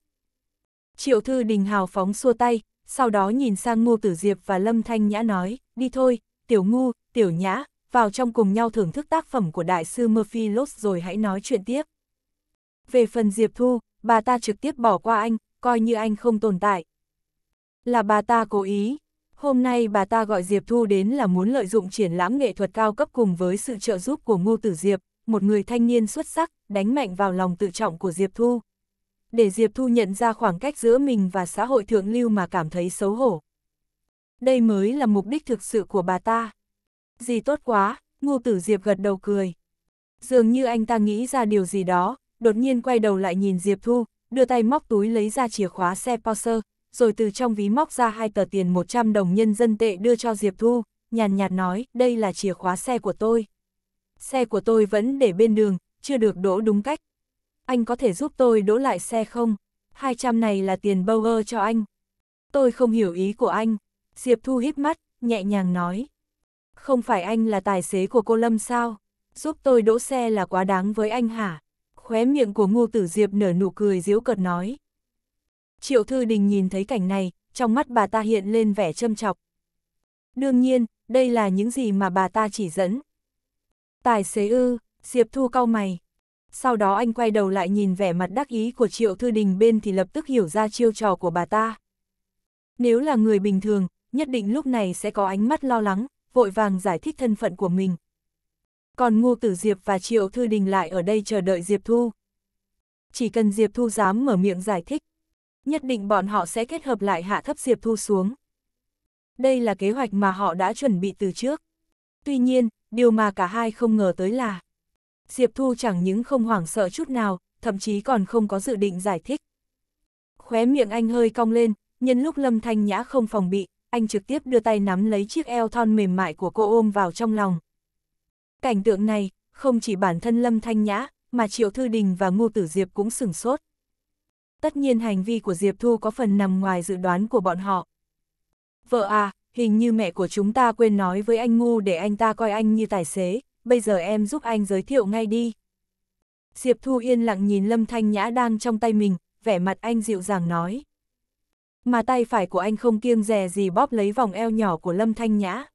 Triệu Thư Đình hào phóng xua tay, sau đó nhìn sang Ngô Tử Diệp và Lâm Thanh Nhã nói, đi thôi, tiểu ngu, tiểu nhã, vào trong cùng nhau thưởng thức tác phẩm của đại sư Murphy Lost rồi hãy nói chuyện tiếp. Về phần Diệp Thu, bà ta trực tiếp bỏ qua anh, coi như anh không tồn tại. Là bà ta cố ý. Hôm nay bà ta gọi Diệp Thu đến là muốn lợi dụng triển lãm nghệ thuật cao cấp cùng với sự trợ giúp của Ngô Tử Diệp, một người thanh niên xuất sắc, đánh mạnh vào lòng tự trọng của Diệp Thu để Diệp Thu nhận ra khoảng cách giữa mình và xã hội thượng lưu mà cảm thấy xấu hổ. Đây mới là mục đích thực sự của bà ta. Gì tốt quá, ngô tử Diệp gật đầu cười. Dường như anh ta nghĩ ra điều gì đó, đột nhiên quay đầu lại nhìn Diệp Thu, đưa tay móc túi lấy ra chìa khóa xe Porsche, rồi từ trong ví móc ra hai tờ tiền 100 đồng nhân dân tệ đưa cho Diệp Thu, nhàn nhạt nói, đây là chìa khóa xe của tôi. Xe của tôi vẫn để bên đường, chưa được đỗ đúng cách anh có thể giúp tôi đỗ lại xe không? 200 này là tiền Bauer cho anh. Tôi không hiểu ý của anh. Diệp Thu hít mắt, nhẹ nhàng nói. Không phải anh là tài xế của cô Lâm sao? Giúp tôi đỗ xe là quá đáng với anh hả? Khóe miệng của ngô tử Diệp nở nụ cười diếu cợt nói. Triệu Thư Đình nhìn thấy cảnh này, trong mắt bà ta hiện lên vẻ châm chọc. Đương nhiên, đây là những gì mà bà ta chỉ dẫn. Tài xế ư, Diệp Thu cau mày, sau đó anh quay đầu lại nhìn vẻ mặt đắc ý của Triệu Thư Đình bên thì lập tức hiểu ra chiêu trò của bà ta. Nếu là người bình thường, nhất định lúc này sẽ có ánh mắt lo lắng, vội vàng giải thích thân phận của mình. Còn Ngô Tử Diệp và Triệu Thư Đình lại ở đây chờ đợi Diệp Thu. Chỉ cần Diệp Thu dám mở miệng giải thích, nhất định bọn họ sẽ kết hợp lại hạ thấp Diệp Thu xuống. Đây là kế hoạch mà họ đã chuẩn bị từ trước. Tuy nhiên, điều mà cả hai không ngờ tới là Diệp Thu chẳng những không hoảng sợ chút nào, thậm chí còn không có dự định giải thích. Khóe miệng anh hơi cong lên, nhân lúc Lâm Thanh Nhã không phòng bị, anh trực tiếp đưa tay nắm lấy chiếc eo thon mềm mại của cô ôm vào trong lòng. Cảnh tượng này, không chỉ bản thân Lâm Thanh Nhã, mà Triệu Thư Đình và Ngô Tử Diệp cũng sửng sốt. Tất nhiên hành vi của Diệp Thu có phần nằm ngoài dự đoán của bọn họ. Vợ à, hình như mẹ của chúng ta quên nói với anh ngu để anh ta coi anh như tài xế bây giờ em giúp anh giới thiệu ngay đi. Diệp Thu yên lặng nhìn Lâm Thanh Nhã đang trong tay mình, vẻ mặt anh dịu dàng nói. Mà tay phải của anh không kiêng dè gì bóp lấy vòng eo nhỏ của Lâm Thanh Nhã.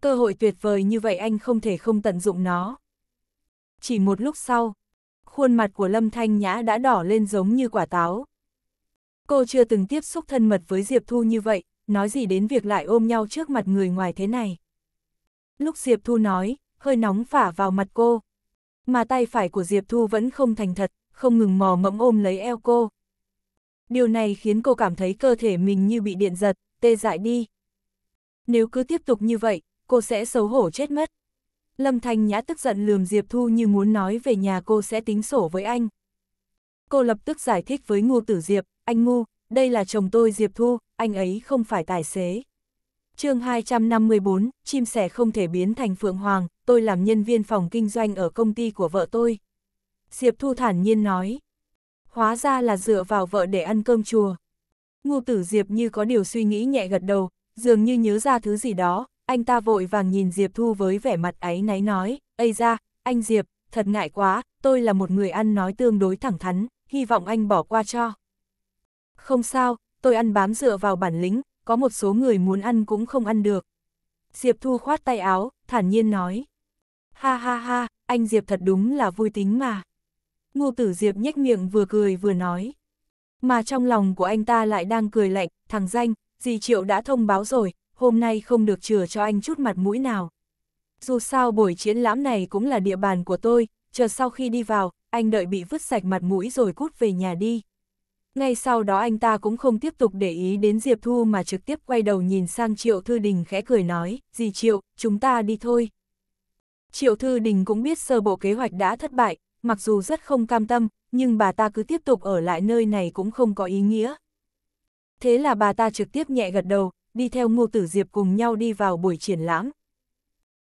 Cơ hội tuyệt vời như vậy anh không thể không tận dụng nó. Chỉ một lúc sau, khuôn mặt của Lâm Thanh Nhã đã đỏ lên giống như quả táo. Cô chưa từng tiếp xúc thân mật với Diệp Thu như vậy, nói gì đến việc lại ôm nhau trước mặt người ngoài thế này. Lúc Diệp Thu nói, hơi nóng phả vào mặt cô. Mà tay phải của Diệp Thu vẫn không thành thật, không ngừng mò mẫm ôm lấy eo cô. Điều này khiến cô cảm thấy cơ thể mình như bị điện giật, tê dại đi. Nếu cứ tiếp tục như vậy, cô sẽ xấu hổ chết mất. Lâm Thanh Nhã tức giận lườm Diệp Thu như muốn nói về nhà cô sẽ tính sổ với anh. Cô lập tức giải thích với Ngô Tử Diệp, anh Ngô, đây là chồng tôi Diệp Thu, anh ấy không phải tài xế chương 254, chim sẻ không thể biến thành phượng hoàng, tôi làm nhân viên phòng kinh doanh ở công ty của vợ tôi. Diệp Thu thản nhiên nói. Hóa ra là dựa vào vợ để ăn cơm chùa. Ngô tử Diệp như có điều suy nghĩ nhẹ gật đầu, dường như nhớ ra thứ gì đó, anh ta vội vàng nhìn Diệp Thu với vẻ mặt áy náy nói, Ây ra, anh Diệp, thật ngại quá, tôi là một người ăn nói tương đối thẳng thắn, hy vọng anh bỏ qua cho. Không sao, tôi ăn bám dựa vào bản lĩnh, có một số người muốn ăn cũng không ăn được. Diệp Thu khoát tay áo, thản nhiên nói. Ha ha ha, anh Diệp thật đúng là vui tính mà. Ngô tử Diệp nhếch miệng vừa cười vừa nói. Mà trong lòng của anh ta lại đang cười lạnh, thằng danh, dì Triệu đã thông báo rồi, hôm nay không được chừa cho anh chút mặt mũi nào. Dù sao buổi triển lãm này cũng là địa bàn của tôi, chờ sau khi đi vào, anh đợi bị vứt sạch mặt mũi rồi cút về nhà đi. Ngay sau đó anh ta cũng không tiếp tục để ý đến Diệp Thu mà trực tiếp quay đầu nhìn sang Triệu Thư Đình khẽ cười nói, gì Triệu, chúng ta đi thôi. Triệu Thư Đình cũng biết sơ bộ kế hoạch đã thất bại, mặc dù rất không cam tâm, nhưng bà ta cứ tiếp tục ở lại nơi này cũng không có ý nghĩa. Thế là bà ta trực tiếp nhẹ gật đầu, đi theo ngô tử Diệp cùng nhau đi vào buổi triển lãm.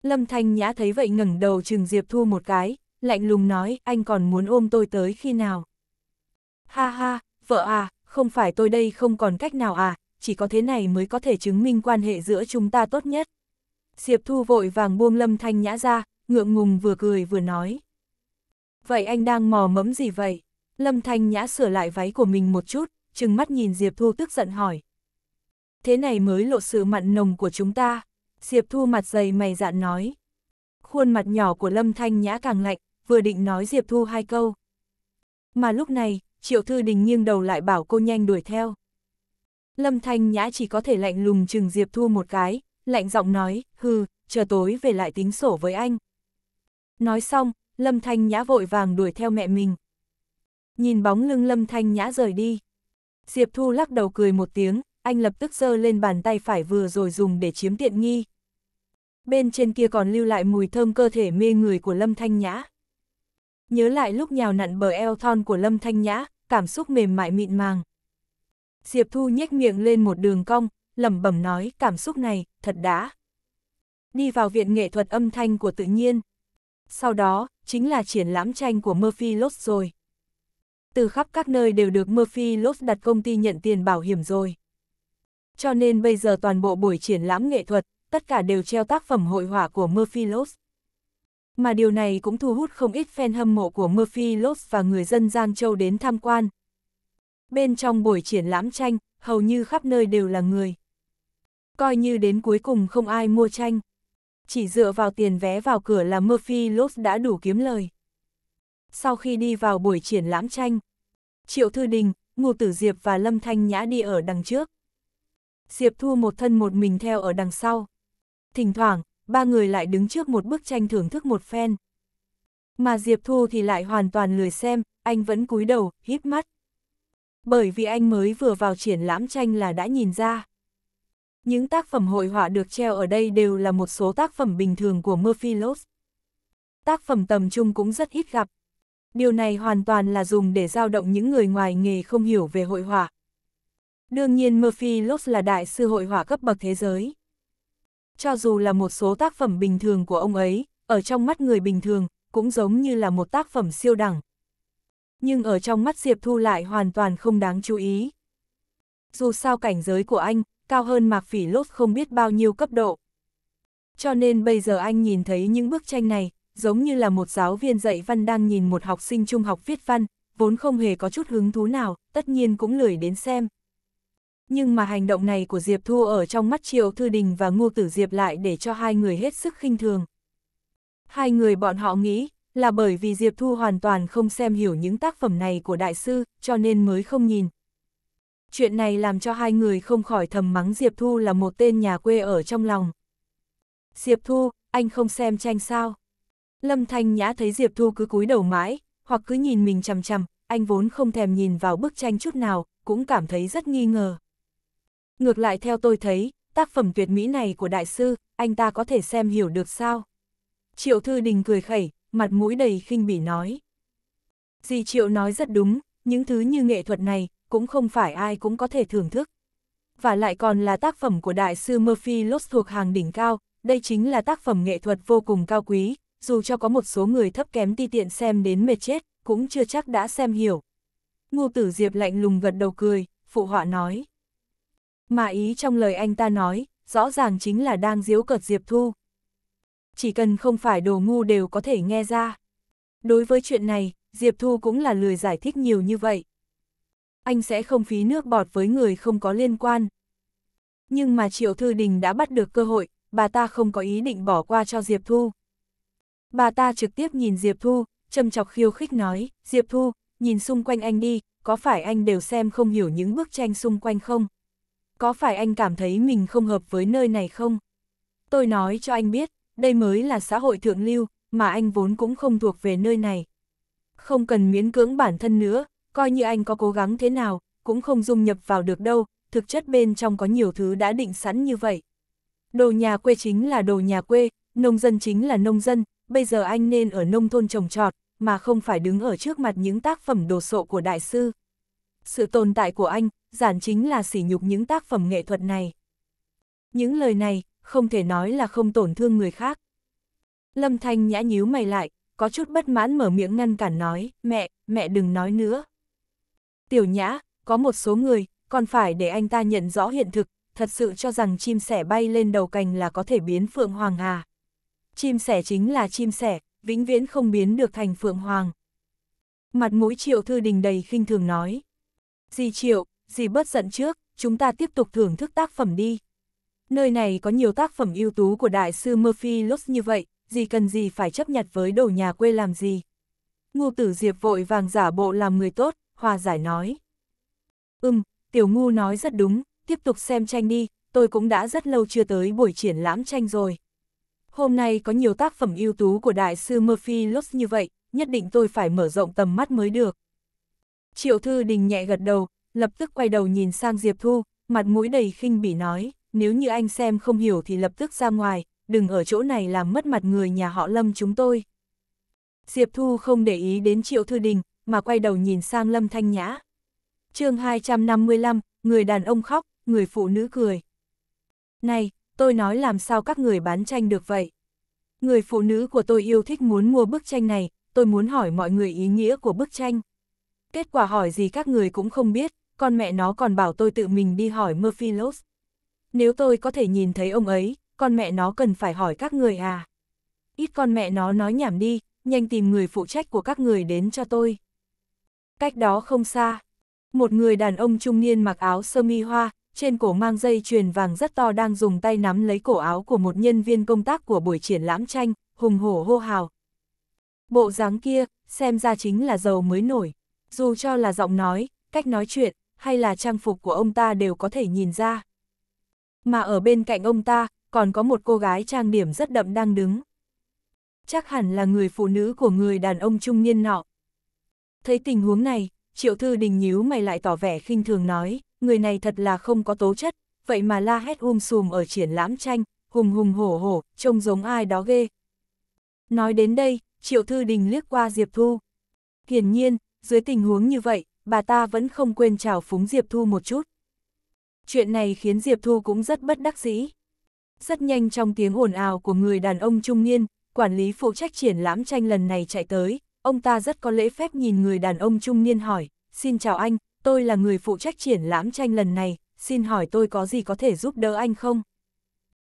Lâm Thanh Nhã thấy vậy ngẩng đầu chừng Diệp Thu một cái, lạnh lùng nói, anh còn muốn ôm tôi tới khi nào? Ha ha, vợ à, không phải tôi đây không còn cách nào à, chỉ có thế này mới có thể chứng minh quan hệ giữa chúng ta tốt nhất. Diệp Thu vội vàng buông Lâm Thanh Nhã ra, ngượng ngùng vừa cười vừa nói. Vậy anh đang mò mẫm gì vậy? Lâm Thanh Nhã sửa lại váy của mình một chút, trừng mắt nhìn Diệp Thu tức giận hỏi. Thế này mới lộ sự mặn nồng của chúng ta. Diệp Thu mặt dày mày dạn nói. Khuôn mặt nhỏ của Lâm Thanh Nhã càng lạnh, vừa định nói Diệp Thu hai câu. Mà lúc này, Triệu Thư Đình nghiêng đầu lại bảo cô nhanh đuổi theo. Lâm Thanh Nhã chỉ có thể lạnh lùng chừng Diệp Thu một cái, lạnh giọng nói, hừ, chờ tối về lại tính sổ với anh. Nói xong, Lâm Thanh Nhã vội vàng đuổi theo mẹ mình. Nhìn bóng lưng Lâm Thanh Nhã rời đi. Diệp Thu lắc đầu cười một tiếng, anh lập tức giơ lên bàn tay phải vừa rồi dùng để chiếm tiện nghi. Bên trên kia còn lưu lại mùi thơm cơ thể mê người của Lâm Thanh Nhã nhớ lại lúc nhào nặn bờ eo thon của Lâm Thanh Nhã, cảm xúc mềm mại mịn màng. Diệp Thu nhếch miệng lên một đường cong, lẩm bẩm nói cảm xúc này, thật đã. Đi vào viện nghệ thuật âm thanh của tự nhiên. Sau đó, chính là triển lãm tranh của Murphy Lost rồi. Từ khắp các nơi đều được Murphy Lost đặt công ty nhận tiền bảo hiểm rồi. Cho nên bây giờ toàn bộ buổi triển lãm nghệ thuật, tất cả đều treo tác phẩm hội họa của Murphy Lost mà điều này cũng thu hút không ít fan hâm mộ của Murphy Lopes và người dân Giang Châu đến tham quan. Bên trong buổi triển lãm tranh, hầu như khắp nơi đều là người. Coi như đến cuối cùng không ai mua tranh. Chỉ dựa vào tiền vé vào cửa là Murphy Lopes đã đủ kiếm lời. Sau khi đi vào buổi triển lãm tranh, Triệu Thư Đình, Ngô Tử Diệp và Lâm Thanh Nhã đi ở đằng trước. Diệp Thu một thân một mình theo ở đằng sau. Thỉnh thoảng, ba người lại đứng trước một bức tranh thưởng thức một phen. Mà Diệp Thu thì lại hoàn toàn lười xem, anh vẫn cúi đầu, híp mắt. Bởi vì anh mới vừa vào triển lãm tranh là đã nhìn ra. Những tác phẩm hội họa được treo ở đây đều là một số tác phẩm bình thường của Murphy Lopes. Tác phẩm tầm trung cũng rất ít gặp. Điều này hoàn toàn là dùng để giao động những người ngoài nghề không hiểu về hội họa. Đương nhiên Murphy Lopes là đại sư hội họa cấp bậc thế giới cho dù là một số tác phẩm bình thường của ông ấy, ở trong mắt người bình thường, cũng giống như là một tác phẩm siêu đẳng. Nhưng ở trong mắt Diệp Thu lại hoàn toàn không đáng chú ý. Dù sao cảnh giới của anh, cao hơn Mạc Phỉ Lốt không biết bao nhiêu cấp độ. Cho nên bây giờ anh nhìn thấy những bức tranh này, giống như là một giáo viên dạy văn đang nhìn một học sinh trung học viết văn, vốn không hề có chút hứng thú nào, tất nhiên cũng lười đến xem nhưng mà hành động này của Diệp Thu ở trong mắt Triệu Thư Đình và Ngô Tử Diệp lại để cho hai người hết sức khinh thường. Hai người bọn họ nghĩ là bởi vì Diệp Thu hoàn toàn không xem hiểu những tác phẩm này của đại sư, cho nên mới không nhìn. Chuyện này làm cho hai người không khỏi thầm mắng Diệp Thu là một tên nhà quê ở trong lòng. Diệp Thu, anh không xem tranh sao? Lâm Thanh Nhã thấy Diệp Thu cứ cúi đầu mãi, hoặc cứ nhìn mình chằm chằm, anh vốn không thèm nhìn vào bức tranh chút nào, cũng cảm thấy rất nghi ngờ. Ngược lại theo tôi thấy, tác phẩm tuyệt mỹ này của đại sư, anh ta có thể xem hiểu được sao? Triệu Thư Đình cười khẩy, mặt mũi đầy khinh bỉ nói. Dì Triệu nói rất đúng, những thứ như nghệ thuật này, cũng không phải ai cũng có thể thưởng thức. Và lại còn là tác phẩm của đại sư Murphy Lost thuộc hàng đỉnh cao, đây chính là tác phẩm nghệ thuật vô cùng cao quý, dù cho có một số người thấp kém ti tiện xem đến mệt chết, cũng chưa chắc đã xem hiểu. Ngô Tử Diệp lạnh lùng gật đầu cười, phụ họa nói. Mà ý trong lời anh ta nói, rõ ràng chính là đang diếu cợt Diệp Thu. Chỉ cần không phải đồ ngu đều có thể nghe ra. Đối với chuyện này, Diệp Thu cũng là lười giải thích nhiều như vậy. Anh sẽ không phí nước bọt với người không có liên quan. Nhưng mà Triệu Thư Đình đã bắt được cơ hội, bà ta không có ý định bỏ qua cho Diệp Thu. Bà ta trực tiếp nhìn Diệp Thu, châm chọc khiêu khích nói, Diệp Thu, nhìn xung quanh anh đi, có phải anh đều xem không hiểu những bức tranh xung quanh không? có phải anh cảm thấy mình không hợp với nơi này không? Tôi nói cho anh biết, đây mới là xã hội thượng lưu, mà anh vốn cũng không thuộc về nơi này. Không cần miễn cưỡng bản thân nữa, coi như anh có cố gắng thế nào, cũng không dung nhập vào được đâu, thực chất bên trong có nhiều thứ đã định sẵn như vậy. Đồ nhà quê chính là đồ nhà quê, nông dân chính là nông dân, bây giờ anh nên ở nông thôn trồng trọt, mà không phải đứng ở trước mặt những tác phẩm đồ sộ của đại sư. Sự tồn tại của anh, giản chính là sỉ nhục những tác phẩm nghệ thuật này. Những lời này, không thể nói là không tổn thương người khác. Lâm Thanh nhã nhíu mày lại, có chút bất mãn mở miệng ngăn cản nói, mẹ, mẹ đừng nói nữa. Tiểu nhã, có một số người, còn phải để anh ta nhận rõ hiện thực, thật sự cho rằng chim sẻ bay lên đầu cành là có thể biến Phượng Hoàng à? Chim sẻ chính là chim sẻ, vĩnh viễn không biến được thành Phượng Hoàng. Mặt mũi triệu thư đình đầy khinh thường nói. Dì triệu, gì bớt giận trước, chúng ta tiếp tục thưởng thức tác phẩm đi. Nơi này có nhiều tác phẩm ưu tú của đại sư Murphy Lux như vậy, gì cần gì phải chấp nhận với đồ nhà quê làm gì. Ngu tử Diệp vội vàng giả bộ làm người tốt, hòa giải nói. Ừm, tiểu ngu nói rất đúng, tiếp tục xem tranh đi, tôi cũng đã rất lâu chưa tới buổi triển lãm tranh rồi. Hôm nay có nhiều tác phẩm ưu tú của đại sư Murphy Lux như vậy, nhất định tôi phải mở rộng tầm mắt mới được. Triệu Thư Đình nhẹ gật đầu, lập tức quay đầu nhìn sang Diệp Thu, mặt mũi đầy khinh bỉ nói, nếu như anh xem không hiểu thì lập tức ra ngoài, đừng ở chỗ này làm mất mặt người nhà họ Lâm chúng tôi. Diệp Thu không để ý đến Triệu Thư Đình, mà quay đầu nhìn sang Lâm Thanh Nhã. chương 255, người đàn ông khóc, người phụ nữ cười. Này, tôi nói làm sao các người bán tranh được vậy? Người phụ nữ của tôi yêu thích muốn mua bức tranh này, tôi muốn hỏi mọi người ý nghĩa của bức tranh. Kết quả hỏi gì các người cũng không biết, con mẹ nó còn bảo tôi tự mình đi hỏi Murphy Nếu tôi có thể nhìn thấy ông ấy, con mẹ nó cần phải hỏi các người à. Ít con mẹ nó nói nhảm đi, nhanh tìm người phụ trách của các người đến cho tôi. Cách đó không xa. Một người đàn ông trung niên mặc áo sơ mi hoa, trên cổ mang dây chuyền vàng rất to đang dùng tay nắm lấy cổ áo của một nhân viên công tác của buổi triển lãm tranh, hùng hổ hô hào. Bộ dáng kia, xem ra chính là giàu mới nổi. Dù cho là giọng nói, cách nói chuyện, hay là trang phục của ông ta đều có thể nhìn ra. Mà ở bên cạnh ông ta, còn có một cô gái trang điểm rất đậm đang đứng. Chắc hẳn là người phụ nữ của người đàn ông trung niên nọ. Thấy tình huống này, triệu thư đình nhíu mày lại tỏ vẻ khinh thường nói, người này thật là không có tố chất, vậy mà la hét um sùm ở triển lãm tranh, hùng hùng hổ hổ, trông giống ai đó ghê. Nói đến đây, triệu thư đình liếc qua Diệp Thu. Hiển nhiên, dưới tình huống như vậy, bà ta vẫn không quên chào phúng Diệp Thu một chút. Chuyện này khiến Diệp Thu cũng rất bất đắc dĩ. Rất nhanh trong tiếng ồn ào của người đàn ông trung niên, quản lý phụ trách triển lãm tranh lần này chạy tới, ông ta rất có lễ phép nhìn người đàn ông trung niên hỏi, xin chào anh, tôi là người phụ trách triển lãm tranh lần này, xin hỏi tôi có gì có thể giúp đỡ anh không?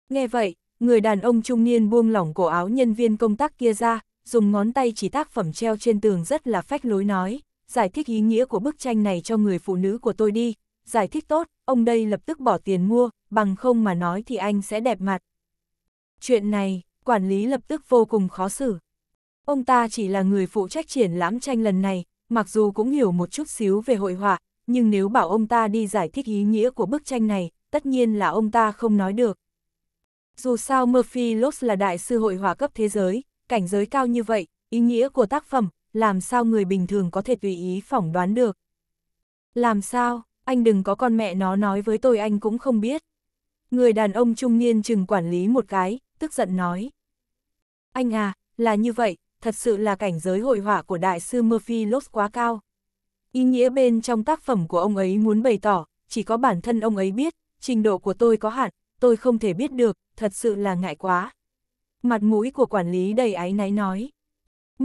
Nghe vậy, người đàn ông trung niên buông lỏng cổ áo nhân viên công tác kia ra, dùng ngón tay chỉ tác phẩm treo trên tường rất là phách lối nói, giải thích ý nghĩa của bức tranh này cho người phụ nữ của tôi đi, giải thích tốt, ông đây lập tức bỏ tiền mua, bằng không mà nói thì anh sẽ đẹp mặt. Chuyện này, quản lý lập tức vô cùng khó xử. Ông ta chỉ là người phụ trách triển lãm tranh lần này, mặc dù cũng hiểu một chút xíu về hội họa, nhưng nếu bảo ông ta đi giải thích ý nghĩa của bức tranh này, tất nhiên là ông ta không nói được. Dù sao Murphy Loss là đại sư hội họa cấp thế giới, cảnh giới cao như vậy, ý nghĩa của tác phẩm, làm sao người bình thường có thể tùy ý phỏng đoán được. Làm sao, anh đừng có con mẹ nó nói với tôi anh cũng không biết. Người đàn ông trung niên chừng quản lý một cái, tức giận nói. Anh à, là như vậy, thật sự là cảnh giới hội họa của đại sư Murphy Lott quá cao. Ý nghĩa bên trong tác phẩm của ông ấy muốn bày tỏ, chỉ có bản thân ông ấy biết, trình độ của tôi có hạn, tôi không thể biết được, thật sự là ngại quá. Mặt mũi của quản lý đầy áy náy nói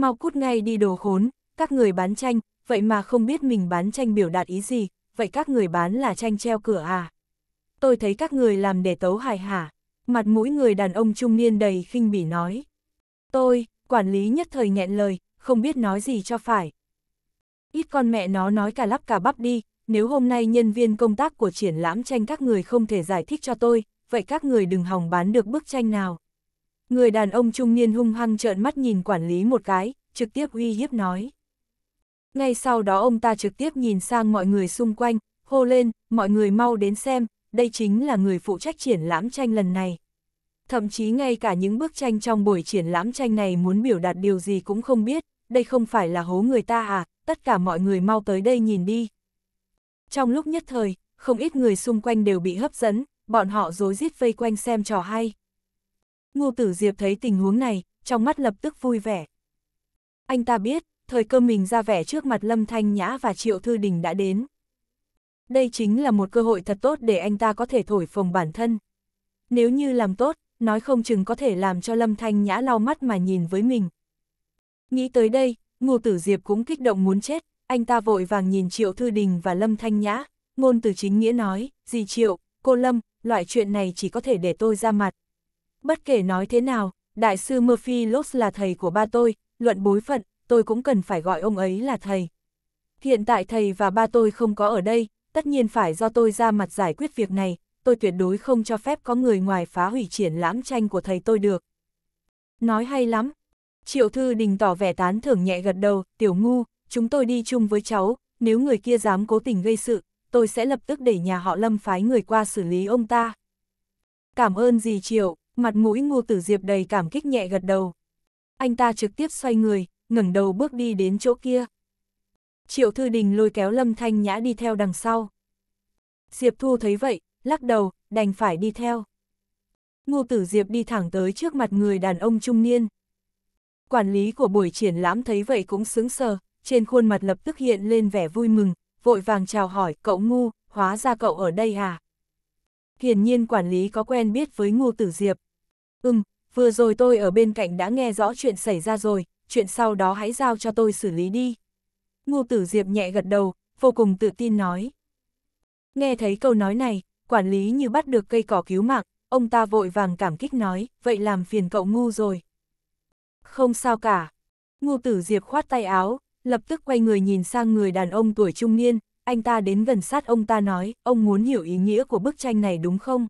mau cút ngay đi đồ khốn, các người bán tranh, vậy mà không biết mình bán tranh biểu đạt ý gì, vậy các người bán là tranh treo cửa à? Tôi thấy các người làm để tấu hài hả? Mặt mũi người đàn ông trung niên đầy khinh bỉ nói. Tôi, quản lý nhất thời nghẹn lời, không biết nói gì cho phải. Ít con mẹ nó nói cả lắp cả bắp đi, nếu hôm nay nhân viên công tác của triển lãm tranh các người không thể giải thích cho tôi, vậy các người đừng hòng bán được bức tranh nào. Người đàn ông trung niên hung hăng trợn mắt nhìn quản lý một cái, trực tiếp uy hiếp nói. Ngay sau đó ông ta trực tiếp nhìn sang mọi người xung quanh, hô lên, mọi người mau đến xem, đây chính là người phụ trách triển lãm tranh lần này. Thậm chí ngay cả những bức tranh trong buổi triển lãm tranh này muốn biểu đạt điều gì cũng không biết, đây không phải là hố người ta à, tất cả mọi người mau tới đây nhìn đi. Trong lúc nhất thời, không ít người xung quanh đều bị hấp dẫn, bọn họ dối rít vây quanh xem trò hay. Ngô Tử Diệp thấy tình huống này, trong mắt lập tức vui vẻ. Anh ta biết, thời cơ mình ra vẻ trước mặt Lâm Thanh Nhã và Triệu Thư Đình đã đến. Đây chính là một cơ hội thật tốt để anh ta có thể thổi phồng bản thân. Nếu như làm tốt, nói không chừng có thể làm cho Lâm Thanh Nhã lau mắt mà nhìn với mình. Nghĩ tới đây, Ngô Tử Diệp cũng kích động muốn chết, anh ta vội vàng nhìn Triệu Thư Đình và Lâm Thanh Nhã, ngôn từ chính nghĩa nói, Dì Triệu, cô Lâm, loại chuyện này chỉ có thể để tôi ra mặt, Bất kể nói thế nào, đại sư Murphy Locke là thầy của ba tôi, luận bối phận, tôi cũng cần phải gọi ông ấy là thầy. Hiện tại thầy và ba tôi không có ở đây, tất nhiên phải do tôi ra mặt giải quyết việc này, tôi tuyệt đối không cho phép có người ngoài phá hủy triển lãm tranh của thầy tôi được. Nói hay lắm. Triệu Thư Đình tỏ vẻ tán thưởng nhẹ gật đầu, tiểu ngu, chúng tôi đi chung với cháu, nếu người kia dám cố tình gây sự, tôi sẽ lập tức để nhà họ Lâm phái người qua xử lý ông ta. Cảm ơn gì Triệu mặt mũi ngô tử diệp đầy cảm kích nhẹ gật đầu. Anh ta trực tiếp xoay người, ngẩng đầu bước đi đến chỗ kia. Triệu Thư Đình lôi kéo Lâm Thanh Nhã đi theo đằng sau. Diệp Thu thấy vậy, lắc đầu, đành phải đi theo. Ngô Tử Diệp đi thẳng tới trước mặt người đàn ông trung niên. Quản lý của buổi triển lãm thấy vậy cũng sững sờ, trên khuôn mặt lập tức hiện lên vẻ vui mừng, vội vàng chào hỏi, cậu ngu, hóa ra cậu ở đây à? Hiển nhiên quản lý có quen biết với Ngô Tử Diệp. Ừm, vừa rồi tôi ở bên cạnh đã nghe rõ chuyện xảy ra rồi, chuyện sau đó hãy giao cho tôi xử lý đi. Ngô Tử Diệp nhẹ gật đầu, vô cùng tự tin nói. Nghe thấy câu nói này, quản lý như bắt được cây cỏ cứu mạng, ông ta vội vàng cảm kích nói, vậy làm phiền cậu ngu rồi. Không sao cả. Ngô Tử Diệp khoát tay áo, lập tức quay người nhìn sang người đàn ông tuổi trung niên, anh ta đến gần sát ông ta nói, ông muốn hiểu ý nghĩa của bức tranh này đúng không?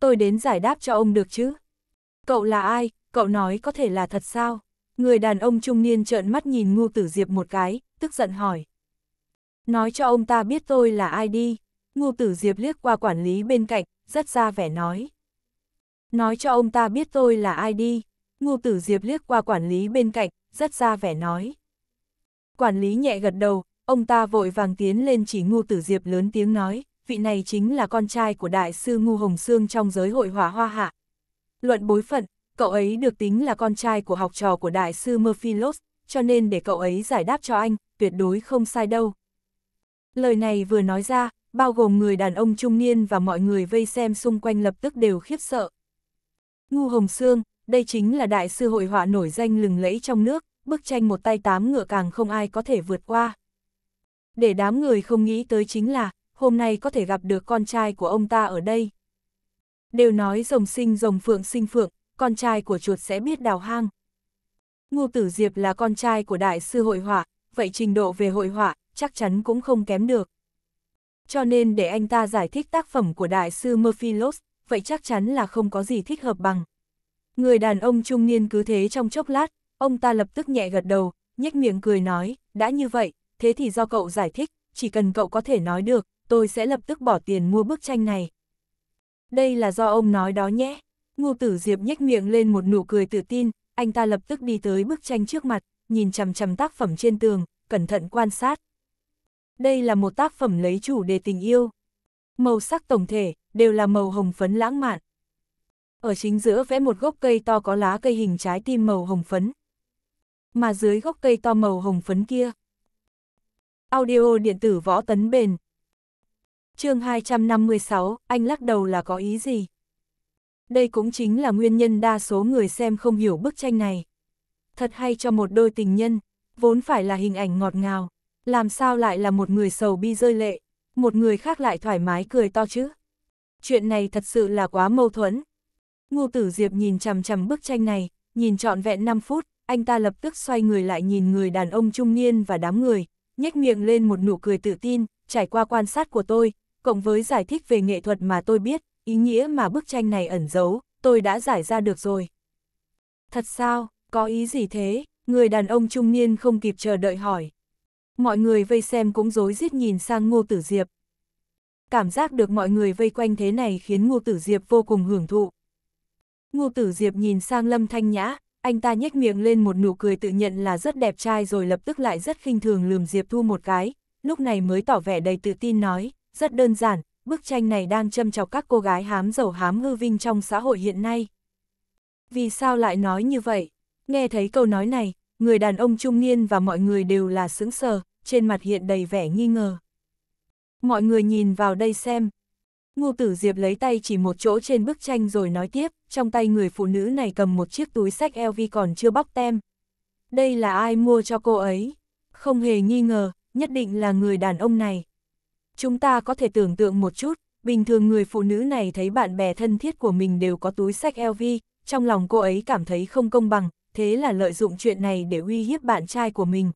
Tôi đến giải đáp cho ông được chứ? Cậu là ai, cậu nói có thể là thật sao? Người đàn ông trung niên trợn mắt nhìn Ngô Tử Diệp một cái, tức giận hỏi. Nói cho ông ta biết tôi là ai đi. Ngô Tử Diệp liếc qua quản lý bên cạnh, rất ra vẻ nói. Nói cho ông ta biết tôi là ai đi. Ngô Tử Diệp liếc qua quản lý bên cạnh, rất ra vẻ nói. Quản lý nhẹ gật đầu, ông ta vội vàng tiến lên chỉ Ngô Tử Diệp lớn tiếng nói, vị này chính là con trai của đại sư Ngô Hồng Sương trong giới hội hỏa hoa hạ, Luận bối phận, cậu ấy được tính là con trai của học trò của đại sư Murphylos, cho nên để cậu ấy giải đáp cho anh, tuyệt đối không sai đâu. Lời này vừa nói ra, bao gồm người đàn ông trung niên và mọi người vây xem xung quanh lập tức đều khiếp sợ. Ngu Hồng Sương, đây chính là đại sư hội họa nổi danh lừng lẫy trong nước, bức tranh một tay tám ngựa càng không ai có thể vượt qua. Để đám người không nghĩ tới chính là, hôm nay có thể gặp được con trai của ông ta ở đây đều nói rồng sinh rồng phượng sinh phượng, con trai của chuột sẽ biết đào hang. Ngô Tử Diệp là con trai của đại sư hội họa, vậy trình độ về hội họa chắc chắn cũng không kém được. Cho nên để anh ta giải thích tác phẩm của đại sư Murphy Loss, vậy chắc chắn là không có gì thích hợp bằng. Người đàn ông trung niên cứ thế trong chốc lát, ông ta lập tức nhẹ gật đầu, nhếch miệng cười nói, đã như vậy, thế thì do cậu giải thích, chỉ cần cậu có thể nói được, tôi sẽ lập tức bỏ tiền mua bức tranh này đây là do ông nói đó nhé. Ngô tử Diệp nhếch miệng lên một nụ cười tự tin, anh ta lập tức đi tới bức tranh trước mặt, nhìn chằm chằm tác phẩm trên tường, cẩn thận quan sát. Đây là một tác phẩm lấy chủ đề tình yêu. Màu sắc tổng thể đều là màu hồng phấn lãng mạn. Ở chính giữa vẽ một gốc cây to có lá cây hình trái tim màu hồng phấn. Mà dưới gốc cây to màu hồng phấn kia. Audio điện tử võ tấn bền, chương 256, anh lắc đầu là có ý gì? Đây cũng chính là nguyên nhân đa số người xem không hiểu bức tranh này. Thật hay cho một đôi tình nhân, vốn phải là hình ảnh ngọt ngào, làm sao lại là một người sầu bi rơi lệ, một người khác lại thoải mái cười to chứ? Chuyện này thật sự là quá mâu thuẫn. Ngô Tử Diệp nhìn chằm chằm bức tranh này, nhìn trọn vẹn 5 phút, anh ta lập tức xoay người lại nhìn người đàn ông trung niên và đám người, nhếch miệng lên một nụ cười tự tin, trải qua quan sát của tôi, cộng với giải thích về nghệ thuật mà tôi biết, ý nghĩa mà bức tranh này ẩn giấu, tôi đã giải ra được rồi. Thật sao, có ý gì thế? Người đàn ông trung niên không kịp chờ đợi hỏi. Mọi người vây xem cũng rối rít nhìn sang Ngô Tử Diệp. Cảm giác được mọi người vây quanh thế này khiến Ngô Tử Diệp vô cùng hưởng thụ. Ngô Tử Diệp nhìn sang Lâm Thanh Nhã, anh ta nhếch miệng lên một nụ cười tự nhận là rất đẹp trai rồi lập tức lại rất khinh thường lườm Diệp Thu một cái, lúc này mới tỏ vẻ đầy tự tin nói rất đơn giản, bức tranh này đang châm chọc các cô gái hám giàu hám hư vinh trong xã hội hiện nay. Vì sao lại nói như vậy? Nghe thấy câu nói này, người đàn ông trung niên và mọi người đều là sững sờ, trên mặt hiện đầy vẻ nghi ngờ. Mọi người nhìn vào đây xem. Ngô tử Diệp lấy tay chỉ một chỗ trên bức tranh rồi nói tiếp, trong tay người phụ nữ này cầm một chiếc túi sách LV còn chưa bóc tem. Đây là ai mua cho cô ấy? Không hề nghi ngờ, nhất định là người đàn ông này. Chúng ta có thể tưởng tượng một chút, bình thường người phụ nữ này thấy bạn bè thân thiết của mình đều có túi sách LV, trong lòng cô ấy cảm thấy không công bằng, thế là lợi dụng chuyện này để uy hiếp bạn trai của mình.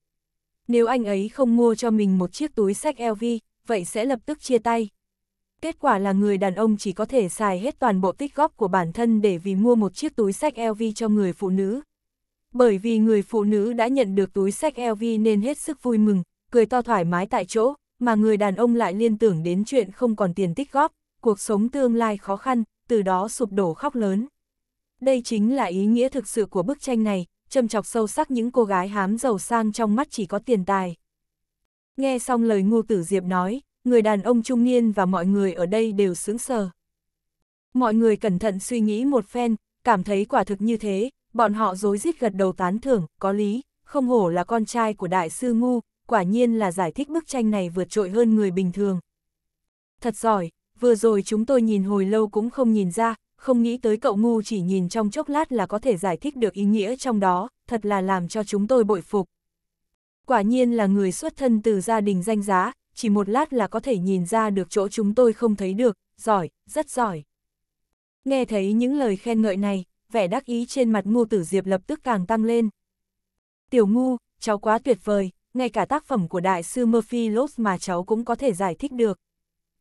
Nếu anh ấy không mua cho mình một chiếc túi sách LV, vậy sẽ lập tức chia tay. Kết quả là người đàn ông chỉ có thể xài hết toàn bộ tích góp của bản thân để vì mua một chiếc túi sách LV cho người phụ nữ. Bởi vì người phụ nữ đã nhận được túi sách LV nên hết sức vui mừng, cười to thoải mái tại chỗ, mà người đàn ông lại liên tưởng đến chuyện không còn tiền tích góp, cuộc sống tương lai khó khăn, từ đó sụp đổ khóc lớn. Đây chính là ý nghĩa thực sự của bức tranh này, châm chọc sâu sắc những cô gái hám giàu sang trong mắt chỉ có tiền tài. Nghe xong lời Ngô Tử Diệp nói, người đàn ông trung niên và mọi người ở đây đều sững sờ. Mọi người cẩn thận suy nghĩ một phen, cảm thấy quả thực như thế, bọn họ dối rít gật đầu tán thưởng, có lý, không hổ là con trai của đại sư Ngu, quả nhiên là giải thích bức tranh này vượt trội hơn người bình thường. Thật giỏi, vừa rồi chúng tôi nhìn hồi lâu cũng không nhìn ra, không nghĩ tới cậu ngu chỉ nhìn trong chốc lát là có thể giải thích được ý nghĩa trong đó, thật là làm cho chúng tôi bội phục. Quả nhiên là người xuất thân từ gia đình danh giá, chỉ một lát là có thể nhìn ra được chỗ chúng tôi không thấy được, giỏi, rất giỏi. Nghe thấy những lời khen ngợi này, vẻ đắc ý trên mặt ngu tử diệp lập tức càng tăng lên. Tiểu ngu, cháu quá tuyệt vời, ngay cả tác phẩm của đại sư Murphy Lodge mà cháu cũng có thể giải thích được.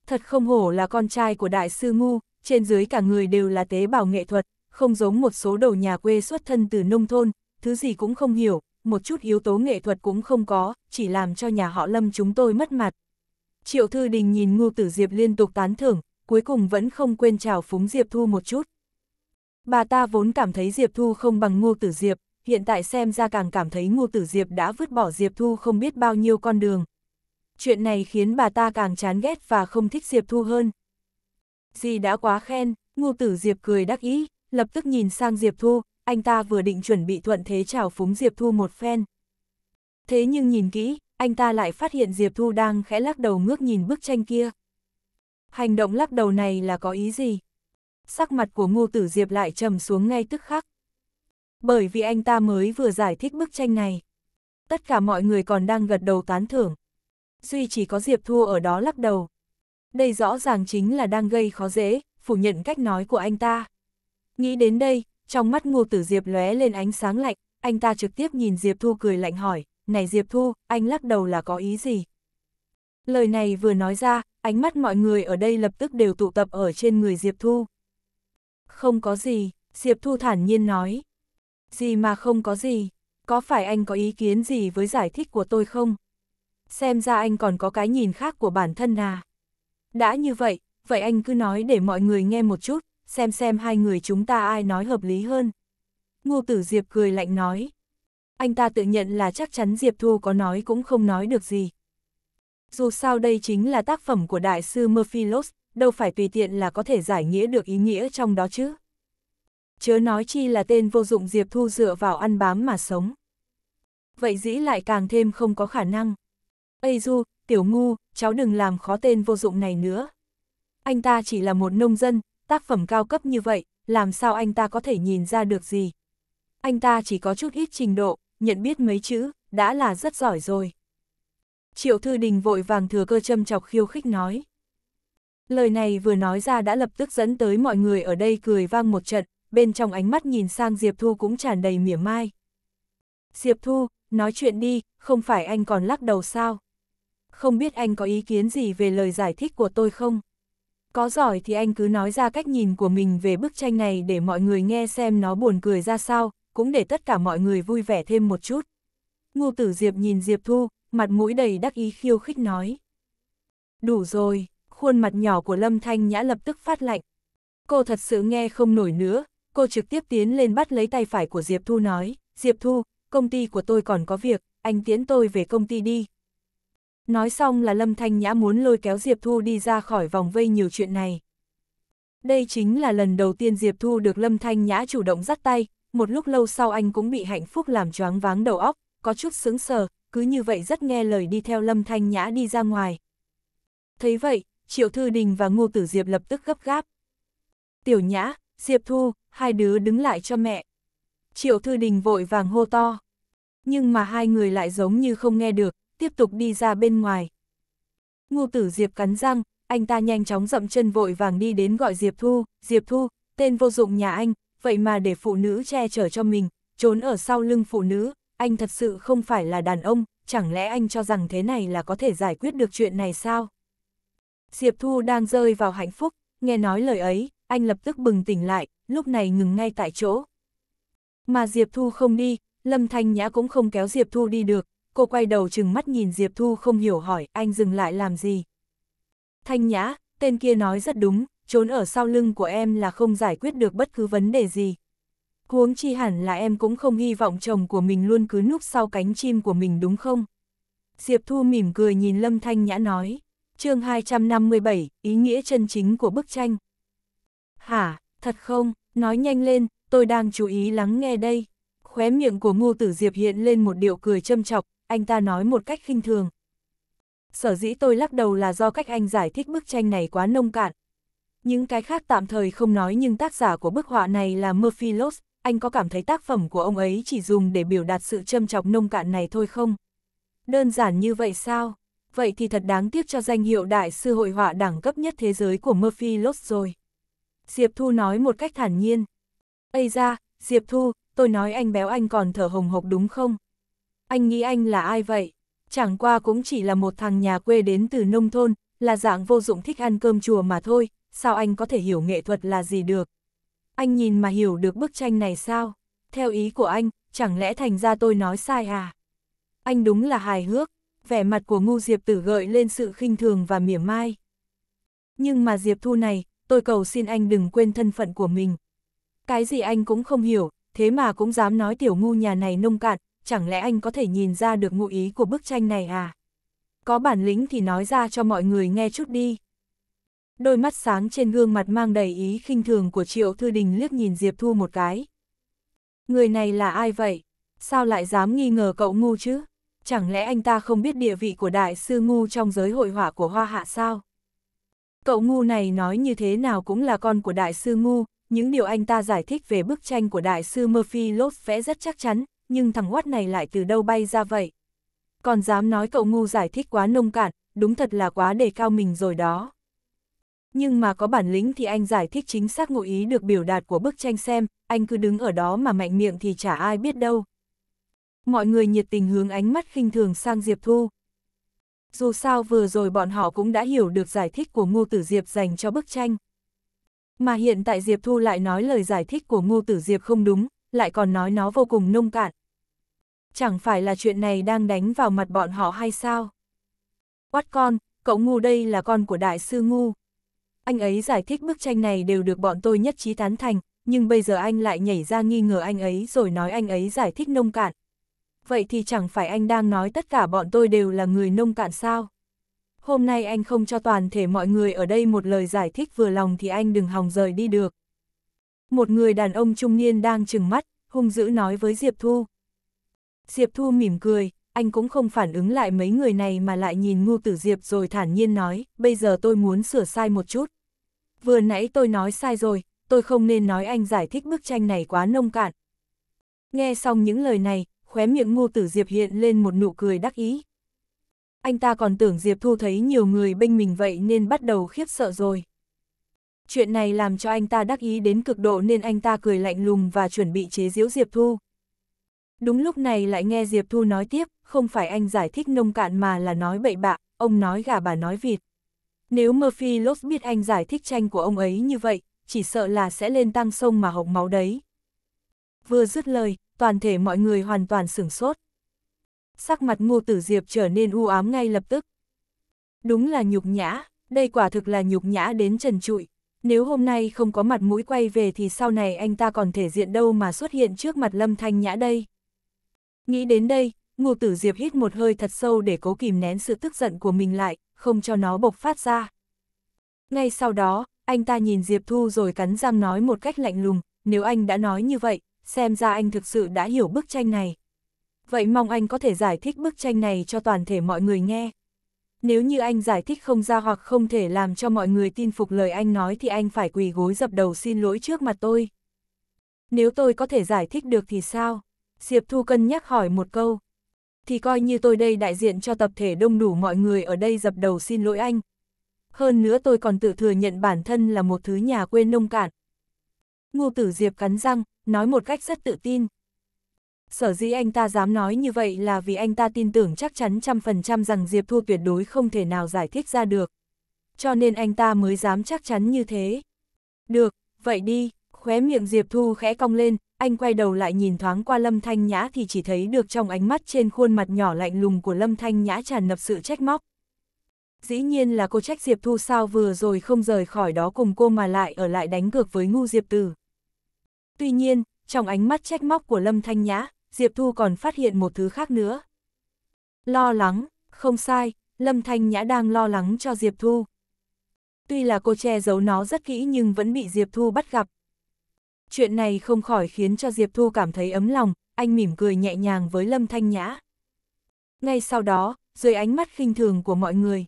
Thật không hổ là con trai của đại sư Ngu, trên dưới cả người đều là tế bào nghệ thuật, không giống một số đầu nhà quê xuất thân từ nông thôn, thứ gì cũng không hiểu, một chút yếu tố nghệ thuật cũng không có, chỉ làm cho nhà họ Lâm chúng tôi mất mặt. Triệu Thư Đình nhìn Ngô Tử Diệp liên tục tán thưởng, cuối cùng vẫn không quên chào phúng Diệp Thu một chút. Bà ta vốn cảm thấy Diệp Thu không bằng Ngô Tử Diệp, hiện tại xem ra càng cảm thấy Ngô Tử Diệp đã vứt bỏ Diệp Thu không biết bao nhiêu con đường. Chuyện này khiến bà ta càng chán ghét và không thích Diệp Thu hơn. Dì đã quá khen, Ngô Tử Diệp cười đắc ý, lập tức nhìn sang Diệp Thu, anh ta vừa định chuẩn bị thuận thế chào phúng Diệp Thu một phen. Thế nhưng nhìn kỹ, anh ta lại phát hiện Diệp Thu đang khẽ lắc đầu ngước nhìn bức tranh kia. Hành động lắc đầu này là có ý gì? Sắc mặt của Ngô Tử Diệp lại trầm xuống ngay tức khắc bởi vì anh ta mới vừa giải thích bức tranh này. Tất cả mọi người còn đang gật đầu tán thưởng. Duy chỉ có Diệp Thu ở đó lắc đầu. Đây rõ ràng chính là đang gây khó dễ, phủ nhận cách nói của anh ta. Nghĩ đến đây, trong mắt ngô tử Diệp lóe lên ánh sáng lạnh, anh ta trực tiếp nhìn Diệp Thu cười lạnh hỏi, này Diệp Thu, anh lắc đầu là có ý gì? Lời này vừa nói ra, ánh mắt mọi người ở đây lập tức đều tụ tập ở trên người Diệp Thu. Không có gì, Diệp Thu thản nhiên nói, gì mà không có gì, có phải anh có ý kiến gì với giải thích của tôi không? Xem ra anh còn có cái nhìn khác của bản thân à. Đã như vậy, vậy anh cứ nói để mọi người nghe một chút, xem xem hai người chúng ta ai nói hợp lý hơn. Ngô Tử Diệp cười lạnh nói. Anh ta tự nhận là chắc chắn Diệp Thu có nói cũng không nói được gì. Dù sao đây chính là tác phẩm của đại sư Murphy Lost, đâu phải tùy tiện là có thể giải nghĩa được ý nghĩa trong đó chứ chớ nói chi là tên vô dụng Diệp Thu dựa vào ăn bám mà sống. Vậy dĩ lại càng thêm không có khả năng. Ây Du, tiểu ngu, cháu đừng làm khó tên vô dụng này nữa. Anh ta chỉ là một nông dân, tác phẩm cao cấp như vậy, làm sao anh ta có thể nhìn ra được gì. Anh ta chỉ có chút ít trình độ, nhận biết mấy chữ, đã là rất giỏi rồi. Triệu Thư Đình vội vàng thừa cơ châm chọc khiêu khích nói. Lời này vừa nói ra đã lập tức dẫn tới mọi người ở đây cười vang một trận, bên trong ánh mắt nhìn sang Diệp Thu cũng tràn đầy mỉa mai. Diệp Thu, nói chuyện đi, không phải anh còn lắc đầu sao? Không biết anh có ý kiến gì về lời giải thích của tôi không? Có giỏi thì anh cứ nói ra cách nhìn của mình về bức tranh này để mọi người nghe xem nó buồn cười ra sao, cũng để tất cả mọi người vui vẻ thêm một chút. Ngô tử Diệp nhìn Diệp Thu, mặt mũi đầy đắc ý khiêu khích nói. Đủ rồi, khuôn mặt nhỏ của Lâm Thanh Nhã lập tức phát lạnh. Cô thật sự nghe không nổi nữa, cô trực tiếp tiến lên bắt lấy tay phải của Diệp Thu nói, Diệp Thu, công ty của tôi còn có việc, anh tiến tôi về công ty đi. Nói xong là Lâm Thanh Nhã muốn lôi kéo Diệp Thu đi ra khỏi vòng vây nhiều chuyện này. Đây chính là lần đầu tiên Diệp Thu được Lâm Thanh Nhã chủ động dắt tay, một lúc lâu sau anh cũng bị hạnh phúc làm choáng váng đầu óc, có chút sững sờ, cứ như vậy rất nghe lời đi theo Lâm Thanh Nhã đi ra ngoài. Thấy vậy, Triệu Thư Đình và Ngô Tử Diệp lập tức gấp gáp. Tiểu Nhã, Diệp Thu, hai đứa đứng lại cho mẹ. Triệu Thư Đình vội vàng hô to. Nhưng mà hai người lại giống như không nghe được, tiếp tục đi ra bên ngoài. Ngô tử Diệp cắn răng, anh ta nhanh chóng dậm chân vội vàng đi đến gọi Diệp Thu, Diệp Thu, tên vô dụng nhà anh, vậy mà để phụ nữ che chở cho mình, trốn ở sau lưng phụ nữ, anh thật sự không phải là đàn ông, chẳng lẽ anh cho rằng thế này là có thể giải quyết được chuyện này sao? Diệp Thu đang rơi vào hạnh phúc, nghe nói lời ấy, anh lập tức bừng tỉnh lại, lúc này ngừng ngay tại chỗ. Mà Diệp Thu không đi, Lâm Thanh Nhã cũng không kéo Diệp Thu đi được, cô quay đầu chừng mắt nhìn Diệp Thu không hiểu hỏi anh dừng lại làm gì. Thanh Nhã, tên kia nói rất đúng, trốn ở sau lưng của em là không giải quyết được bất cứ vấn đề gì. Huống chi hẳn là em cũng không hy vọng chồng của mình luôn cứ núp sau cánh chim của mình đúng không? Diệp Thu mỉm cười nhìn Lâm Thanh Nhã nói, chương 257, ý nghĩa chân chính của bức tranh. Hả, thật không, nói nhanh lên, tôi đang chú ý lắng nghe đây. Khóe miệng của Ngô Tử Diệp hiện lên một điệu cười châm chọc, anh ta nói một cách khinh thường. Sở dĩ tôi lắc đầu là do cách anh giải thích bức tranh này quá nông cạn. Những cái khác tạm thời không nói nhưng tác giả của bức họa này là Murphy Loss, anh có cảm thấy tác phẩm của ông ấy chỉ dùng để biểu đạt sự châm chọc nông cạn này thôi không? Đơn giản như vậy sao? Vậy thì thật đáng tiếc cho danh hiệu đại sư hội họa đẳng cấp nhất thế giới của Murphy Loss rồi. Diệp Thu nói một cách thản nhiên. Ây ra, Diệp Thu, tôi nói anh béo anh còn thở hồng hộc đúng không? Anh nghĩ anh là ai vậy? Chẳng qua cũng chỉ là một thằng nhà quê đến từ nông thôn, là dạng vô dụng thích ăn cơm chùa mà thôi, sao anh có thể hiểu nghệ thuật là gì được? Anh nhìn mà hiểu được bức tranh này sao? Theo ý của anh, chẳng lẽ thành ra tôi nói sai à? Anh đúng là hài hước, vẻ mặt của ngu Diệp tử gợi lên sự khinh thường và mỉa mai. Nhưng mà Diệp Thu này, tôi cầu xin anh đừng quên thân phận của mình. Cái gì anh cũng không hiểu, thế mà cũng dám nói tiểu ngu nhà này nông cạn, chẳng lẽ anh có thể nhìn ra được ngụ ý của bức tranh này à? Có bản lĩnh thì nói ra cho mọi người nghe chút đi. Đôi mắt sáng trên gương mặt mang đầy ý khinh thường của Triệu Thư Đình liếc nhìn Diệp Thu một cái. Người này là ai vậy? Sao lại dám nghi ngờ cậu ngu chứ? Chẳng lẽ anh ta không biết địa vị của đại sư ngu trong giới hội họa của Hoa Hạ sao? Cậu ngu này nói như thế nào cũng là con của đại sư ngu, những điều anh ta giải thích về bức tranh của đại sư Murphy Lopes vẽ rất chắc chắn, nhưng thằng Watt này lại từ đâu bay ra vậy? Còn dám nói cậu ngu giải thích quá nông cạn, đúng thật là quá đề cao mình rồi đó. Nhưng mà có bản lĩnh thì anh giải thích chính xác ngụ ý được biểu đạt của bức tranh xem, anh cứ đứng ở đó mà mạnh miệng thì chả ai biết đâu. Mọi người nhiệt tình hướng ánh mắt khinh thường sang Diệp Thu, dù sao vừa rồi bọn họ cũng đã hiểu được giải thích của Ngô Tử Diệp dành cho bức tranh. Mà hiện tại Diệp Thu lại nói lời giải thích của Ngô Tử Diệp không đúng, lại còn nói nó vô cùng nông cạn. Chẳng phải là chuyện này đang đánh vào mặt bọn họ hay sao? Quát con, cậu ngu đây là con của đại sư ngu. Anh ấy giải thích bức tranh này đều được bọn tôi nhất trí tán thành, nhưng bây giờ anh lại nhảy ra nghi ngờ anh ấy rồi nói anh ấy giải thích nông cạn vậy thì chẳng phải anh đang nói tất cả bọn tôi đều là người nông cạn sao? Hôm nay anh không cho toàn thể mọi người ở đây một lời giải thích vừa lòng thì anh đừng hòng rời đi được. Một người đàn ông trung niên đang trừng mắt, hung dữ nói với Diệp Thu. Diệp Thu mỉm cười, anh cũng không phản ứng lại mấy người này mà lại nhìn ngu tử Diệp rồi thản nhiên nói, bây giờ tôi muốn sửa sai một chút. Vừa nãy tôi nói sai rồi, tôi không nên nói anh giải thích bức tranh này quá nông cạn. Nghe xong những lời này, khóe miệng ngô tử Diệp hiện lên một nụ cười đắc ý. Anh ta còn tưởng Diệp Thu thấy nhiều người bên mình vậy nên bắt đầu khiếp sợ rồi. Chuyện này làm cho anh ta đắc ý đến cực độ nên anh ta cười lạnh lùng và chuẩn bị chế giễu Diệp Thu. Đúng lúc này lại nghe Diệp Thu nói tiếp, không phải anh giải thích nông cạn mà là nói bậy bạ, ông nói gà bà nói vịt. Nếu Murphy Lopes biết anh giải thích tranh của ông ấy như vậy, chỉ sợ là sẽ lên tăng sông mà hộc máu đấy. Vừa dứt lời, toàn thể mọi người hoàn toàn sửng sốt. Sắc mặt ngô tử diệp trở nên u ám ngay lập tức. Đúng là nhục nhã, đây quả thực là nhục nhã đến trần trụi. Nếu hôm nay không có mặt mũi quay về thì sau này anh ta còn thể diện đâu mà xuất hiện trước mặt lâm thanh nhã đây. Nghĩ đến đây, ngô tử diệp hít một hơi thật sâu để cố kìm nén sự tức giận của mình lại, không cho nó bộc phát ra. Ngay sau đó, anh ta nhìn Diệp Thu rồi cắn răng nói một cách lạnh lùng, nếu anh đã nói như vậy, xem ra anh thực sự đã hiểu bức tranh này. Vậy mong anh có thể giải thích bức tranh này cho toàn thể mọi người nghe. Nếu như anh giải thích không ra hoặc không thể làm cho mọi người tin phục lời anh nói thì anh phải quỳ gối dập đầu xin lỗi trước mặt tôi. Nếu tôi có thể giải thích được thì sao? Diệp Thu cân nhắc hỏi một câu. Thì coi như tôi đây đại diện cho tập thể đông đủ mọi người ở đây dập đầu xin lỗi anh. Hơn nữa tôi còn tự thừa nhận bản thân là một thứ nhà quê nông cạn. Ngô tử Diệp cắn răng, nói một cách rất tự tin. Sở dĩ anh ta dám nói như vậy là vì anh ta tin tưởng chắc chắn trăm phần trăm rằng Diệp Thu tuyệt đối không thể nào giải thích ra được. Cho nên anh ta mới dám chắc chắn như thế. Được, vậy đi, khóe miệng Diệp Thu khẽ cong lên, anh quay đầu lại nhìn thoáng qua Lâm Thanh Nhã thì chỉ thấy được trong ánh mắt trên khuôn mặt nhỏ lạnh lùng của Lâm Thanh Nhã tràn ngập sự trách móc. Dĩ nhiên là cô trách Diệp Thu sao vừa rồi không rời khỏi đó cùng cô mà lại ở lại đánh cược với ngu Diệp Tử. Tuy nhiên, trong ánh mắt trách móc của Lâm Thanh Nhã, Diệp Thu còn phát hiện một thứ khác nữa. Lo lắng, không sai, Lâm Thanh Nhã đang lo lắng cho Diệp Thu. Tuy là cô che giấu nó rất kỹ nhưng vẫn bị Diệp Thu bắt gặp. Chuyện này không khỏi khiến cho Diệp Thu cảm thấy ấm lòng, anh mỉm cười nhẹ nhàng với Lâm Thanh Nhã. Ngay sau đó, dưới ánh mắt khinh thường của mọi người,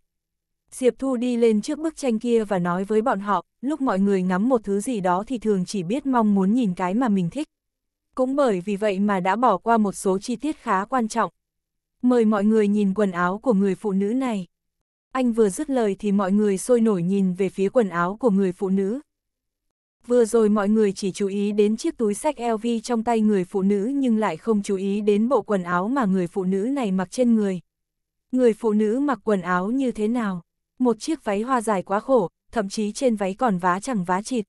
Diệp Thu đi lên trước bức tranh kia và nói với bọn họ, lúc mọi người ngắm một thứ gì đó thì thường chỉ biết mong muốn nhìn cái mà mình thích. Cũng bởi vì vậy mà đã bỏ qua một số chi tiết khá quan trọng. Mời mọi người nhìn quần áo của người phụ nữ này. Anh vừa dứt lời thì mọi người sôi nổi nhìn về phía quần áo của người phụ nữ. Vừa rồi mọi người chỉ chú ý đến chiếc túi sách LV trong tay người phụ nữ nhưng lại không chú ý đến bộ quần áo mà người phụ nữ này mặc trên người. Người phụ nữ mặc quần áo như thế nào? một chiếc váy hoa dài quá khổ, thậm chí trên váy còn vá chẳng vá chịt.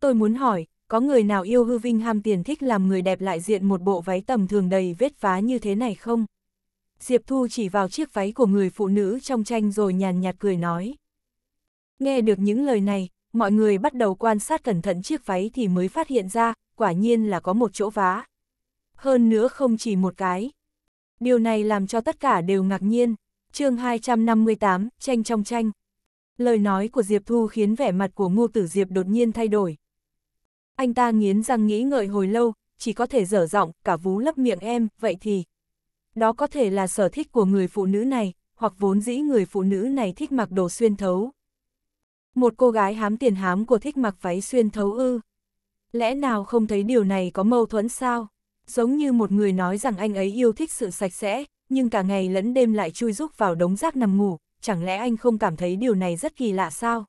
Tôi muốn hỏi, có người nào yêu hư vinh ham tiền thích làm người đẹp lại diện một bộ váy tầm thường đầy vết vá như thế này không? Diệp Thu chỉ vào chiếc váy của người phụ nữ trong tranh rồi nhàn nhạt cười nói. Nghe được những lời này, mọi người bắt đầu quan sát cẩn thận chiếc váy thì mới phát hiện ra, quả nhiên là có một chỗ vá. Hơn nữa không chỉ một cái. Điều này làm cho tất cả đều ngạc nhiên chương 258, tranh trong tranh. Lời nói của Diệp Thu khiến vẻ mặt của Ngô Tử Diệp đột nhiên thay đổi. Anh ta nghiến răng nghĩ ngợi hồi lâu, chỉ có thể dở giọng, cả vú lấp miệng em, vậy thì... Đó có thể là sở thích của người phụ nữ này, hoặc vốn dĩ người phụ nữ này thích mặc đồ xuyên thấu. Một cô gái hám tiền hám của thích mặc váy xuyên thấu ư. Lẽ nào không thấy điều này có mâu thuẫn sao? Giống như một người nói rằng anh ấy yêu thích sự sạch sẽ, nhưng cả ngày lẫn đêm lại chui rúc vào đống rác nằm ngủ, chẳng lẽ anh không cảm thấy điều này rất kỳ lạ sao?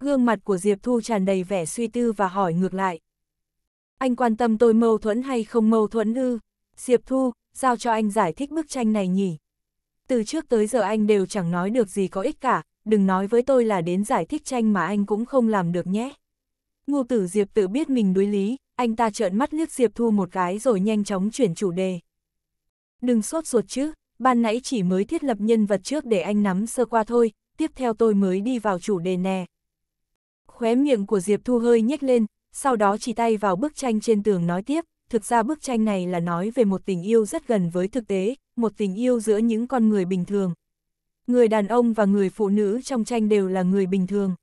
Gương mặt của Diệp Thu tràn đầy vẻ suy tư và hỏi ngược lại. Anh quan tâm tôi mâu thuẫn hay không mâu thuẫn ư? Diệp Thu, giao cho anh giải thích bức tranh này nhỉ? Từ trước tới giờ anh đều chẳng nói được gì có ích cả, đừng nói với tôi là đến giải thích tranh mà anh cũng không làm được nhé. Ngô tử Diệp tự biết mình đuối lý, anh ta trợn mắt liếc Diệp Thu một cái rồi nhanh chóng chuyển chủ đề đừng sốt ruột chứ, ban nãy chỉ mới thiết lập nhân vật trước để anh nắm sơ qua thôi, tiếp theo tôi mới đi vào chủ đề nè. Khóe miệng của Diệp Thu hơi nhếch lên, sau đó chỉ tay vào bức tranh trên tường nói tiếp, thực ra bức tranh này là nói về một tình yêu rất gần với thực tế, một tình yêu giữa những con người bình thường. Người đàn ông và người phụ nữ trong tranh đều là người bình thường.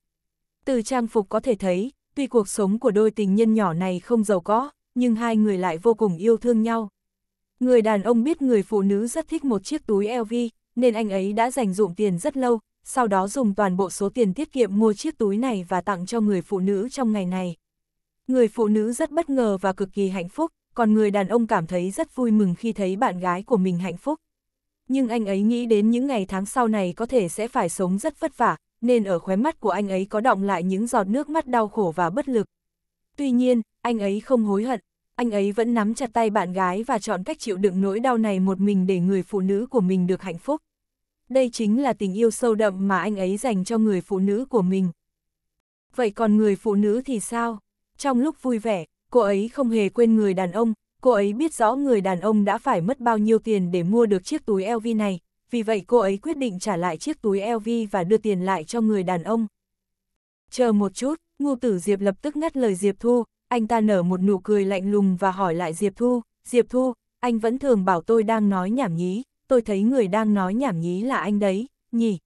Từ trang phục có thể thấy, tuy cuộc sống của đôi tình nhân nhỏ này không giàu có, nhưng hai người lại vô cùng yêu thương nhau. Người đàn ông biết người phụ nữ rất thích một chiếc túi LV, nên anh ấy đã dành dụng tiền rất lâu, sau đó dùng toàn bộ số tiền tiết kiệm mua chiếc túi này và tặng cho người phụ nữ trong ngày này. Người phụ nữ rất bất ngờ và cực kỳ hạnh phúc, còn người đàn ông cảm thấy rất vui mừng khi thấy bạn gái của mình hạnh phúc. Nhưng anh ấy nghĩ đến những ngày tháng sau này có thể sẽ phải sống rất vất vả, nên ở khóe mắt của anh ấy có động lại những giọt nước mắt đau khổ và bất lực. Tuy nhiên, anh ấy không hối hận, anh ấy vẫn nắm chặt tay bạn gái và chọn cách chịu đựng nỗi đau này một mình để người phụ nữ của mình được hạnh phúc. Đây chính là tình yêu sâu đậm mà anh ấy dành cho người phụ nữ của mình. Vậy còn người phụ nữ thì sao? Trong lúc vui vẻ, cô ấy không hề quên người đàn ông, cô ấy biết rõ người đàn ông đã phải mất bao nhiêu tiền để mua được chiếc túi LV này, vì vậy cô ấy quyết định trả lại chiếc túi LV và đưa tiền lại cho người đàn ông. Chờ một chút, ngu tử Diệp lập tức ngắt lời Diệp Thu, anh ta nở một nụ cười lạnh lùng và hỏi lại Diệp Thu, Diệp Thu, anh vẫn thường bảo tôi đang nói nhảm nhí, tôi thấy người đang nói nhảm nhí là anh đấy, nhỉ?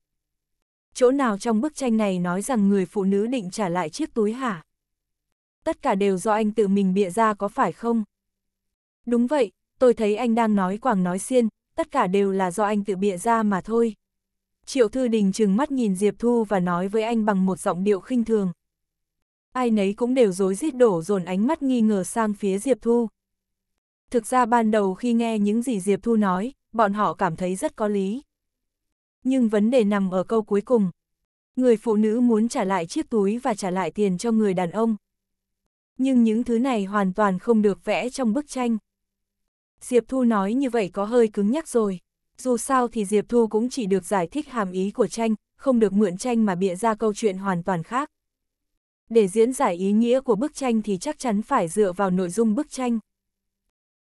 Chỗ nào trong bức tranh này nói rằng người phụ nữ định trả lại chiếc túi hả? Tất cả đều do anh tự mình bịa ra có phải không? Đúng vậy, tôi thấy anh đang nói quảng nói xiên, tất cả đều là do anh tự bịa ra mà thôi. Triệu Thư Đình trừng mắt nhìn Diệp Thu và nói với anh bằng một giọng điệu khinh thường, ai nấy cũng đều rối rít đổ dồn ánh mắt nghi ngờ sang phía Diệp Thu. Thực ra ban đầu khi nghe những gì Diệp Thu nói, bọn họ cảm thấy rất có lý. Nhưng vấn đề nằm ở câu cuối cùng. Người phụ nữ muốn trả lại chiếc túi và trả lại tiền cho người đàn ông. Nhưng những thứ này hoàn toàn không được vẽ trong bức tranh. Diệp Thu nói như vậy có hơi cứng nhắc rồi. Dù sao thì Diệp Thu cũng chỉ được giải thích hàm ý của tranh, không được mượn tranh mà bịa ra câu chuyện hoàn toàn khác để diễn giải ý nghĩa của bức tranh thì chắc chắn phải dựa vào nội dung bức tranh.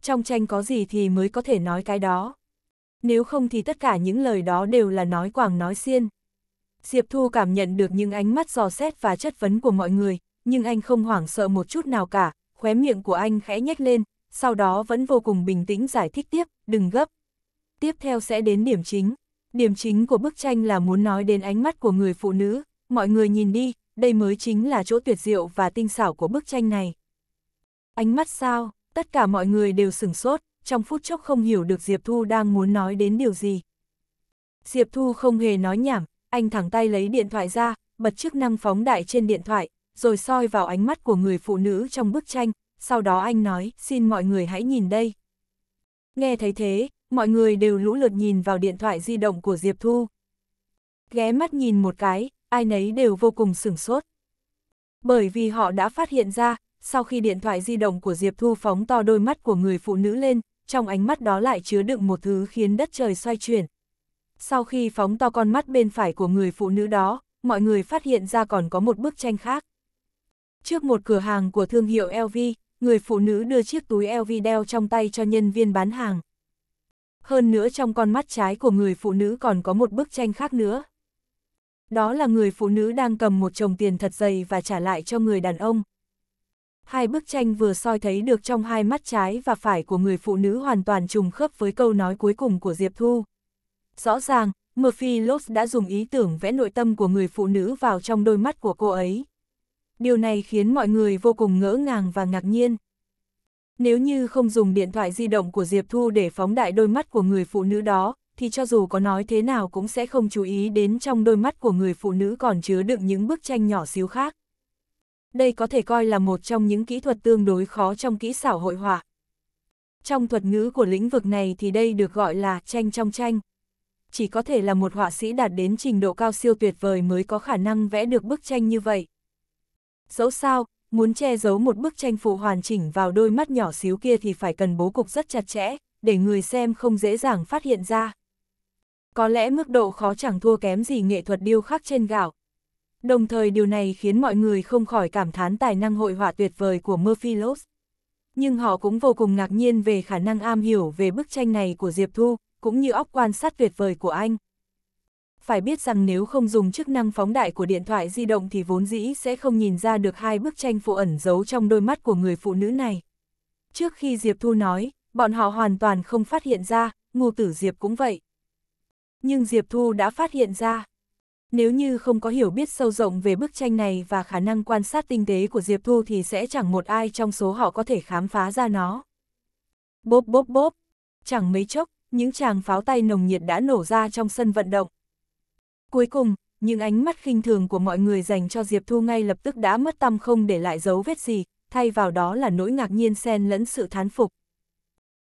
Trong tranh có gì thì mới có thể nói cái đó. Nếu không thì tất cả những lời đó đều là nói quảng nói xiên. Diệp Thu cảm nhận được những ánh mắt dò xét và chất vấn của mọi người, nhưng anh không hoảng sợ một chút nào cả, khóe miệng của anh khẽ nhếch lên, sau đó vẫn vô cùng bình tĩnh giải thích tiếp, đừng gấp. Tiếp theo sẽ đến điểm chính. Điểm chính của bức tranh là muốn nói đến ánh mắt của người phụ nữ, mọi người nhìn đi, đây mới chính là chỗ tuyệt diệu và tinh xảo của bức tranh này. Ánh mắt sao, tất cả mọi người đều sửng sốt, trong phút chốc không hiểu được Diệp Thu đang muốn nói đến điều gì. Diệp Thu không hề nói nhảm, anh thẳng tay lấy điện thoại ra, bật chức năng phóng đại trên điện thoại, rồi soi vào ánh mắt của người phụ nữ trong bức tranh, sau đó anh nói, xin mọi người hãy nhìn đây. Nghe thấy thế, mọi người đều lũ lượt nhìn vào điện thoại di động của Diệp Thu. Ghé mắt nhìn một cái, ai nấy đều vô cùng sửng sốt. Bởi vì họ đã phát hiện ra, sau khi điện thoại di động của Diệp Thu phóng to đôi mắt của người phụ nữ lên, trong ánh mắt đó lại chứa đựng một thứ khiến đất trời xoay chuyển. Sau khi phóng to con mắt bên phải của người phụ nữ đó, mọi người phát hiện ra còn có một bức tranh khác. Trước một cửa hàng của thương hiệu LV, người phụ nữ đưa chiếc túi LV đeo trong tay cho nhân viên bán hàng. Hơn nữa trong con mắt trái của người phụ nữ còn có một bức tranh khác nữa đó là người phụ nữ đang cầm một chồng tiền thật dày và trả lại cho người đàn ông. Hai bức tranh vừa soi thấy được trong hai mắt trái và phải của người phụ nữ hoàn toàn trùng khớp với câu nói cuối cùng của Diệp Thu. Rõ ràng, Murphy Lopes đã dùng ý tưởng vẽ nội tâm của người phụ nữ vào trong đôi mắt của cô ấy. Điều này khiến mọi người vô cùng ngỡ ngàng và ngạc nhiên. Nếu như không dùng điện thoại di động của Diệp Thu để phóng đại đôi mắt của người phụ nữ đó, thì cho dù có nói thế nào cũng sẽ không chú ý đến trong đôi mắt của người phụ nữ còn chứa đựng những bức tranh nhỏ xíu khác. Đây có thể coi là một trong những kỹ thuật tương đối khó trong kỹ xảo hội họa. Trong thuật ngữ của lĩnh vực này thì đây được gọi là tranh trong tranh. Chỉ có thể là một họa sĩ đạt đến trình độ cao siêu tuyệt vời mới có khả năng vẽ được bức tranh như vậy. Dẫu sao, muốn che giấu một bức tranh phụ hoàn chỉnh vào đôi mắt nhỏ xíu kia thì phải cần bố cục rất chặt chẽ, để người xem không dễ dàng phát hiện ra. Có lẽ mức độ khó chẳng thua kém gì nghệ thuật điêu khắc trên gạo. Đồng thời điều này khiến mọi người không khỏi cảm thán tài năng hội họa tuyệt vời của Murphy Lopes. Nhưng họ cũng vô cùng ngạc nhiên về khả năng am hiểu về bức tranh này của Diệp Thu, cũng như óc quan sát tuyệt vời của anh. Phải biết rằng nếu không dùng chức năng phóng đại của điện thoại di động thì vốn dĩ sẽ không nhìn ra được hai bức tranh phụ ẩn giấu trong đôi mắt của người phụ nữ này. Trước khi Diệp Thu nói, bọn họ hoàn toàn không phát hiện ra, ngu tử Diệp cũng vậy nhưng Diệp Thu đã phát hiện ra. Nếu như không có hiểu biết sâu rộng về bức tranh này và khả năng quan sát tinh tế của Diệp Thu thì sẽ chẳng một ai trong số họ có thể khám phá ra nó. Bốp bốp bốp, chẳng mấy chốc, những chàng pháo tay nồng nhiệt đã nổ ra trong sân vận động. Cuối cùng, những ánh mắt khinh thường của mọi người dành cho Diệp Thu ngay lập tức đã mất tâm không để lại dấu vết gì, thay vào đó là nỗi ngạc nhiên xen lẫn sự thán phục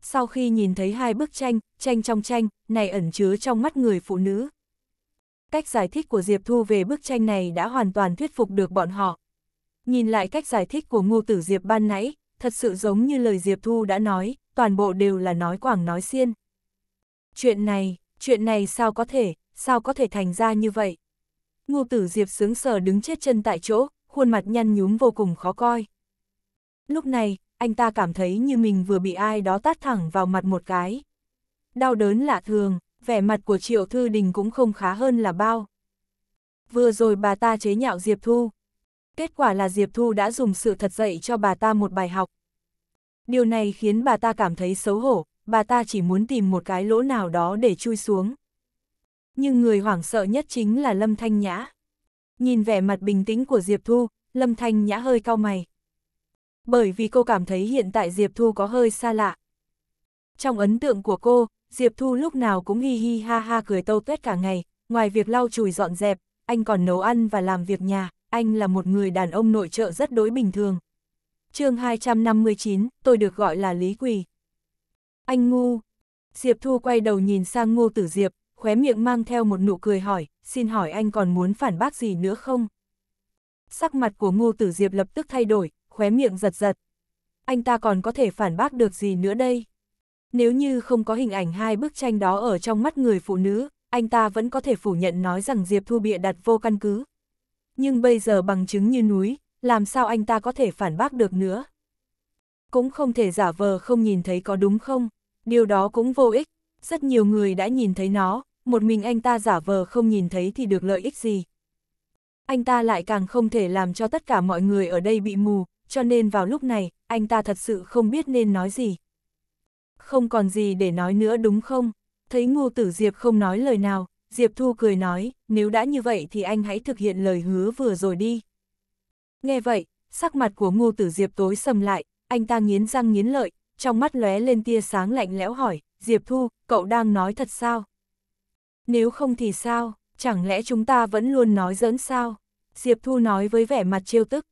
sau khi nhìn thấy hai bức tranh, tranh trong tranh, này ẩn chứa trong mắt người phụ nữ. Cách giải thích của Diệp Thu về bức tranh này đã hoàn toàn thuyết phục được bọn họ. Nhìn lại cách giải thích của ngô tử Diệp ban nãy, thật sự giống như lời Diệp Thu đã nói, toàn bộ đều là nói quảng nói xiên. Chuyện này, chuyện này sao có thể, sao có thể thành ra như vậy? Ngô tử Diệp sướng sờ đứng chết chân tại chỗ, khuôn mặt nhăn nhúm vô cùng khó coi. Lúc này, anh ta cảm thấy như mình vừa bị ai đó tát thẳng vào mặt một cái. Đau đớn lạ thường, vẻ mặt của Triệu Thư Đình cũng không khá hơn là bao. Vừa rồi bà ta chế nhạo Diệp Thu. Kết quả là Diệp Thu đã dùng sự thật dạy cho bà ta một bài học. Điều này khiến bà ta cảm thấy xấu hổ, bà ta chỉ muốn tìm một cái lỗ nào đó để chui xuống. Nhưng người hoảng sợ nhất chính là Lâm Thanh Nhã. Nhìn vẻ mặt bình tĩnh của Diệp Thu, Lâm Thanh Nhã hơi cau mày bởi vì cô cảm thấy hiện tại Diệp Thu có hơi xa lạ. Trong ấn tượng của cô, Diệp Thu lúc nào cũng hi hi ha ha cười tâu tuét cả ngày, ngoài việc lau chùi dọn dẹp, anh còn nấu ăn và làm việc nhà, anh là một người đàn ông nội trợ rất đối bình thường. chương 259, tôi được gọi là Lý Quỳ. Anh ngu. Diệp Thu quay đầu nhìn sang ngô tử Diệp, khóe miệng mang theo một nụ cười hỏi, xin hỏi anh còn muốn phản bác gì nữa không? Sắc mặt của ngô tử Diệp lập tức thay đổi, khóe miệng giật giật. Anh ta còn có thể phản bác được gì nữa đây? Nếu như không có hình ảnh hai bức tranh đó ở trong mắt người phụ nữ, anh ta vẫn có thể phủ nhận nói rằng Diệp Thu bịa đặt vô căn cứ. Nhưng bây giờ bằng chứng như núi, làm sao anh ta có thể phản bác được nữa? Cũng không thể giả vờ không nhìn thấy có đúng không, điều đó cũng vô ích, rất nhiều người đã nhìn thấy nó, một mình anh ta giả vờ không nhìn thấy thì được lợi ích gì. Anh ta lại càng không thể làm cho tất cả mọi người ở đây bị mù, cho nên vào lúc này, anh ta thật sự không biết nên nói gì. Không còn gì để nói nữa đúng không? Thấy ngô tử Diệp không nói lời nào, Diệp Thu cười nói, nếu đã như vậy thì anh hãy thực hiện lời hứa vừa rồi đi. Nghe vậy, sắc mặt của ngô tử Diệp tối sầm lại, anh ta nghiến răng nghiến lợi, trong mắt lóe lên tia sáng lạnh lẽo hỏi, Diệp Thu, cậu đang nói thật sao? Nếu không thì sao, chẳng lẽ chúng ta vẫn luôn nói giỡn sao? Diệp Thu nói với vẻ mặt trêu tức.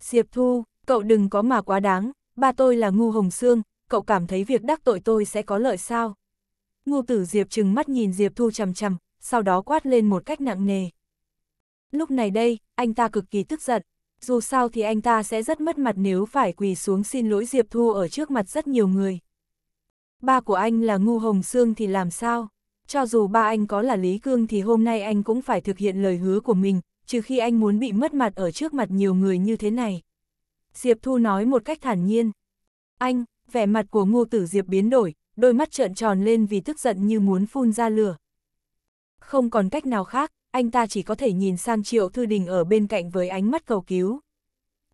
Diệp Thu, cậu đừng có mà quá đáng, ba tôi là ngu hồng xương, cậu cảm thấy việc đắc tội tôi sẽ có lợi sao? Ngu tử Diệp trừng mắt nhìn Diệp Thu chầm chầm, sau đó quát lên một cách nặng nề. Lúc này đây, anh ta cực kỳ tức giận, dù sao thì anh ta sẽ rất mất mặt nếu phải quỳ xuống xin lỗi Diệp Thu ở trước mặt rất nhiều người. Ba của anh là ngu hồng xương thì làm sao? Cho dù ba anh có là Lý Cương thì hôm nay anh cũng phải thực hiện lời hứa của mình, trừ khi anh muốn bị mất mặt ở trước mặt nhiều người như thế này. Diệp Thu nói một cách thản nhiên. Anh, vẻ mặt của ngô tử Diệp biến đổi, đôi mắt trợn tròn lên vì tức giận như muốn phun ra lửa. Không còn cách nào khác, anh ta chỉ có thể nhìn sang Triệu Thư Đình ở bên cạnh với ánh mắt cầu cứu.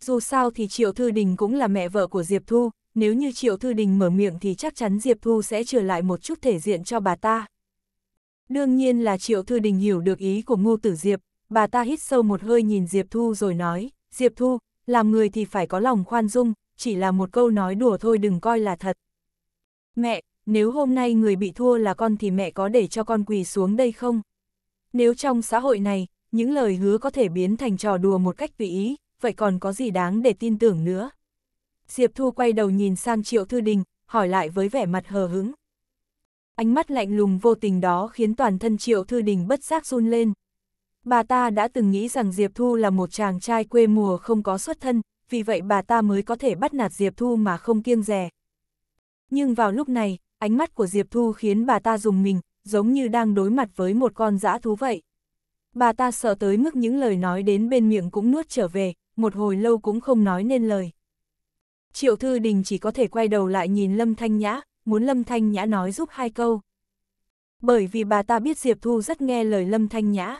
Dù sao thì Triệu Thư Đình cũng là mẹ vợ của Diệp Thu, nếu như Triệu Thư Đình mở miệng thì chắc chắn Diệp Thu sẽ trở lại một chút thể diện cho bà ta. Đương nhiên là Triệu Thư Đình hiểu được ý của Ngô Tử Diệp, bà ta hít sâu một hơi nhìn Diệp Thu rồi nói, Diệp Thu, làm người thì phải có lòng khoan dung, chỉ là một câu nói đùa thôi đừng coi là thật. Mẹ, nếu hôm nay người bị thua là con thì mẹ có để cho con quỳ xuống đây không? Nếu trong xã hội này, những lời hứa có thể biến thành trò đùa một cách tùy ý, vậy còn có gì đáng để tin tưởng nữa? Diệp Thu quay đầu nhìn sang Triệu Thư Đình, hỏi lại với vẻ mặt hờ hững. Ánh mắt lạnh lùng vô tình đó khiến toàn thân Triệu Thư Đình bất giác run lên bà ta đã từng nghĩ rằng Diệp Thu là một chàng trai quê mùa không có xuất thân, vì vậy bà ta mới có thể bắt nạt Diệp Thu mà không kiêng rè. Nhưng vào lúc này, ánh mắt của Diệp Thu khiến bà ta dùng mình, giống như đang đối mặt với một con dã thú vậy. Bà ta sợ tới mức những lời nói đến bên miệng cũng nuốt trở về, một hồi lâu cũng không nói nên lời. Triệu Thư Đình chỉ có thể quay đầu lại nhìn Lâm Thanh Nhã, muốn Lâm Thanh Nhã nói giúp hai câu. Bởi vì bà ta biết Diệp Thu rất nghe lời Lâm Thanh Nhã.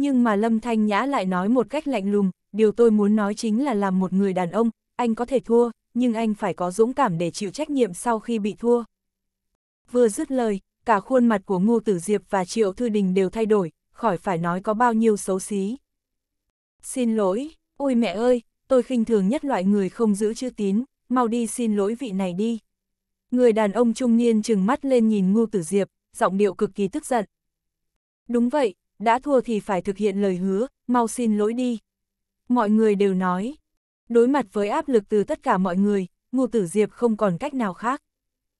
Nhưng mà Lâm Thanh Nhã lại nói một cách lạnh lùng, điều tôi muốn nói chính là làm một người đàn ông, anh có thể thua, nhưng anh phải có dũng cảm để chịu trách nhiệm sau khi bị thua. Vừa dứt lời, cả khuôn mặt của Ngô Tử Diệp và Triệu Thư Đình đều thay đổi, khỏi phải nói có bao nhiêu xấu xí. Xin lỗi, ôi mẹ ơi, tôi khinh thường nhất loại người không giữ chữ tín, mau đi xin lỗi vị này đi. Người đàn ông trung niên trừng mắt lên nhìn Ngô Tử Diệp, giọng điệu cực kỳ tức giận. Đúng vậy, đã thua thì phải thực hiện lời hứa, mau xin lỗi đi. Mọi người đều nói. Đối mặt với áp lực từ tất cả mọi người, Ngô Tử Diệp không còn cách nào khác.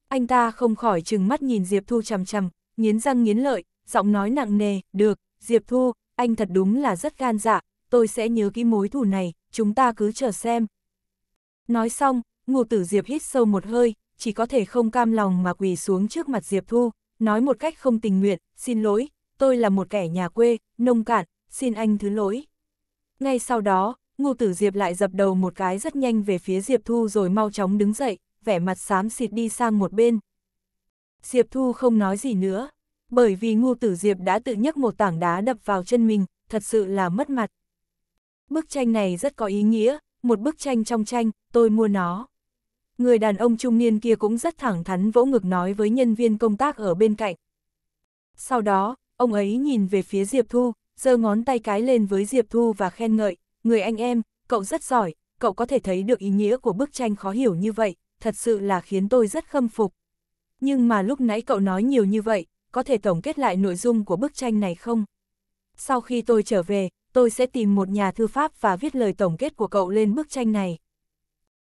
Anh ta không khỏi trừng mắt nhìn Diệp Thu chằm chằm, nghiến răng nghiến lợi, giọng nói nặng nề, được, Diệp Thu, anh thật đúng là rất gan dạ, tôi sẽ nhớ kỹ mối thù này, chúng ta cứ chờ xem. Nói xong, Ngô Tử Diệp hít sâu một hơi, chỉ có thể không cam lòng mà quỳ xuống trước mặt Diệp Thu, nói một cách không tình nguyện, xin lỗi, tôi là một kẻ nhà quê, nông cạn, xin anh thứ lỗi. Ngay sau đó, Ngô Tử Diệp lại dập đầu một cái rất nhanh về phía Diệp Thu rồi mau chóng đứng dậy, vẻ mặt xám xịt đi sang một bên. Diệp Thu không nói gì nữa, bởi vì Ngô Tử Diệp đã tự nhấc một tảng đá đập vào chân mình, thật sự là mất mặt. Bức tranh này rất có ý nghĩa, một bức tranh trong tranh, tôi mua nó. Người đàn ông trung niên kia cũng rất thẳng thắn vỗ ngực nói với nhân viên công tác ở bên cạnh. Sau đó, Ông ấy nhìn về phía Diệp Thu, giơ ngón tay cái lên với Diệp Thu và khen ngợi, người anh em, cậu rất giỏi, cậu có thể thấy được ý nghĩa của bức tranh khó hiểu như vậy, thật sự là khiến tôi rất khâm phục. Nhưng mà lúc nãy cậu nói nhiều như vậy, có thể tổng kết lại nội dung của bức tranh này không? Sau khi tôi trở về, tôi sẽ tìm một nhà thư pháp và viết lời tổng kết của cậu lên bức tranh này.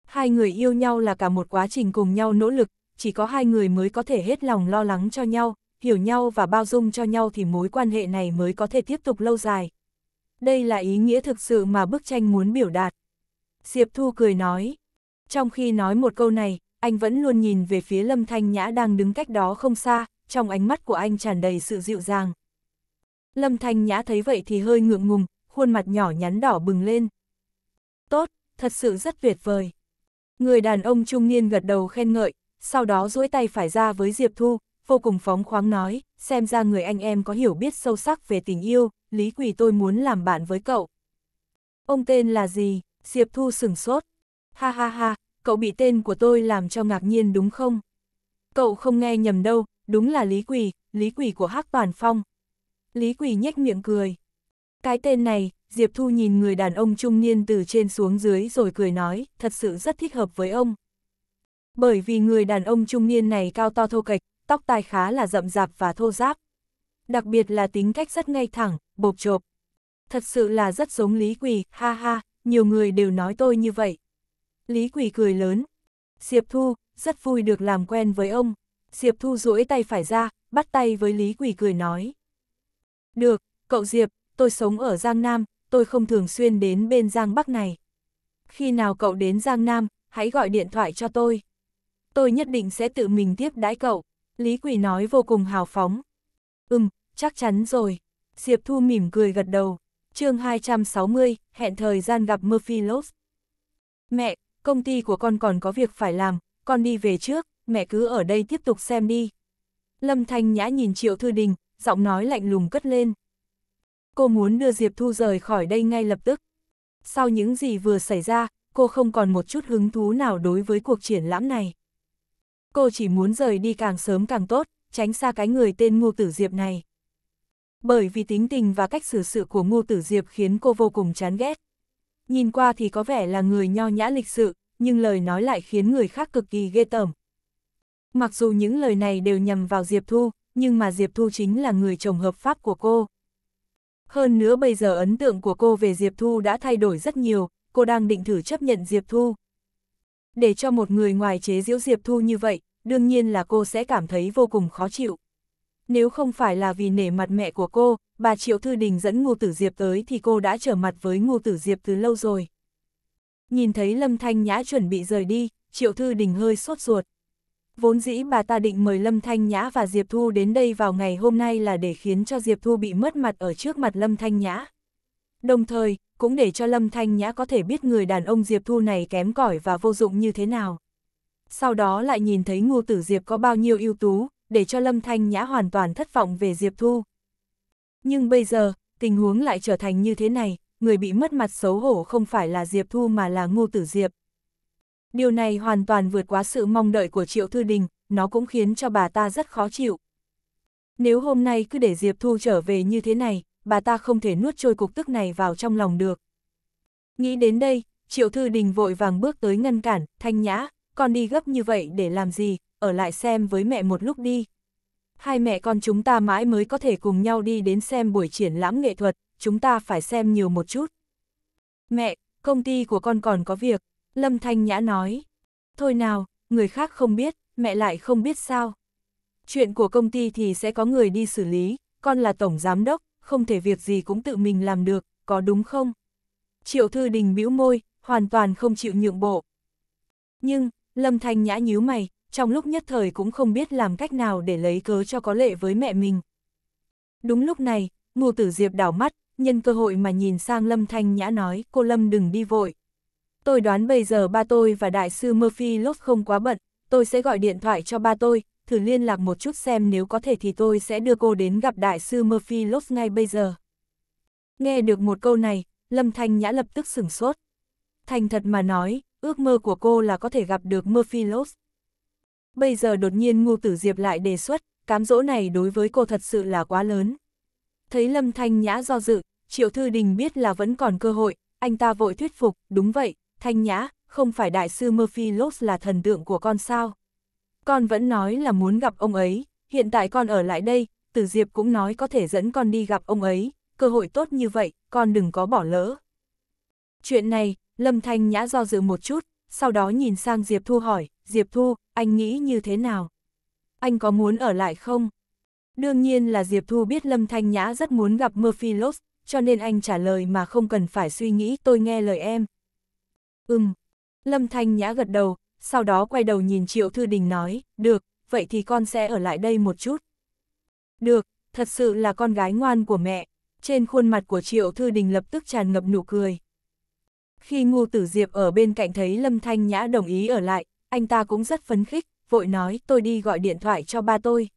Hai người yêu nhau là cả một quá trình cùng nhau nỗ lực, chỉ có hai người mới có thể hết lòng lo lắng cho nhau, hiểu nhau và bao dung cho nhau thì mối quan hệ này mới có thể tiếp tục lâu dài. Đây là ý nghĩa thực sự mà bức tranh muốn biểu đạt. Diệp Thu cười nói. Trong khi nói một câu này, anh vẫn luôn nhìn về phía Lâm Thanh Nhã đang đứng cách đó không xa, trong ánh mắt của anh tràn đầy sự dịu dàng. Lâm Thanh Nhã thấy vậy thì hơi ngượng ngùng, khuôn mặt nhỏ nhắn đỏ bừng lên. Tốt, thật sự rất tuyệt vời. Người đàn ông trung niên gật đầu khen ngợi, sau đó duỗi tay phải ra với Diệp Thu, vô cùng phóng khoáng nói, xem ra người anh em có hiểu biết sâu sắc về tình yêu, Lý Quỳ tôi muốn làm bạn với cậu. Ông tên là gì? Diệp Thu sừng sốt. Ha ha ha, cậu bị tên của tôi làm cho ngạc nhiên đúng không? Cậu không nghe nhầm đâu, đúng là Lý Quỳ, Lý Quỳ của Hắc Toàn Phong. Lý Quỳ nhếch miệng cười. Cái tên này, Diệp Thu nhìn người đàn ông trung niên từ trên xuống dưới rồi cười nói, thật sự rất thích hợp với ông. Bởi vì người đàn ông trung niên này cao to thô kệch, tóc tai khá là rậm rạp và thô ráp. Đặc biệt là tính cách rất ngay thẳng, bộp chộp. Thật sự là rất giống Lý Quỳ, ha ha, nhiều người đều nói tôi như vậy. Lý Quỳ cười lớn. Diệp Thu, rất vui được làm quen với ông. Diệp Thu duỗi tay phải ra, bắt tay với Lý Quỳ cười nói. Được, cậu Diệp, tôi sống ở Giang Nam, tôi không thường xuyên đến bên Giang Bắc này. Khi nào cậu đến Giang Nam, hãy gọi điện thoại cho tôi. Tôi nhất định sẽ tự mình tiếp đãi cậu. Lý Quỷ nói vô cùng hào phóng. Ừm, chắc chắn rồi. Diệp Thu mỉm cười gật đầu. chương 260, hẹn thời gian gặp Murphy Lopes. Mẹ, công ty của con còn có việc phải làm, con đi về trước, mẹ cứ ở đây tiếp tục xem đi. Lâm Thanh Nhã nhìn Triệu Thư Đình, giọng nói lạnh lùng cất lên. Cô muốn đưa Diệp Thu rời khỏi đây ngay lập tức. Sau những gì vừa xảy ra, cô không còn một chút hứng thú nào đối với cuộc triển lãm này cô chỉ muốn rời đi càng sớm càng tốt, tránh xa cái người tên Ngô Tử Diệp này. Bởi vì tính tình và cách xử sự của Ngô Tử Diệp khiến cô vô cùng chán ghét. Nhìn qua thì có vẻ là người nho nhã lịch sự, nhưng lời nói lại khiến người khác cực kỳ ghê tởm. Mặc dù những lời này đều nhằm vào Diệp Thu, nhưng mà Diệp Thu chính là người chồng hợp pháp của cô. Hơn nữa bây giờ ấn tượng của cô về Diệp Thu đã thay đổi rất nhiều, cô đang định thử chấp nhận Diệp Thu. Để cho một người ngoài chế giễu Diệp Thu như vậy, đương nhiên là cô sẽ cảm thấy vô cùng khó chịu. Nếu không phải là vì nể mặt mẹ của cô, bà Triệu Thư Đình dẫn Ngô Tử Diệp tới thì cô đã trở mặt với Ngô Tử Diệp từ lâu rồi. Nhìn thấy Lâm Thanh Nhã chuẩn bị rời đi, Triệu Thư Đình hơi sốt ruột. Vốn dĩ bà ta định mời Lâm Thanh Nhã và Diệp Thu đến đây vào ngày hôm nay là để khiến cho Diệp Thu bị mất mặt ở trước mặt Lâm Thanh Nhã. Đồng thời, cũng để cho Lâm Thanh Nhã có thể biết người đàn ông Diệp Thu này kém cỏi và vô dụng như thế nào sau đó lại nhìn thấy Ngô Tử Diệp có bao nhiêu ưu tú, để cho Lâm Thanh Nhã hoàn toàn thất vọng về Diệp Thu. Nhưng bây giờ, tình huống lại trở thành như thế này, người bị mất mặt xấu hổ không phải là Diệp Thu mà là Ngô Tử Diệp. Điều này hoàn toàn vượt quá sự mong đợi của Triệu Thư Đình, nó cũng khiến cho bà ta rất khó chịu. Nếu hôm nay cứ để Diệp Thu trở về như thế này, bà ta không thể nuốt trôi cục tức này vào trong lòng được. Nghĩ đến đây, Triệu Thư Đình vội vàng bước tới ngăn cản, Thanh Nhã, con đi gấp như vậy để làm gì, ở lại xem với mẹ một lúc đi. Hai mẹ con chúng ta mãi mới có thể cùng nhau đi đến xem buổi triển lãm nghệ thuật, chúng ta phải xem nhiều một chút. Mẹ, công ty của con còn có việc, Lâm Thanh Nhã nói. Thôi nào, người khác không biết, mẹ lại không biết sao. Chuyện của công ty thì sẽ có người đi xử lý, con là tổng giám đốc, không thể việc gì cũng tự mình làm được, có đúng không? Triệu Thư Đình bĩu môi, hoàn toàn không chịu nhượng bộ. Nhưng, Lâm Thanh Nhã nhíu mày, trong lúc nhất thời cũng không biết làm cách nào để lấy cớ cho có lệ với mẹ mình. Đúng lúc này, ngô tử diệp đảo mắt, nhân cơ hội mà nhìn sang Lâm Thanh Nhã nói, cô Lâm đừng đi vội. Tôi đoán bây giờ ba tôi và đại sư Murphy Lốt không quá bận, tôi sẽ gọi điện thoại cho ba tôi, thử liên lạc một chút xem nếu có thể thì tôi sẽ đưa cô đến gặp đại sư Murphy Lốt ngay bây giờ. Nghe được một câu này, Lâm Thanh Nhã lập tức sửng sốt. Thành thật mà nói, ước mơ của cô là có thể gặp được Murphy Lopes. Bây giờ đột nhiên Ngô Tử Diệp lại đề xuất, cám dỗ này đối với cô thật sự là quá lớn. Thấy Lâm Thanh Nhã do dự, Triệu Thư Đình biết là vẫn còn cơ hội, anh ta vội thuyết phục, đúng vậy, Thanh Nhã, không phải đại sư Murphy Lopes là thần tượng của con sao. Con vẫn nói là muốn gặp ông ấy, hiện tại con ở lại đây, Tử Diệp cũng nói có thể dẫn con đi gặp ông ấy, cơ hội tốt như vậy, con đừng có bỏ lỡ. Chuyện này, Lâm Thanh Nhã do dự một chút, sau đó nhìn sang Diệp Thu hỏi, Diệp Thu, anh nghĩ như thế nào? Anh có muốn ở lại không? Đương nhiên là Diệp Thu biết Lâm Thanh Nhã rất muốn gặp Murphy Lost, cho nên anh trả lời mà không cần phải suy nghĩ tôi nghe lời em. Ừm. Lâm Thanh Nhã gật đầu, sau đó quay đầu nhìn Triệu Thư Đình nói, được, vậy thì con sẽ ở lại đây một chút. Được, thật sự là con gái ngoan của mẹ. Trên khuôn mặt của Triệu Thư Đình lập tức tràn ngập nụ cười. Khi Ngô Tử Diệp ở bên cạnh thấy Lâm Thanh Nhã đồng ý ở lại, anh ta cũng rất phấn khích, vội nói tôi đi gọi điện thoại cho ba tôi.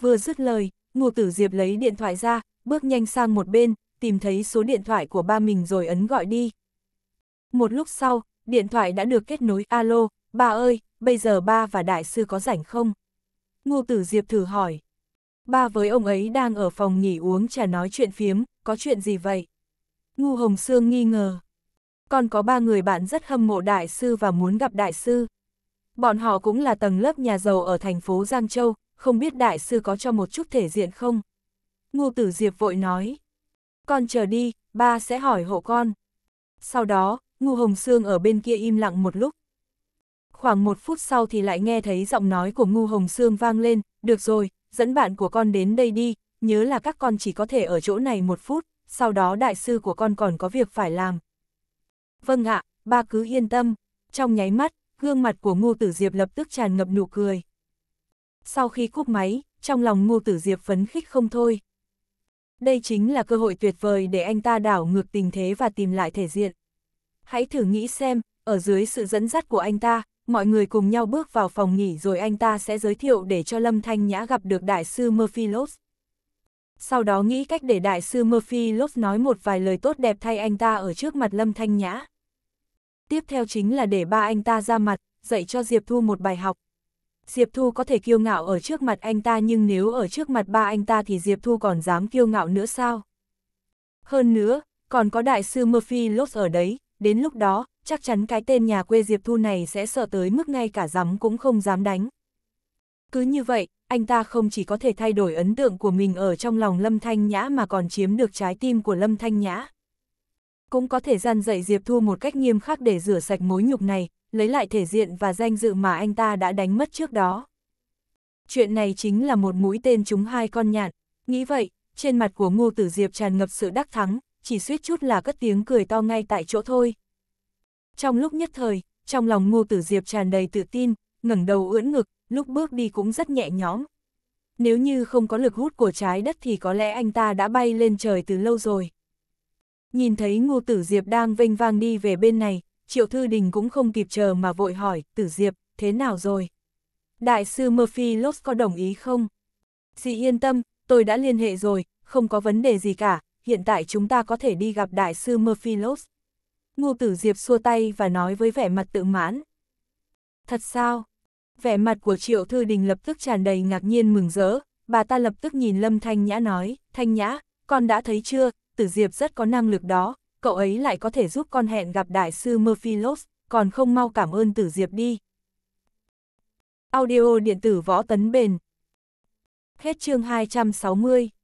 Vừa dứt lời, Ngô Tử Diệp lấy điện thoại ra, bước nhanh sang một bên, tìm thấy số điện thoại của ba mình rồi ấn gọi đi. Một lúc sau, điện thoại đã được kết nối alo, ba ơi, bây giờ ba và đại sư có rảnh không? Ngô Tử Diệp thử hỏi. Ba với ông ấy đang ở phòng nghỉ uống trà nói chuyện phiếm, có chuyện gì vậy? Ngu Hồng Sương nghi ngờ còn có ba người bạn rất hâm mộ đại sư và muốn gặp đại sư. Bọn họ cũng là tầng lớp nhà giàu ở thành phố Giang Châu, không biết đại sư có cho một chút thể diện không? Ngô Tử Diệp vội nói. Con chờ đi, ba sẽ hỏi hộ con. Sau đó, Ngô Hồng Sương ở bên kia im lặng một lúc. Khoảng một phút sau thì lại nghe thấy giọng nói của Ngô Hồng Sương vang lên, được rồi, dẫn bạn của con đến đây đi, nhớ là các con chỉ có thể ở chỗ này một phút, sau đó đại sư của con còn có việc phải làm, Vâng ạ, ba cứ yên tâm. Trong nháy mắt, gương mặt của Ngô Tử Diệp lập tức tràn ngập nụ cười. Sau khi cúp máy, trong lòng Ngô Tử Diệp phấn khích không thôi. Đây chính là cơ hội tuyệt vời để anh ta đảo ngược tình thế và tìm lại thể diện. Hãy thử nghĩ xem, ở dưới sự dẫn dắt của anh ta, mọi người cùng nhau bước vào phòng nghỉ rồi anh ta sẽ giới thiệu để cho Lâm Thanh Nhã gặp được đại sư Murphy Lopes. Sau đó nghĩ cách để đại sư Murphy Lopes nói một vài lời tốt đẹp thay anh ta ở trước mặt Lâm Thanh Nhã tiếp theo chính là để ba anh ta ra mặt, dạy cho Diệp Thu một bài học. Diệp Thu có thể kiêu ngạo ở trước mặt anh ta nhưng nếu ở trước mặt ba anh ta thì Diệp Thu còn dám kiêu ngạo nữa sao? Hơn nữa, còn có đại sư Murphy Lốt ở đấy, đến lúc đó, chắc chắn cái tên nhà quê Diệp Thu này sẽ sợ tới mức ngay cả dám cũng không dám đánh. Cứ như vậy, anh ta không chỉ có thể thay đổi ấn tượng của mình ở trong lòng Lâm Thanh Nhã mà còn chiếm được trái tim của Lâm Thanh Nhã cũng có thể gian dạy Diệp Thu một cách nghiêm khắc để rửa sạch mối nhục này, lấy lại thể diện và danh dự mà anh ta đã đánh mất trước đó. Chuyện này chính là một mũi tên trúng hai con nhạn, nghĩ vậy, trên mặt của Ngô Tử Diệp tràn ngập sự đắc thắng, chỉ suýt chút là cất tiếng cười to ngay tại chỗ thôi. Trong lúc nhất thời, trong lòng Ngô Tử Diệp tràn đầy tự tin, ngẩng đầu ưỡn ngực, lúc bước đi cũng rất nhẹ nhõm. Nếu như không có lực hút của trái đất thì có lẽ anh ta đã bay lên trời từ lâu rồi. Nhìn thấy ngô tử Diệp đang vênh vang đi về bên này, triệu thư đình cũng không kịp chờ mà vội hỏi, tử Diệp, thế nào rồi? Đại sư Murphy Lopes có đồng ý không? Dì yên tâm, tôi đã liên hệ rồi, không có vấn đề gì cả, hiện tại chúng ta có thể đi gặp đại sư Murphy Lopes. Ngô tử Diệp xua tay và nói với vẻ mặt tự mãn. Thật sao? Vẻ mặt của Triệu Thư Đình lập tức tràn đầy ngạc nhiên mừng rỡ, bà ta lập tức nhìn Lâm Thanh Nhã nói, Thanh Nhã, con đã thấy chưa, Tử Diệp rất có năng lực đó, cậu ấy lại có thể giúp con hẹn gặp đại sư Murphylos, còn không mau cảm ơn Tử Diệp đi. Audio điện tử võ tấn bền. Hết chương 260.